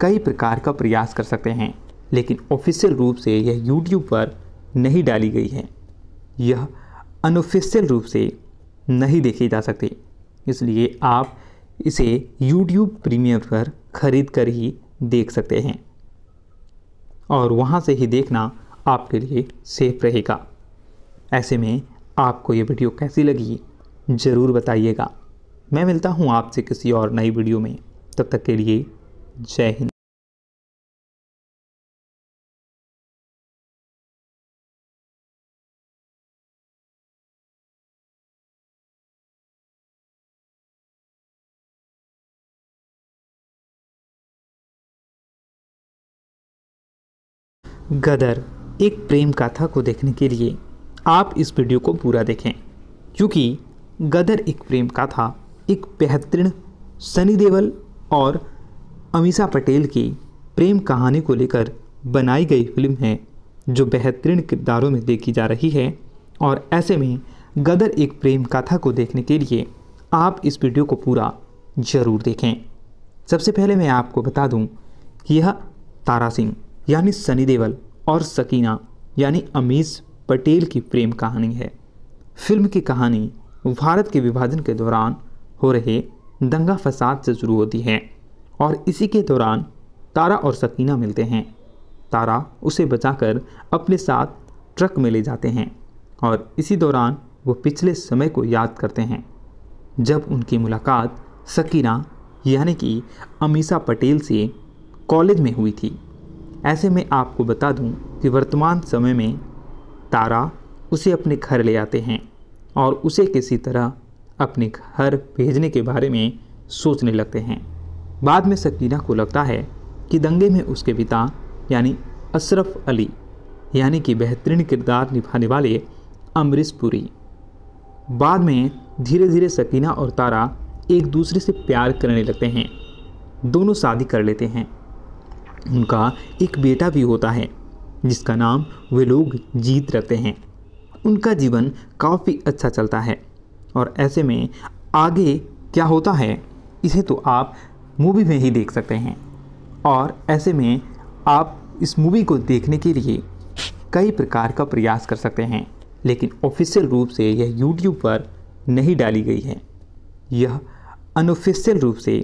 [SPEAKER 1] कई प्रकार का प्रयास कर सकते हैं लेकिन ऑफिशियल रूप से यह यूट्यूब पर नहीं डाली गई है यह अनऑफिशियल रूप से नहीं देखी जा सकती इसलिए आप इसे YouTube प्रीमियम पर ख़रीद कर ही देख सकते हैं और वहाँ से ही देखना आपके लिए सेफ रहेगा ऐसे में आपको ये वीडियो कैसी लगी
[SPEAKER 2] ज़रूर बताइएगा मैं मिलता हूँ आपसे किसी और नई वीडियो में तब तक के लिए जय हिंद गदर एक प्रेम कथा को देखने के लिए आप इस वीडियो को पूरा देखें क्योंकि
[SPEAKER 1] गदर एक प्रेम कथा एक बेहतरीन सनी देवल और अमीषा पटेल की प्रेम कहानी को लेकर बनाई गई फिल्म है जो बेहतरीन किरदारों में देखी जा रही है और ऐसे में गदर एक प्रेम कथा को देखने के लिए आप इस वीडियो को पूरा ज़रूर देखें सबसे पहले मैं आपको बता दूं कि यह तारा सिंह यानी सनी देवल और सकीना यानी अमीश पटेल की प्रेम कहानी है फिल्म की कहानी भारत के विभाजन के दौरान हो रहे दंगा फसाद से शुरू होती है और इसी के दौरान तारा और सकीना मिलते हैं तारा उसे बचाकर अपने साथ ट्रक में ले जाते हैं और इसी दौरान वो पिछले समय को याद करते हैं जब उनकी मुलाकात सकीना यानी कि अमीशा पटेल से कॉलेज में हुई थी ऐसे में आपको बता दूं कि वर्तमान समय में तारा उसे अपने घर ले आते हैं और उसे किसी तरह अपने घर भेजने के बारे में सोचने लगते हैं बाद में सकीना को लगता है कि दंगे में उसके पिता यानी अशरफ अली यानी कि बेहतरीन किरदार निभाने वाले अमरीश पुरी बाद में धीरे धीरे सकीना और तारा एक दूसरे से प्यार करने लगते हैं दोनों शादी कर लेते हैं उनका एक बेटा भी होता है जिसका नाम वे लोग जीत रखते हैं उनका जीवन काफ़ी अच्छा चलता है और ऐसे में आगे क्या होता है इसे तो आप मूवी में ही देख सकते हैं और ऐसे में आप इस मूवी को देखने के लिए कई प्रकार का प्रयास कर सकते हैं लेकिन ऑफिशियल रूप से यह यूट्यूब पर नहीं डाली गई है यह अनऑफिशियल रूप से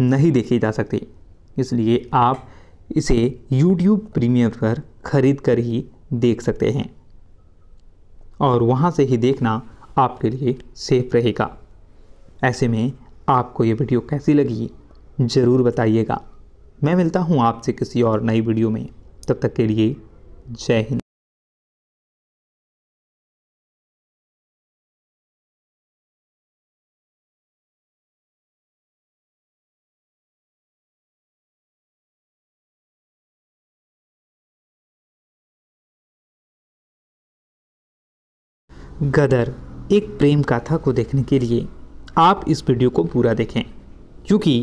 [SPEAKER 1] नहीं देखी जा सकती इसलिए आप इसे YouTube प्रीमियम पर ख़रीद कर ही देख सकते हैं और वहाँ से ही देखना आपके लिए सेफ रहेगा ऐसे में आपको ये वीडियो कैसी लगी ज़रूर बताइएगा मैं मिलता हूँ आपसे किसी और नई वीडियो में तब तक के लिए जय हिंद
[SPEAKER 2] गदर एक प्रेम कथा को देखने के लिए आप इस वीडियो को पूरा देखें क्योंकि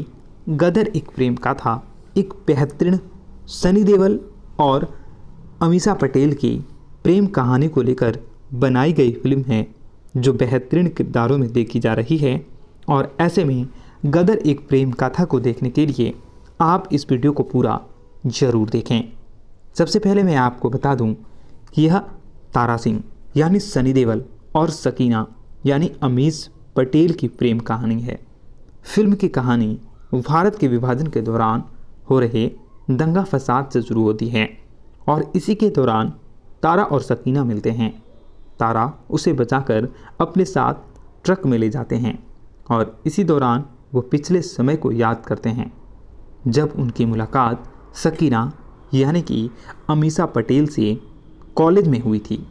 [SPEAKER 2] गदर एक प्रेम
[SPEAKER 1] कथा एक बेहतरीन सनी देवल और अमीषा पटेल की प्रेम कहानी को लेकर बनाई गई फिल्म है जो बेहतरीन किरदारों में देखी जा रही है और ऐसे में गदर एक प्रेम कथा को देखने के लिए आप इस वीडियो को पूरा ज़रूर देखें सबसे पहले मैं आपको बता दूं कि यह तारा सिंह यानी सनी देवल और सकीना यानी अमीश पटेल की प्रेम कहानी है फिल्म की कहानी भारत के विभाजन के दौरान हो रहे दंगा फसाद से शुरू होती है और इसी के दौरान तारा और सकीना मिलते हैं तारा उसे बचाकर अपने साथ ट्रक में ले जाते हैं और इसी दौरान वो पिछले समय को याद करते हैं जब उनकी मुलाकात सकीना यानी कि अमीशा पटेल से कॉलेज में हुई थी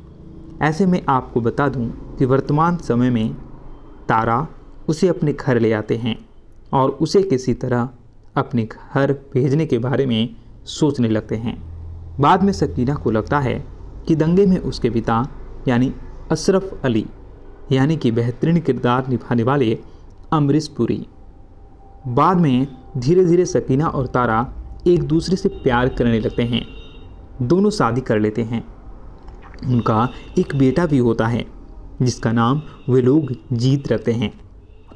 [SPEAKER 1] ऐसे में आपको बता दूं कि वर्तमान समय में तारा उसे अपने घर ले आते हैं और उसे किसी तरह अपने घर भेजने के बारे में सोचने लगते हैं बाद में सकीना को लगता है कि दंगे में उसके पिता यानी अशरफ अली यानी कि बेहतरीन किरदार निभाने वाले अमरीश पुरी बाद में धीरे धीरे सकीना और तारा एक दूसरे से प्यार करने लगते हैं दोनों शादी कर लेते हैं उनका एक बेटा भी होता है जिसका नाम वे लोग जीत रखते हैं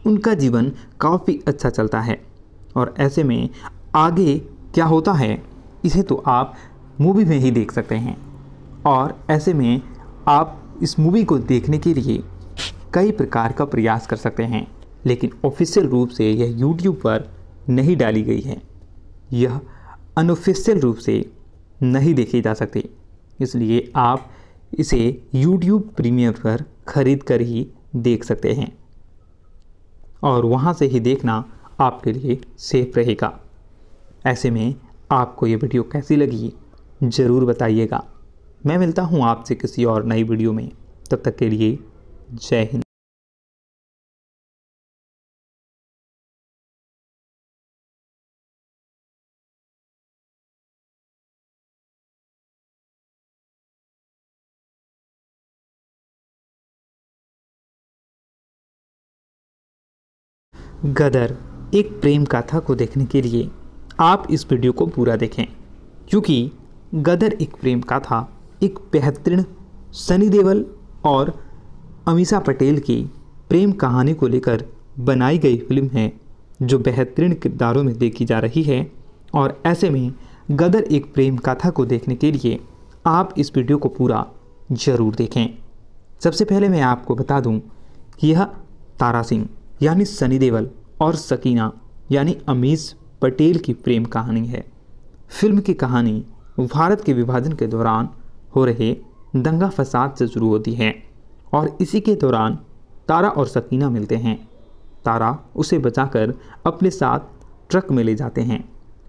[SPEAKER 1] उनका जीवन काफ़ी अच्छा चलता है और ऐसे में आगे क्या होता है इसे तो आप मूवी में ही देख सकते हैं और ऐसे में आप इस मूवी को देखने के लिए कई प्रकार का प्रयास कर सकते हैं लेकिन ऑफिशियल रूप से यह यूट्यूब पर नहीं डाली गई है यह अनऑफिशियल रूप से नहीं देखी जा सकती इसलिए आप इसे YouTube प्रीमियम पर ख़रीद कर ही देख सकते हैं और वहाँ से ही देखना आपके लिए सेफ रहेगा ऐसे में आपको ये वीडियो कैसी लगी ज़रूर बताइएगा मैं मिलता हूँ आपसे किसी और नई वीडियो में तब तक के लिए जय हिंद गदर एक प्रेम कथा को देखने के लिए आप इस वीडियो को पूरा देखें क्योंकि गदर एक प्रेम कथा एक बेहतरीन सनी देवल और अमीषा पटेल की प्रेम कहानी को लेकर बनाई गई फिल्म है जो बेहतरीन किरदारों में देखी जा रही है और ऐसे में गदर एक प्रेम कथा को देखने के लिए आप इस वीडियो को पूरा ज़रूर देखें सबसे पहले मैं आपको बता दूं कि यह तारा सिंह यानी सनी देवल और सकीना यानी अमीज़ पटेल की प्रेम कहानी है फिल्म की कहानी भारत के विभाजन के दौरान हो रहे दंगा फसाद से शुरू होती है और इसी के दौरान तारा और सकीना मिलते हैं तारा उसे बचाकर अपने साथ ट्रक में ले जाते हैं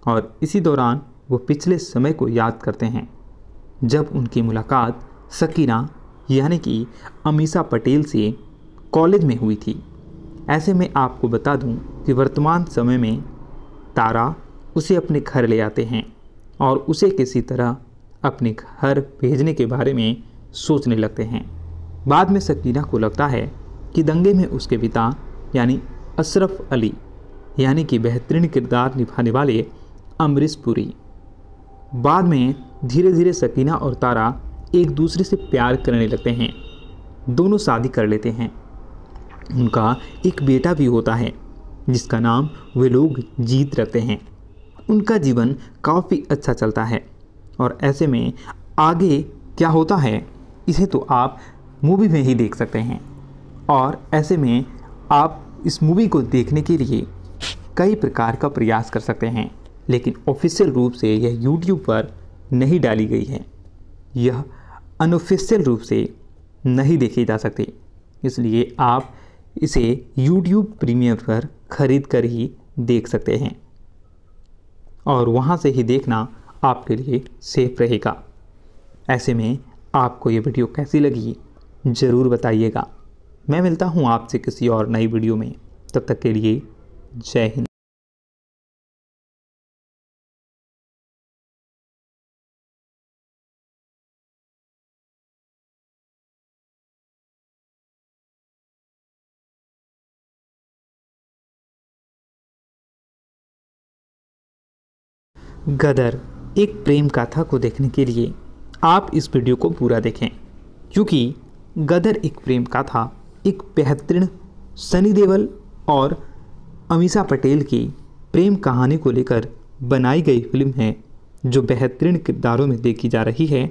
[SPEAKER 1] और इसी दौरान वो पिछले समय को याद करते हैं जब उनकी मुलाकात सकीना यानी कि अमीषा पटेल से कॉलेज में हुई थी ऐसे में आपको बता दूं कि वर्तमान समय में तारा उसे अपने घर ले आते हैं और उसे किसी तरह अपने घर भेजने के बारे में सोचने लगते हैं बाद में सकीना को लगता है कि दंगे में उसके पिता यानी अशरफ अली यानी कि बेहतरीन किरदार निभाने वाले अमरीश पुरी बाद में धीरे धीरे सकीना और तारा एक दूसरे से प्यार करने लगते हैं दोनों शादी कर लेते हैं उनका एक बेटा भी होता है जिसका नाम वे लोग जीत रखते हैं उनका जीवन काफ़ी अच्छा चलता है और ऐसे में आगे क्या होता है इसे तो आप मूवी में ही देख सकते हैं और ऐसे में आप इस मूवी को देखने के लिए कई प्रकार का प्रयास कर सकते हैं लेकिन ऑफिशियल रूप से यह यूट्यूब पर नहीं डाली गई है यह अनऑफिशियल रूप से नहीं देखी जा सकती इसलिए आप इसे YouTube प्रीमियम पर ख़रीद कर ही देख सकते हैं और वहाँ से ही देखना आपके लिए सेफ रहेगा ऐसे में आपको ये वीडियो कैसी लगी ज़रूर बताइएगा मैं मिलता हूँ आपसे किसी और नई वीडियो में तब तक के लिए जय हिंद गदर एक प्रेम कथा को देखने के लिए आप इस वीडियो को पूरा देखें क्योंकि गदर एक प्रेम कथा एक बेहतरीन सनी देवल और अमीषा पटेल की प्रेम कहानी को लेकर बनाई गई फिल्म है जो बेहतरीन किरदारों में देखी जा रही है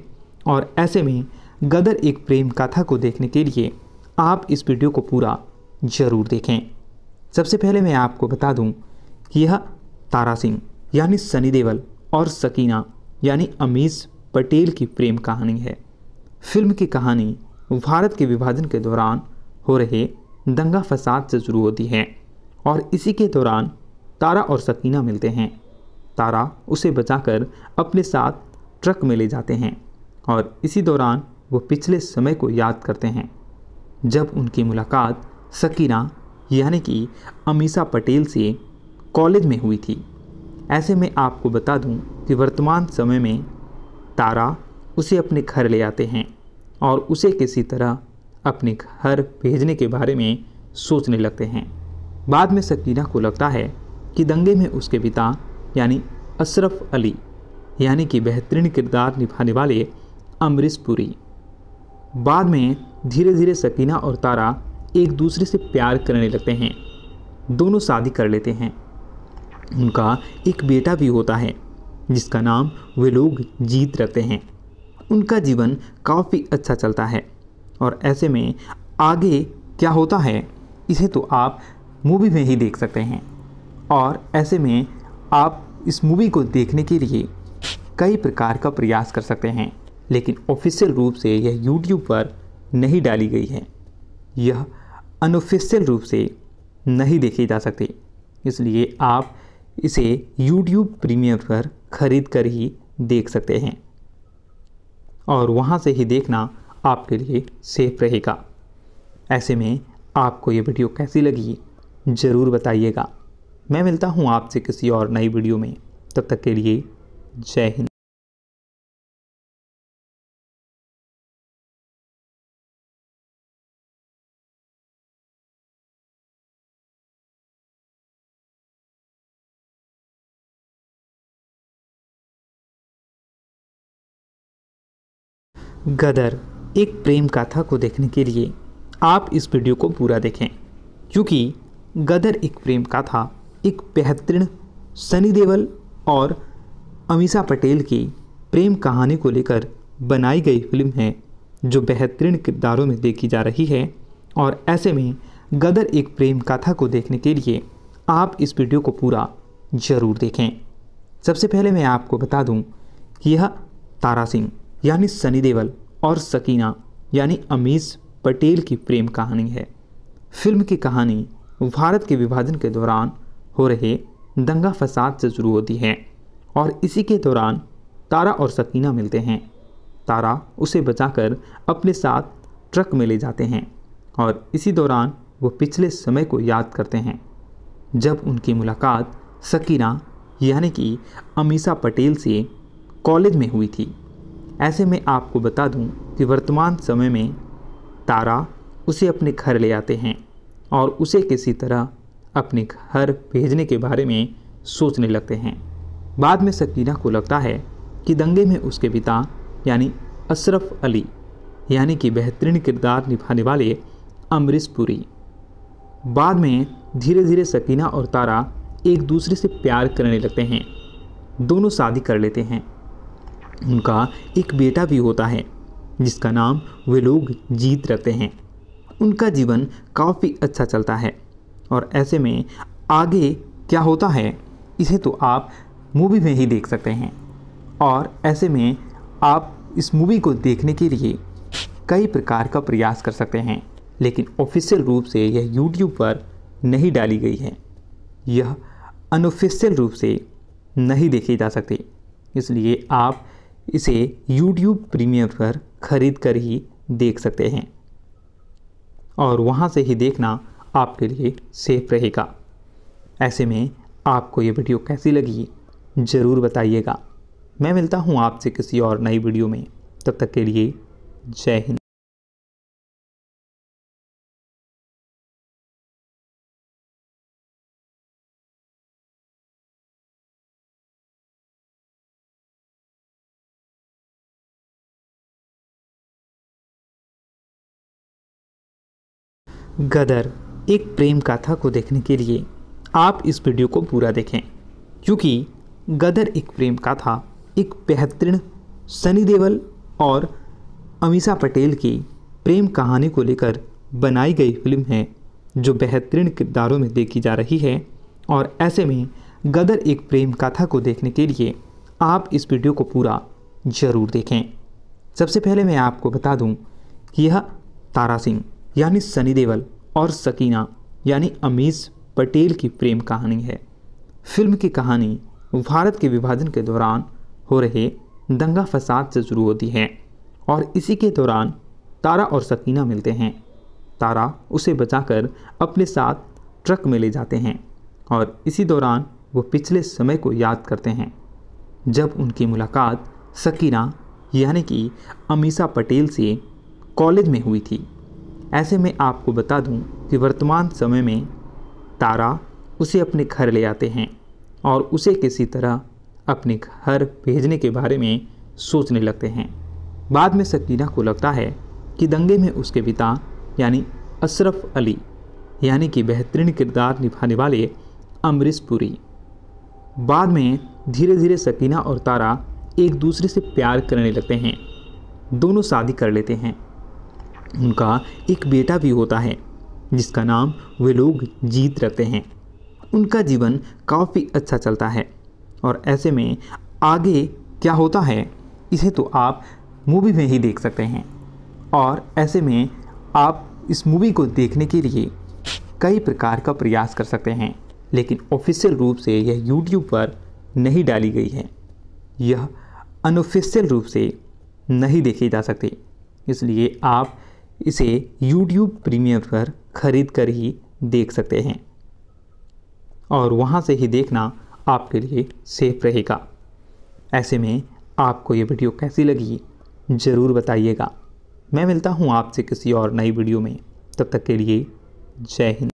[SPEAKER 1] और ऐसे में गदर एक प्रेम कथा को देखने के लिए आप इस वीडियो को पूरा ज़रूर देखें सबसे पहले मैं आपको बता दूं कि यह तारा सिंह यानी सनी देवल और सकीना यानी अमीश पटेल की प्रेम कहानी है फिल्म की कहानी भारत के विभाजन के दौरान हो रहे दंगा फसाद से शुरू होती है और इसी के दौरान तारा और सकीना मिलते हैं तारा उसे बचाकर अपने साथ ट्रक में ले जाते हैं और इसी दौरान वो पिछले समय को याद करते हैं जब उनकी मुलाकात सकीना यानी कि अमीशा पटेल से कॉलेज में हुई थी ऐसे में आपको बता दूं कि वर्तमान समय में तारा उसे अपने घर ले आते हैं और उसे किसी तरह अपने घर भेजने के बारे में सोचने लगते हैं बाद में सकीना को लगता है कि दंगे में उसके पिता यानी अशरफ अली यानी कि बेहतरीन किरदार निभाने वाले अमरीश पुरी बाद में धीरे धीरे सकीना और तारा एक दूसरे से प्यार करने लगते हैं दोनों शादी कर लेते हैं उनका एक बेटा भी होता है जिसका नाम वे लोग जीत रखते हैं उनका जीवन काफ़ी अच्छा चलता है और ऐसे में आगे क्या होता है इसे तो आप मूवी में ही देख सकते हैं और ऐसे में आप इस मूवी को देखने के लिए कई प्रकार का प्रयास कर सकते हैं लेकिन ऑफिशियल रूप से यह यूट्यूब पर नहीं डाली गई है यह अनऑफिशियल रूप से नहीं देखी जा सकती इसलिए आप इसे YouTube प्रीमियम पर ख़रीद कर ही देख सकते हैं और वहाँ से ही देखना आपके लिए सेफ रहेगा ऐसे में आपको ये वीडियो कैसी
[SPEAKER 2] लगी ज़रूर बताइएगा मैं मिलता हूँ आपसे किसी और नई वीडियो में तब तक के लिए जय हिंद गदर एक प्रेम कथा को देखने के लिए आप इस वीडियो को पूरा देखें
[SPEAKER 1] क्योंकि गदर एक प्रेम कथा एक बेहतरीन सनी देवल और अमीषा पटेल की प्रेम कहानी को लेकर बनाई गई फिल्म है जो बेहतरीन किरदारों में देखी जा रही है और ऐसे में गदर एक प्रेम कथा को देखने के लिए आप इस वीडियो को पूरा ज़रूर देखें सबसे पहले मैं आपको बता दूं कि यह तारा सिंह यानी सनी देवल और सकीना यानी अमीज पटेल की प्रेम कहानी है फिल्म की कहानी भारत के विभाजन के दौरान हो रहे दंगा फसाद से शुरू होती है और इसी के दौरान तारा और सकीना मिलते हैं तारा उसे बचाकर अपने साथ ट्रक में ले जाते हैं और इसी दौरान वो पिछले समय को याद करते हैं जब उनकी मुलाकात सकीना यानी कि अमीसा पटेल से कॉलेज में हुई थी ऐसे में आपको बता दूं कि वर्तमान समय में तारा उसे अपने घर ले आते हैं और उसे किसी तरह अपने घर भेजने के बारे में सोचने लगते हैं बाद में सकीना को लगता है कि दंगे में उसके पिता यानी अशरफ अली यानी कि बेहतरीन किरदार निभाने वाले अमरीश पुरी बाद में धीरे धीरे सकीना और तारा एक दूसरे से प्यार करने लगते हैं दोनों शादी कर लेते हैं उनका एक बेटा भी होता है जिसका नाम वे लोग जीत रखते हैं उनका जीवन काफ़ी अच्छा चलता है और ऐसे में आगे क्या होता है इसे तो आप मूवी में ही देख सकते हैं और ऐसे में आप इस मूवी को देखने के लिए कई प्रकार का प्रयास कर सकते हैं लेकिन ऑफिशियल रूप से यह यूट्यूब पर नहीं डाली गई है यह अनऑफिशियल रूप से नहीं देखी जा सकती इसलिए आप इसे YouTube प्रीमियम पर ख़रीद कर ही देख सकते हैं और वहाँ से ही देखना आपके लिए सेफ रहेगा ऐसे में आपको ये वीडियो कैसी लगी ज़रूर
[SPEAKER 2] बताइएगा मैं मिलता हूँ आपसे किसी और नई वीडियो में तब तक के लिए जय हिंद गदर एक प्रेम कथा को देखने के लिए आप इस वीडियो को पूरा देखें क्योंकि
[SPEAKER 1] गदर एक प्रेम कथा एक बेहतरीन सनी देवल और अमीषा पटेल की प्रेम कहानी को लेकर बनाई गई फिल्म है जो बेहतरीन किरदारों में देखी जा रही है और ऐसे में गदर एक प्रेम कथा को देखने के लिए आप इस वीडियो को पूरा ज़रूर देखें सबसे पहले मैं आपको बता दूं कि यह तारा सिंह यानी सनी देवल और सकीना यानी अमीश पटेल की प्रेम कहानी है फिल्म की कहानी भारत के विभाजन के दौरान हो रहे दंगा फसाद से शुरू होती है और इसी के दौरान तारा और सकीना मिलते हैं तारा उसे बचाकर अपने साथ ट्रक में ले जाते हैं और इसी दौरान वो पिछले समय को याद करते हैं जब उनकी मुलाकात सकीना यानी कि अमीशा पटेल से कॉलेज में हुई थी ऐसे में आपको बता दूं कि वर्तमान समय में तारा उसे अपने घर ले आते हैं और उसे किसी तरह अपने घर भेजने के बारे में सोचने लगते हैं बाद में सकीना को लगता है कि दंगे में उसके पिता यानी अशरफ अली यानी कि बेहतरीन किरदार निभाने वाले अमरीश पुरी बाद में धीरे धीरे सकीना और तारा एक दूसरे से प्यार करने लगते हैं दोनों शादी कर लेते हैं उनका एक बेटा भी होता है जिसका नाम वे लोग जीत रखते हैं उनका जीवन काफ़ी अच्छा चलता है और ऐसे में आगे क्या होता है इसे तो आप मूवी में ही देख सकते हैं और ऐसे में आप इस मूवी को देखने के लिए कई प्रकार का प्रयास कर सकते हैं लेकिन ऑफिशियल रूप से यह यूट्यूब पर नहीं डाली गई है यह अनऑफिशियल रूप से नहीं देखी जा सकती इसलिए आप इसे YouTube प्रीमियम पर ख़रीद कर ही देख सकते हैं और वहाँ से ही देखना आपके लिए सेफ रहेगा ऐसे में आपको ये वीडियो कैसी लगी ज़रूर बताइएगा मैं मिलता हूँ आपसे किसी और नई वीडियो में तब तक के लिए जय हिंद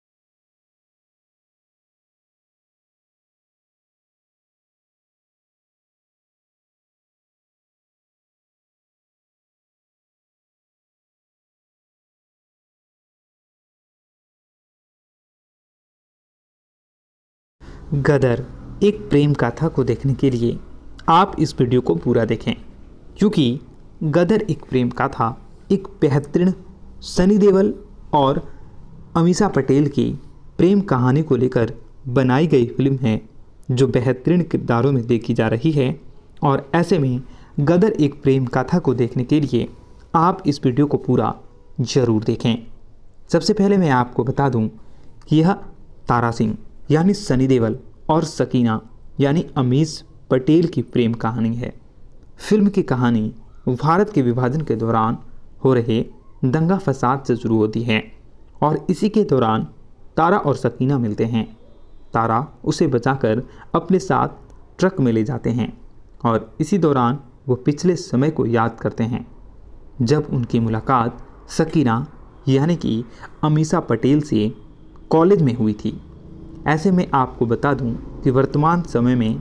[SPEAKER 1] गदर एक प्रेम कथा को देखने के लिए आप इस वीडियो को पूरा देखें क्योंकि गदर एक प्रेम कथा एक बेहतरीन सनी देवल और अमीषा पटेल की प्रेम कहानी को लेकर बनाई गई फिल्म है जो बेहतरीन किरदारों में देखी जा रही है और ऐसे में गदर एक प्रेम कथा को देखने के लिए आप इस वीडियो को पूरा ज़रूर देखें सबसे पहले मैं आपको बता दूं कि यह तारा सिंह यानी सनी देवल और सकीना यानी अमीश पटेल की प्रेम कहानी है फिल्म की कहानी भारत के विभाजन के दौरान हो रहे दंगा फसाद से शुरू होती है और इसी के दौरान तारा और सकीना मिलते हैं तारा उसे बचाकर अपने साथ ट्रक में ले जाते हैं और इसी दौरान वो पिछले समय को याद करते हैं जब उनकी मुलाकात सकीना यानी कि अमीशा पटेल से कॉलेज में हुई थी ऐसे में आपको बता दूं कि वर्तमान समय में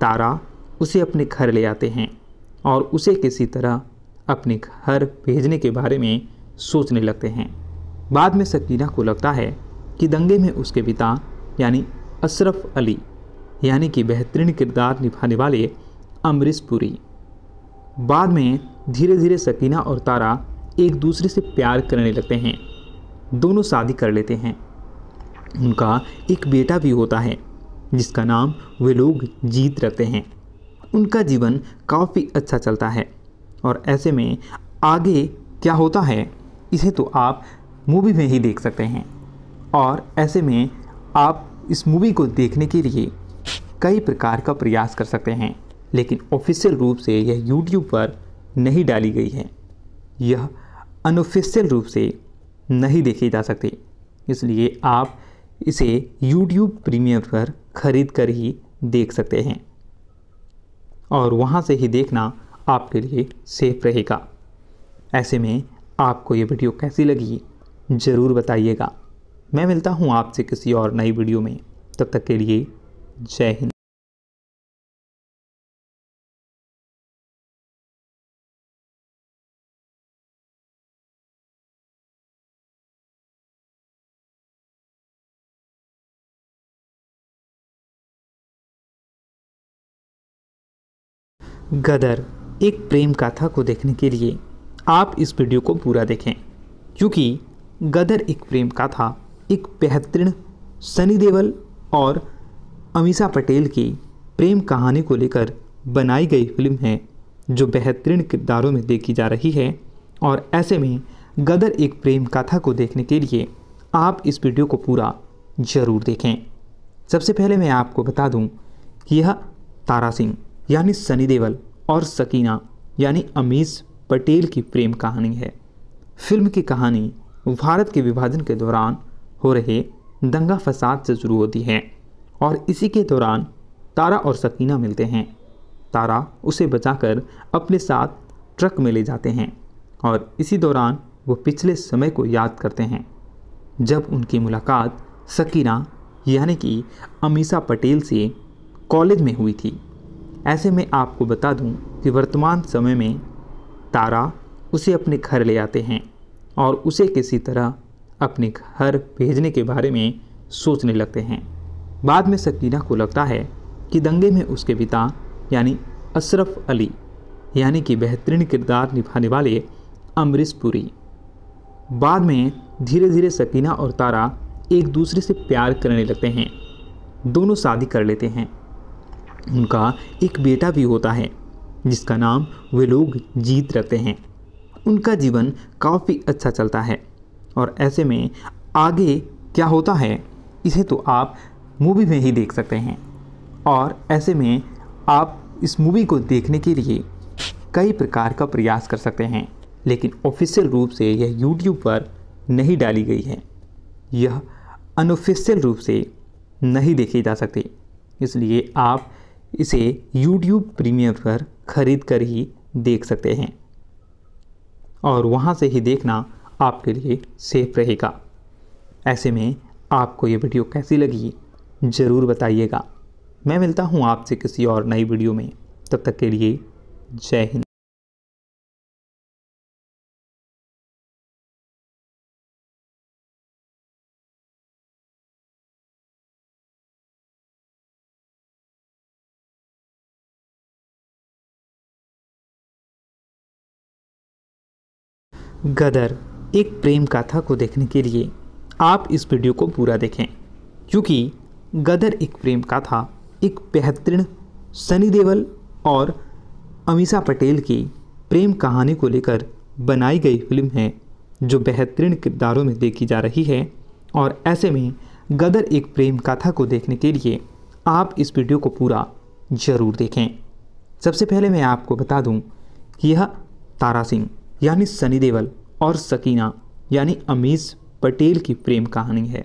[SPEAKER 1] तारा उसे अपने घर ले आते हैं और उसे किसी तरह अपने घर भेजने के बारे में सोचने लगते हैं बाद में सकीना को लगता है कि दंगे में उसके पिता यानी अशरफ अली यानी कि बेहतरीन किरदार निभाने वाले अमरीश पुरी बाद में धीरे धीरे सकीना और तारा एक दूसरे से प्यार करने लगते हैं दोनों शादी कर लेते हैं उनका एक बेटा भी होता है जिसका नाम वे लोग जीत रखते हैं उनका जीवन काफ़ी अच्छा चलता है और ऐसे में आगे क्या होता है इसे तो आप मूवी में ही देख सकते हैं और ऐसे में आप इस मूवी को देखने के लिए कई प्रकार का प्रयास कर सकते हैं लेकिन ऑफिशियल रूप से यह यूट्यूब पर नहीं डाली गई है यह अनऑफिशियल रूप से नहीं देखी जा सकती इसलिए आप इसे YouTube प्रीमियम पर ख़रीद कर ही देख सकते हैं और वहाँ से ही देखना आपके लिए सेफ रहेगा ऐसे में आपको ये वीडियो कैसी लगी ज़रूर बताइएगा मैं मिलता हूँ आपसे किसी और नई वीडियो में तब तक के लिए जय हिंद गदर एक प्रेम कथा को देखने के लिए आप इस वीडियो को पूरा देखें क्योंकि गदर एक प्रेम कथा एक बेहतरीन सनी देवल और अमीषा पटेल की प्रेम कहानी को लेकर बनाई गई फिल्म है जो बेहतरीन किरदारों में देखी जा रही है और ऐसे में गदर एक प्रेम कथा को देखने के लिए आप इस वीडियो को पूरा ज़रूर देखें सबसे पहले मैं आपको बता दूं कि यह तारा सिंह यानी सनी देवल और सकीना यानी अमीज पटेल की प्रेम कहानी है फिल्म की कहानी भारत के विभाजन के दौरान हो रहे दंगा फसाद से शुरू होती है और इसी के दौरान तारा और सकीना मिलते हैं तारा उसे बचाकर अपने साथ ट्रक में ले जाते हैं और इसी दौरान वो पिछले समय को याद करते हैं जब उनकी मुलाकात सकीना यानी कि अमीषा पटेल से कॉलेज में हुई थी ऐसे में आपको बता दूं कि वर्तमान समय में तारा उसे अपने घर ले आते हैं और उसे किसी तरह अपने घर भेजने के बारे में सोचने लगते हैं बाद में सकीना को लगता है कि दंगे में उसके पिता यानी अशरफ अली यानी कि बेहतरीन किरदार निभाने वाले अमरीश पुरी बाद में धीरे धीरे सकीना और तारा एक दूसरे से प्यार करने लगते हैं दोनों शादी कर लेते हैं उनका एक बेटा भी होता है जिसका नाम वे लोग जीत रखते हैं उनका जीवन काफ़ी अच्छा चलता है और ऐसे में आगे क्या होता है इसे तो आप मूवी में ही देख सकते हैं और ऐसे में आप इस मूवी को देखने के लिए कई प्रकार का प्रयास कर सकते हैं लेकिन ऑफिशियल रूप से यह यूट्यूब पर नहीं डाली गई है यह अनऑफिशियल रूप से नहीं देखी जा सकती इसलिए आप इसे YouTube प्रीमियम पर ख़रीद कर ही देख सकते हैं और वहाँ से ही देखना आपके लिए सेफ रहेगा ऐसे में आपको ये वीडियो कैसी लगी ज़रूर बताइएगा मैं मिलता हूँ आपसे किसी और नई वीडियो में तब तक के लिए जय हिंद गदर एक प्रेम कथा को देखने के लिए आप इस वीडियो को पूरा देखें क्योंकि गदर एक प्रेम कथा एक बेहतरीन सनी देवल और अमीषा पटेल की प्रेम कहानी को लेकर बनाई गई फिल्म है जो बेहतरीन किरदारों में देखी जा रही है और ऐसे में गदर एक प्रेम कथा को देखने के लिए आप इस वीडियो को पूरा ज़रूर देखें सबसे पहले मैं आपको बता दूं कि यह तारा सिंह यानी सनी देवल और सकीना यानी अमीज पटेल की प्रेम कहानी है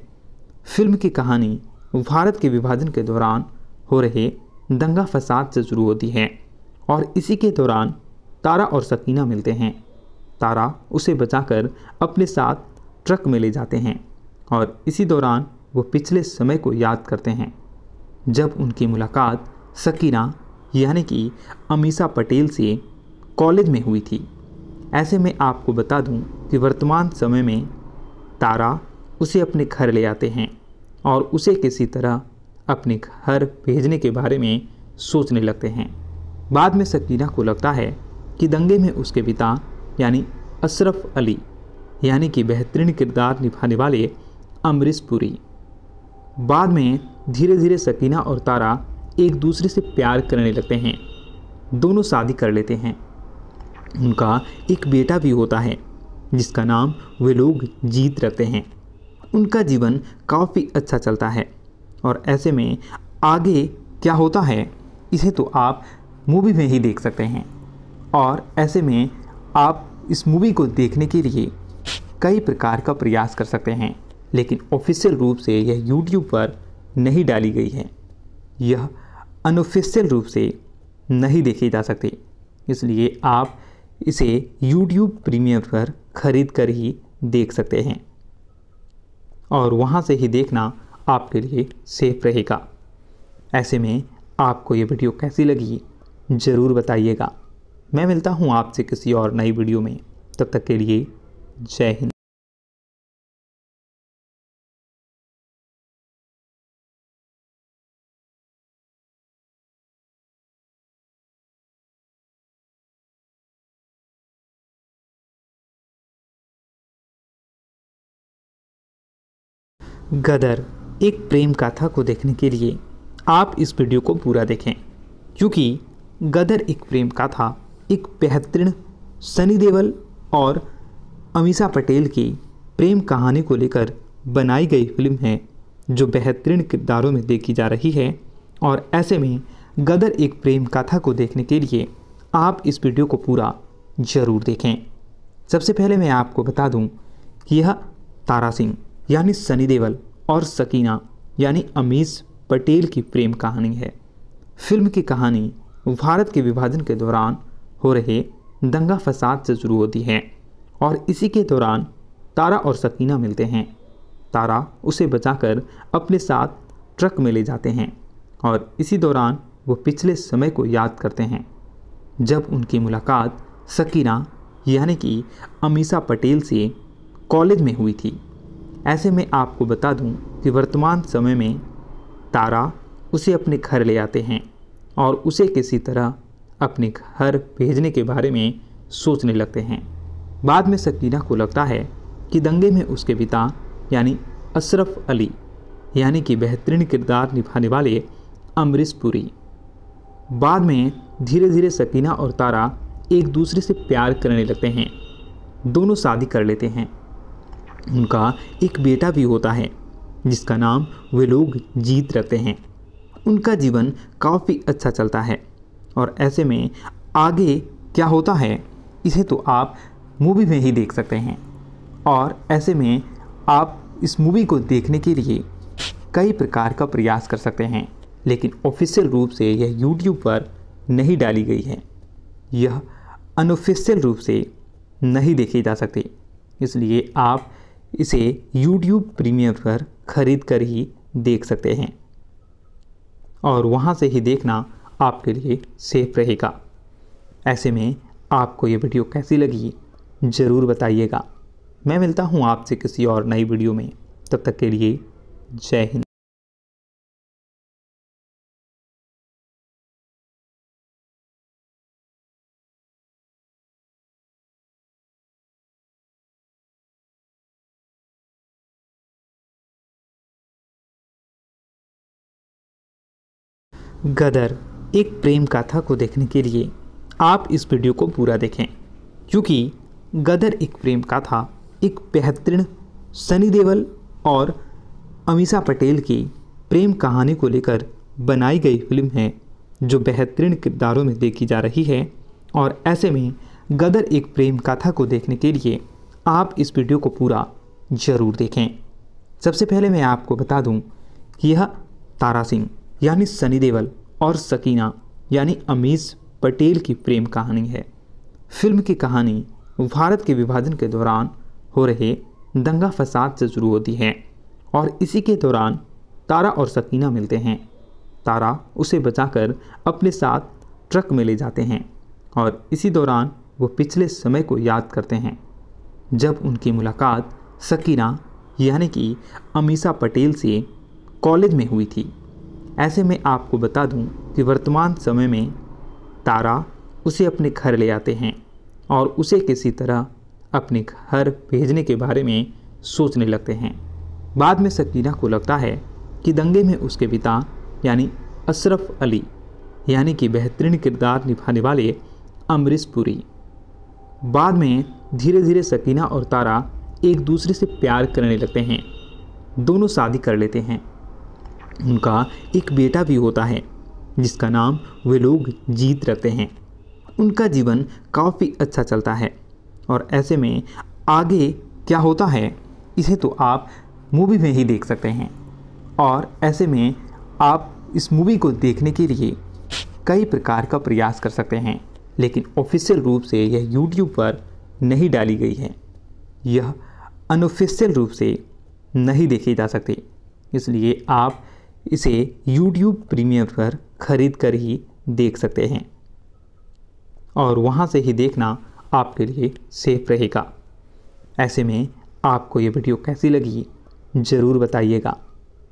[SPEAKER 1] फिल्म की कहानी भारत के विभाजन के दौरान हो रहे दंगा फसाद से शुरू होती है और इसी के दौरान तारा और सकीना मिलते हैं तारा उसे बचाकर अपने साथ ट्रक में ले जाते हैं और इसी दौरान वो पिछले समय को याद करते हैं जब उनकी मुलाकात सकीना यानी कि अमीसा पटेल से कॉलेज में हुई थी ऐसे में आपको बता दूं कि वर्तमान समय में तारा उसे अपने घर ले आते हैं और उसे किसी तरह अपने घर भेजने के बारे में सोचने लगते हैं बाद में सकीना को लगता है कि दंगे में उसके पिता यानी अशरफ अली यानी कि बेहतरीन किरदार निभाने वाले अमरीश पुरी बाद में धीरे धीरे सकीना और तारा एक दूसरे से प्यार करने लगते हैं दोनों शादी कर लेते हैं उनका एक बेटा भी होता है जिसका नाम वे लोग जीत रखते हैं उनका जीवन काफ़ी अच्छा चलता है और ऐसे में आगे क्या होता है इसे तो आप मूवी में ही देख सकते हैं और ऐसे में आप इस मूवी को देखने के लिए कई प्रकार का प्रयास कर सकते हैं लेकिन ऑफिशियल रूप से यह यूट्यूब पर नहीं डाली गई है यह अनऑफिशियल रूप से नहीं देखी जा सकती इसलिए आप इसे YouTube प्रीमियम पर ख़रीद कर ही देख सकते हैं और वहाँ से ही देखना आपके लिए सेफ रहेगा ऐसे में आपको ये वीडियो कैसी लगी
[SPEAKER 2] ज़रूर बताइएगा मैं मिलता हूँ आपसे किसी और नई वीडियो में तब तक के लिए जय हिंद गदर एक प्रेम कथा को देखने के लिए आप इस वीडियो को पूरा देखें
[SPEAKER 1] क्योंकि गदर एक प्रेम कथा एक बेहतरीन सनी देवल और अमीषा पटेल की प्रेम कहानी को लेकर बनाई गई फिल्म है जो बेहतरीन किरदारों में देखी जा रही है और ऐसे में गदर एक प्रेम कथा को देखने के लिए आप इस वीडियो को पूरा ज़रूर देखें सबसे पहले मैं आपको बता दूं कि यह तारा सिंह यानी सनी देवल और सकीना यानी अमीश पटेल की प्रेम कहानी है फिल्म की कहानी भारत के विभाजन के दौरान हो रहे दंगा फसाद से शुरू होती है और इसी के दौरान तारा और सकीना मिलते हैं तारा उसे बचाकर अपने साथ ट्रक में ले जाते हैं और इसी दौरान वो पिछले समय को याद करते हैं जब उनकी मुलाकात सकीना यानी कि अमीशा पटेल से कॉलेज में हुई थी ऐसे में आपको बता दूं कि वर्तमान समय में तारा उसे अपने घर ले आते हैं और उसे किसी तरह अपने घर भेजने के बारे में सोचने लगते हैं बाद में सकीना को लगता है कि दंगे में उसके पिता यानी अशरफ अली यानी कि बेहतरीन किरदार निभाने वाले अमरीश पुरी बाद में धीरे धीरे सकीना और तारा एक दूसरे से प्यार करने लगते हैं दोनों शादी कर लेते हैं उनका एक बेटा भी होता है जिसका नाम वे लोग जीत रखते हैं उनका जीवन काफ़ी अच्छा चलता है और ऐसे में आगे क्या होता है इसे तो आप मूवी में ही देख सकते हैं और ऐसे में आप इस मूवी को देखने के लिए कई प्रकार का प्रयास कर सकते हैं लेकिन ऑफिशियल रूप से यह यूट्यूब पर नहीं डाली गई है यह अनऑफिशियल रूप से नहीं देखी जा सकती इसलिए आप इसे YouTube प्रीमियम पर ख़रीद कर ही देख सकते हैं और वहाँ से ही देखना आपके लिए सेफ रहेगा ऐसे में आपको ये वीडियो कैसी लगी ज़रूर बताइएगा मैं मिलता हूँ आपसे किसी और नई वीडियो में तब तक के लिए
[SPEAKER 3] जय हिंद
[SPEAKER 2] गदर एक प्रेम कथा को देखने के लिए आप इस वीडियो को पूरा देखें क्योंकि गदर एक
[SPEAKER 1] प्रेम कथा एक बेहतरीन सनी देवल और अमीषा पटेल की प्रेम कहानी को लेकर बनाई गई फिल्म है जो बेहतरीन किरदारों में देखी जा रही है और ऐसे में गदर एक प्रेम कथा को देखने के लिए आप इस वीडियो को पूरा ज़रूर देखें सबसे पहले मैं आपको बता दूं कि यह तारा सिंह यानी सनी देवल और सकीना यानी अमीश पटेल की प्रेम कहानी है फिल्म की कहानी भारत के विभाजन के दौरान हो रहे दंगा फसाद से शुरू होती है और इसी के दौरान तारा और सकीना मिलते हैं तारा उसे बचाकर अपने साथ ट्रक में ले जाते हैं और इसी दौरान वो पिछले समय को याद करते हैं जब उनकी मुलाकात सकीना यानी कि अमीशा पटेल से कॉलेज में हुई थी ऐसे में आपको बता दूं कि वर्तमान समय में तारा उसे अपने घर ले आते हैं और उसे किसी तरह अपने घर भेजने के बारे में सोचने लगते हैं बाद में सकीना को लगता है कि दंगे में उसके पिता यानी अशरफ अली यानी कि बेहतरीन किरदार निभाने वाले अमरीश पुरी बाद में धीरे धीरे सकीना और तारा एक दूसरे से प्यार करने लगते हैं दोनों शादी कर लेते हैं उनका एक बेटा भी होता है जिसका नाम वे लोग जीत रहते हैं उनका जीवन काफ़ी अच्छा चलता है और ऐसे में आगे क्या होता है इसे तो आप मूवी में ही देख सकते हैं और ऐसे में आप इस मूवी को देखने के लिए कई प्रकार का प्रयास कर सकते हैं लेकिन ऑफिशियल रूप से यह यूट्यूब पर नहीं डाली गई है यह अनऑफिशियल रूप से नहीं देखी जा सकती इसलिए आप इसे YouTube प्रीमियम पर ख़रीद कर ही देख सकते हैं और वहाँ से ही देखना आपके लिए सेफ रहेगा ऐसे में आपको ये वीडियो कैसी लगी ज़रूर बताइएगा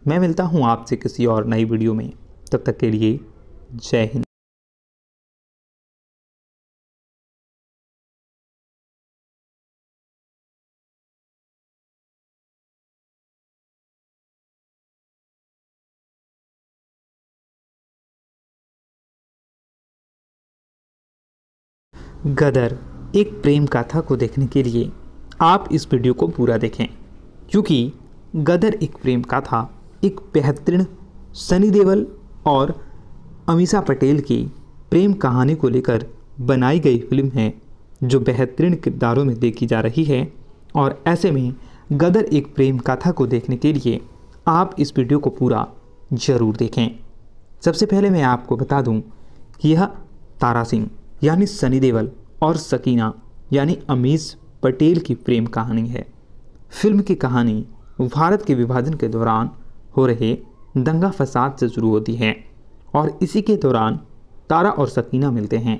[SPEAKER 1] मैं मिलता हूँ आपसे किसी और नई वीडियो में तब तक के लिए जय हिंद गदर एक प्रेम कथा को देखने के लिए आप इस वीडियो को पूरा देखें क्योंकि गदर एक प्रेम कथा एक बेहतरीन सनी देवल और अमीषा पटेल की प्रेम कहानी को लेकर बनाई गई फिल्म है जो बेहतरीन किरदारों में देखी जा रही है और ऐसे में गदर एक प्रेम कथा को देखने के लिए आप इस वीडियो को पूरा ज़रूर देखें सबसे पहले मैं आपको बता दूं कि यह तारा सिंह यानी सनी देवल और सकीना यानी अमीज पटेल की प्रेम कहानी है फिल्म की कहानी भारत के विभाजन के दौरान हो रहे दंगा फसाद से शुरू होती है और इसी के दौरान तारा और सकीना मिलते हैं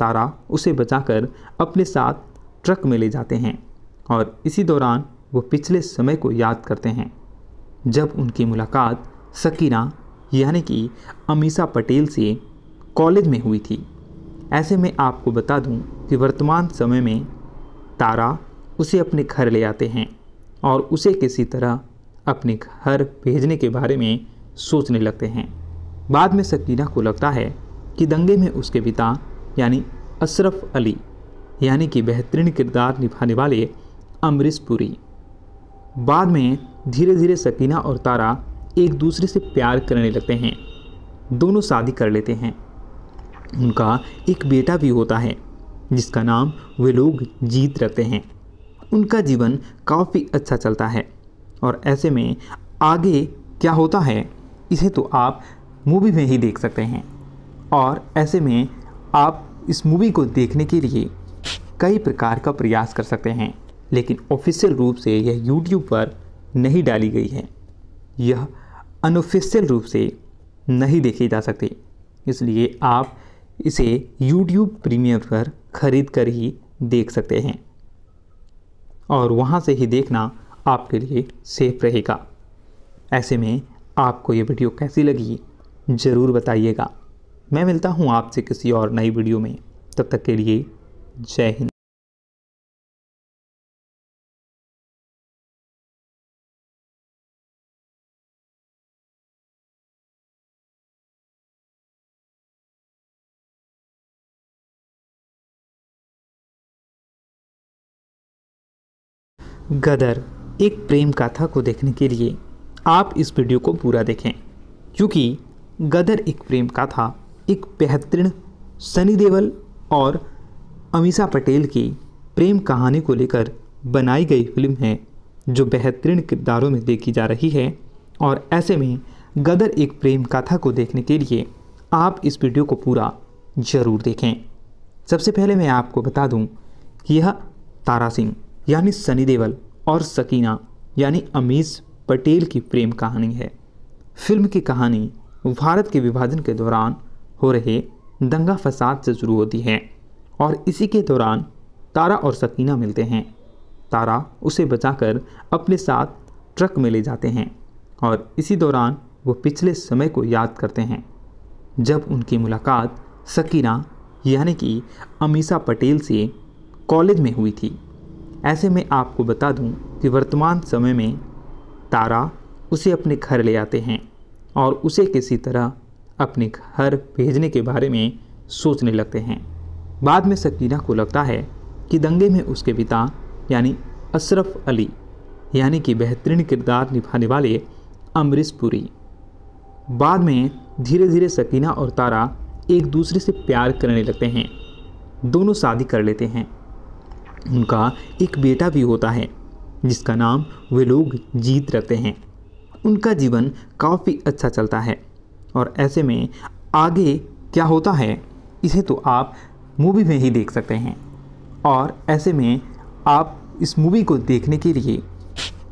[SPEAKER 1] तारा उसे बचाकर अपने साथ ट्रक में ले जाते हैं और इसी दौरान वो पिछले समय को याद करते हैं जब उनकी मुलाकात सकीना यानी कि अमीषा पटेल से कॉलेज में हुई थी ऐसे में आपको बता दूं कि वर्तमान समय में तारा उसे अपने घर ले आते हैं और उसे किसी तरह अपने घर भेजने के बारे में सोचने लगते हैं बाद में सकीना को लगता है कि दंगे में उसके पिता यानी अशरफ अली यानी कि बेहतरीन किरदार निभाने वाले अमरीश पुरी बाद में धीरे धीरे सकीना और तारा एक दूसरे से प्यार करने लगते हैं दोनों शादी कर लेते हैं उनका एक बेटा भी होता है जिसका नाम वे लोग जीत रखते हैं उनका जीवन काफ़ी अच्छा चलता है और ऐसे में आगे क्या होता है इसे तो आप मूवी में ही देख सकते हैं और ऐसे में आप इस मूवी को देखने के लिए कई प्रकार का प्रयास कर सकते हैं लेकिन ऑफिशियल रूप से यह यूट्यूब पर नहीं डाली गई है यह अनऑफिशियल रूप से नहीं देखी जा सकती इसलिए आप इसे YouTube प्रीमियम पर ख़रीद कर ही देख सकते हैं और वहाँ से ही देखना आपके लिए सेफ रहेगा ऐसे में आपको ये वीडियो कैसी लगी ज़रूर बताइएगा मैं मिलता हूँ आपसे किसी और नई वीडियो में तब तक के लिए जय हिंद गदर एक प्रेम कथा को देखने के लिए आप इस वीडियो को पूरा देखें क्योंकि गदर एक प्रेम कथा एक बेहतरीन सनी देवल और अमीषा पटेल की प्रेम कहानी को लेकर बनाई गई फिल्म है जो बेहतरीन किरदारों में देखी जा रही है और ऐसे में गदर एक प्रेम कथा को देखने के लिए आप इस वीडियो को पूरा ज़रूर देखें सबसे पहले मैं आपको बता दूं कि यह तारा सिंह यानी सनी देवल और सकीना यानी अमीज पटेल की प्रेम कहानी है फिल्म की कहानी भारत के विभाजन के दौरान हो रहे दंगा फसाद से शुरू होती है और इसी के दौरान तारा और सकीना मिलते हैं तारा उसे बचाकर अपने साथ ट्रक में ले जाते हैं और इसी दौरान वो पिछले समय को याद करते हैं जब उनकी मुलाकात सकीना यानी कि अमीसा पटेल से कॉलेज में हुई थी ऐसे में आपको बता दूं कि वर्तमान समय में तारा उसे अपने घर ले आते हैं और उसे किसी तरह अपने घर भेजने के बारे में सोचने लगते हैं बाद में सकीना को लगता है कि दंगे में उसके पिता यानी अशरफ अली यानी कि बेहतरीन किरदार निभाने वाले अमरीश पुरी बाद में धीरे धीरे सकीना और तारा एक दूसरे से प्यार करने लगते हैं दोनों शादी कर लेते हैं उनका एक बेटा भी होता है जिसका नाम वे लोग जीत रखते हैं उनका जीवन काफ़ी अच्छा चलता है और ऐसे में आगे क्या होता है इसे तो आप मूवी में ही देख सकते हैं और ऐसे में आप इस मूवी को देखने के लिए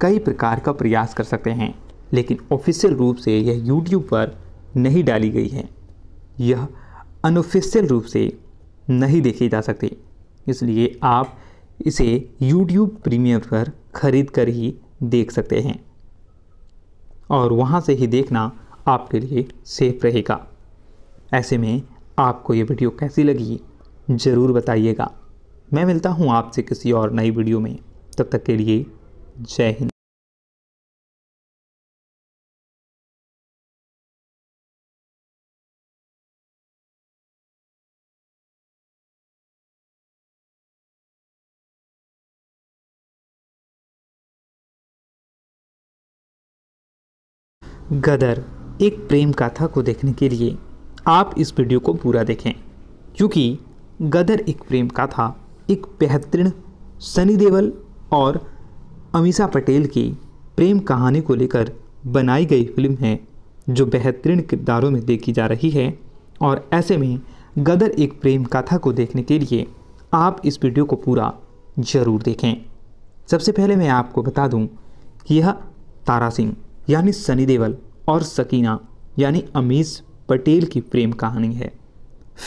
[SPEAKER 1] कई प्रकार का प्रयास कर सकते हैं लेकिन ऑफिशियल रूप से यह यूट्यूब पर नहीं डाली गई है यह अनऑफिशियल रूप से नहीं देखी जा सकती इसलिए आप इसे YouTube प्रीमियम पर ख़रीद कर ही देख सकते हैं और वहाँ से ही देखना आपके लिए सेफ रहेगा ऐसे में आपको ये वीडियो कैसी लगी ज़रूर बताइएगा मैं मिलता हूँ आपसे किसी और नई वीडियो में तब तक के लिए जय हिंद गदर एक प्रेम कथा को देखने के लिए आप इस वीडियो को पूरा देखें क्योंकि गदर एक प्रेम कथा एक बेहतरीन सनी देवल और अमीषा पटेल की प्रेम कहानी को लेकर बनाई गई फिल्म है जो बेहतरीन किरदारों में देखी जा रही है और ऐसे में गदर एक प्रेम कथा को देखने के लिए आप इस वीडियो को पूरा ज़रूर देखें सबसे पहले मैं आपको बता दूं कि यह तारा सिंह यानी सनी देवल और सकीना यानी अमीश पटेल की प्रेम कहानी है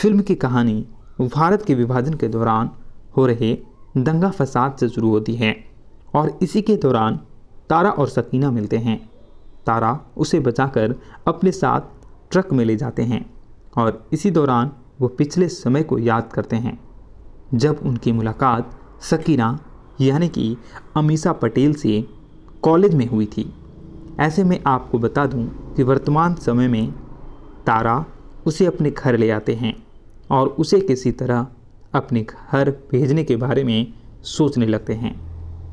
[SPEAKER 1] फिल्म की कहानी भारत के विभाजन के दौरान हो रहे दंगा फसाद से शुरू होती है और इसी के दौरान तारा और सकीना मिलते हैं तारा उसे बचाकर अपने साथ ट्रक में ले जाते हैं और इसी दौरान वो पिछले समय को याद करते हैं जब उनकी मुलाकात सकीना यानी कि अमीशा पटेल से कॉलेज में हुई थी ऐसे में आपको बता दूं कि वर्तमान समय में तारा उसे अपने घर ले आते हैं और उसे किसी तरह अपने घर भेजने के बारे में सोचने लगते हैं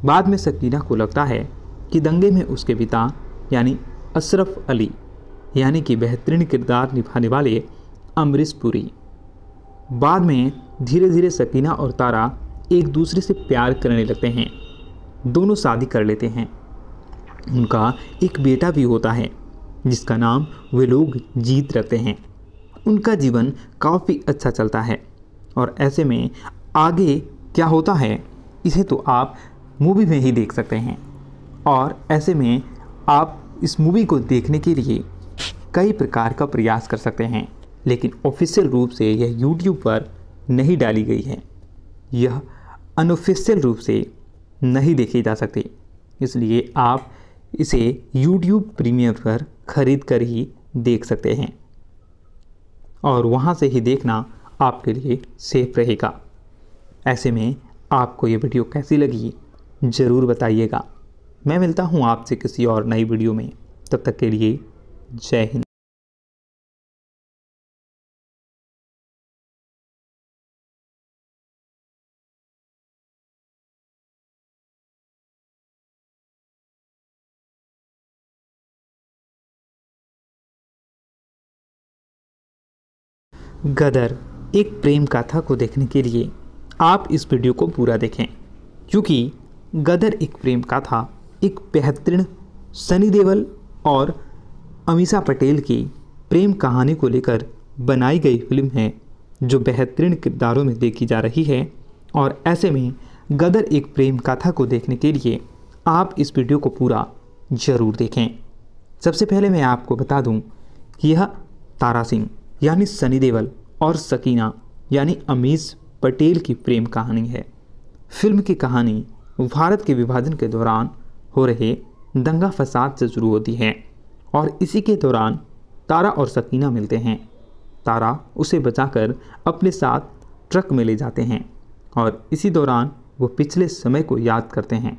[SPEAKER 1] बाद में सकीना को लगता है कि दंगे में उसके पिता यानी अशरफ अली यानी कि बेहतरीन किरदार निभाने वाले अमरीश पुरी बाद में धीरे धीरे सकीना और तारा एक दूसरे से प्यार करने लगते हैं दोनों शादी कर लेते हैं उनका एक बेटा भी होता है जिसका नाम वे लोग जीत रखते हैं उनका जीवन काफ़ी अच्छा चलता है और ऐसे में आगे क्या होता है इसे तो आप मूवी में ही देख सकते हैं और ऐसे में आप इस मूवी को देखने के लिए कई प्रकार का प्रयास कर सकते हैं लेकिन ऑफिशियल रूप से यह यूट्यूब पर नहीं डाली गई है यह अनऑफिशियल रूप से नहीं देखी जा सकती इसलिए आप इसे YouTube प्रीमियम पर ख़रीद कर ही देख सकते हैं और वहाँ से ही देखना आपके लिए सेफ रहेगा ऐसे में आपको ये वीडियो कैसी लगी
[SPEAKER 2] ज़रूर बताइएगा मैं मिलता हूँ आपसे किसी और नई वीडियो में तब तक के लिए जय हिंद गदर एक प्रेम कथा को देखने के लिए आप इस वीडियो को पूरा देखें क्योंकि
[SPEAKER 1] गदर एक प्रेम कथा एक बेहतरीन सनी देवल और अमीषा पटेल की प्रेम कहानी को लेकर बनाई गई फिल्म है जो बेहतरीन किरदारों में देखी जा रही है और ऐसे में गदर एक प्रेम कथा को देखने के लिए आप इस वीडियो को पूरा ज़रूर देखें सबसे पहले मैं आपको बता दूं कि यह तारा सिंह यानी सनी देवल और सकीना यानी अमीश पटेल की प्रेम कहानी है फिल्म की कहानी भारत के विभाजन के दौरान हो रहे दंगा फसाद से शुरू होती है और इसी के दौरान तारा और सकीना मिलते हैं तारा उसे बचाकर अपने साथ ट्रक में ले जाते हैं और इसी दौरान वो पिछले समय को याद करते हैं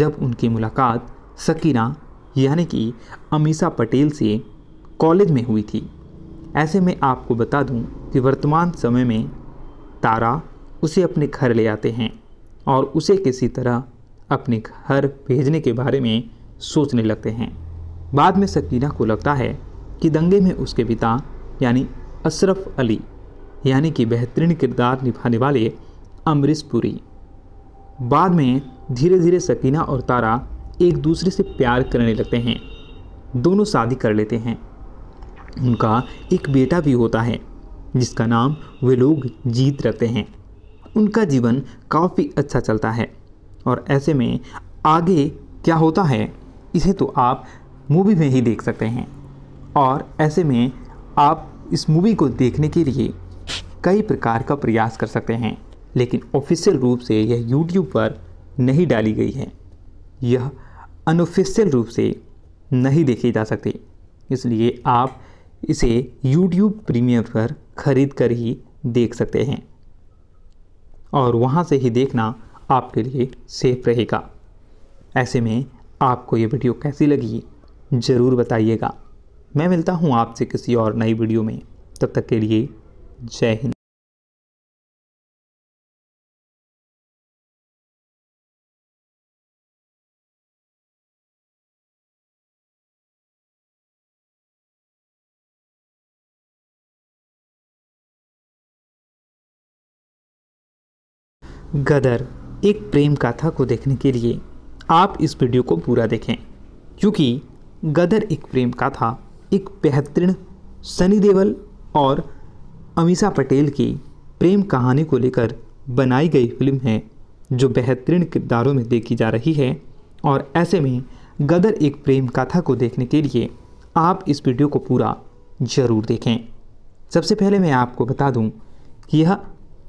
[SPEAKER 1] जब उनकी मुलाकात सकीना यानी कि अमीशा पटेल से कॉलेज में हुई थी ऐसे में आपको बता दूं कि वर्तमान समय में तारा उसे अपने घर ले आते हैं और उसे किसी तरह अपने घर भेजने के बारे में सोचने लगते हैं बाद में सकीना को लगता है कि दंगे में उसके पिता यानी अशरफ अली यानी कि बेहतरीन किरदार निभाने वाले अमरीश पुरी बाद में धीरे धीरे सकीना और तारा एक दूसरे से प्यार करने लगते हैं दोनों शादी कर लेते हैं उनका एक बेटा भी होता है जिसका नाम वे लोग जीत रहते हैं उनका जीवन काफ़ी अच्छा चलता है और ऐसे में आगे क्या होता है इसे तो आप मूवी में ही देख सकते हैं और ऐसे में आप इस मूवी को देखने के लिए कई प्रकार का प्रयास कर सकते हैं लेकिन ऑफिशियल रूप से यह यूट्यूब पर नहीं डाली गई है यह अनऑफिशियल रूप से नहीं देखी जा सकती इसलिए आप इसे YouTube प्रीमियम पर ख़रीद कर ही देख सकते हैं और वहाँ से ही देखना आपके लिए सेफ रहेगा ऐसे में आपको ये वीडियो कैसी लगी ज़रूर बताइएगा मैं मिलता हूँ आपसे किसी और नई वीडियो में तब तक के लिए जय हिंद
[SPEAKER 2] गदर एक प्रेम कथा को देखने के लिए आप इस वीडियो को पूरा देखें क्योंकि गदर एक प्रेम
[SPEAKER 1] कथा एक बेहतरीन सनी देवल और अमीषा पटेल की प्रेम कहानी को लेकर बनाई गई फिल्म है जो बेहतरीन किरदारों में देखी जा रही है और ऐसे में गदर एक प्रेम कथा को देखने के लिए आप इस वीडियो को पूरा ज़रूर देखें सबसे पहले मैं आपको बता दूं कि यह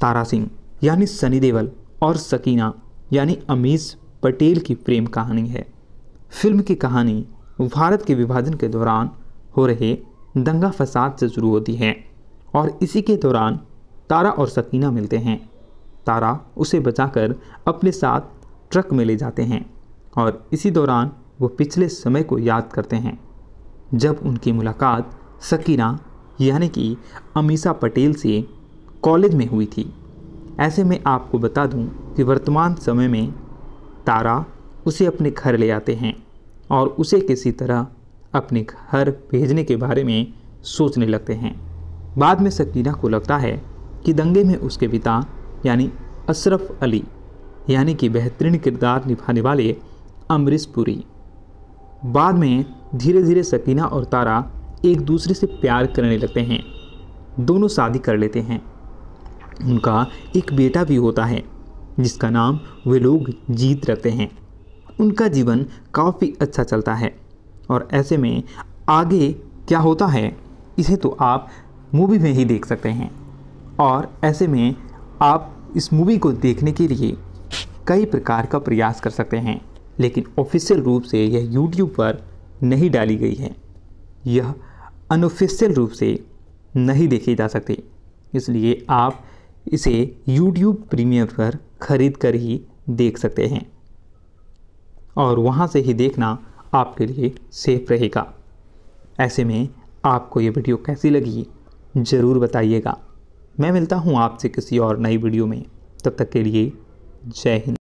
[SPEAKER 1] तारा सिंह यानी सनी देवल और सकीना यानी अमीज पटेल की प्रेम कहानी है फिल्म की कहानी भारत के विभाजन के दौरान हो रहे दंगा फसाद से शुरू होती है और इसी के दौरान तारा और सकीना मिलते हैं तारा उसे बचाकर अपने साथ ट्रक में ले जाते हैं और इसी दौरान वो पिछले समय को याद करते हैं जब उनकी मुलाकात सकीना यानी कि अमीषा पटेल से कॉलेज में हुई थी ऐसे में आपको बता दूं कि वर्तमान समय में तारा उसे अपने घर ले आते हैं और उसे किसी तरह अपने घर भेजने के बारे में सोचने लगते हैं बाद में सकीना को लगता है कि दंगे में उसके पिता यानी अशरफ अली यानी कि बेहतरीन किरदार निभाने वाले अमरीश पुरी बाद में धीरे धीरे सकीना और तारा एक दूसरे से प्यार करने लगते हैं दोनों शादी कर लेते हैं उनका एक बेटा भी होता है जिसका नाम वे लोग जीत रखते हैं उनका जीवन काफ़ी अच्छा चलता है और ऐसे में आगे क्या होता है इसे तो आप मूवी में ही देख सकते हैं और ऐसे में आप इस मूवी को देखने के लिए कई प्रकार का प्रयास कर सकते हैं लेकिन ऑफिशियल रूप से यह यूट्यूब पर नहीं डाली गई है यह अनऑफिशियल रूप से नहीं देखी जा सकती इसलिए आप इसे YouTube प्रीमियम पर ख़रीद कर ही देख सकते हैं और वहाँ से ही देखना आपके लिए सेफ रहेगा ऐसे में आपको ये वीडियो कैसी लगी ज़रूर बताइएगा मैं मिलता हूँ आपसे किसी और नई वीडियो में तब तक के लिए जय हिंद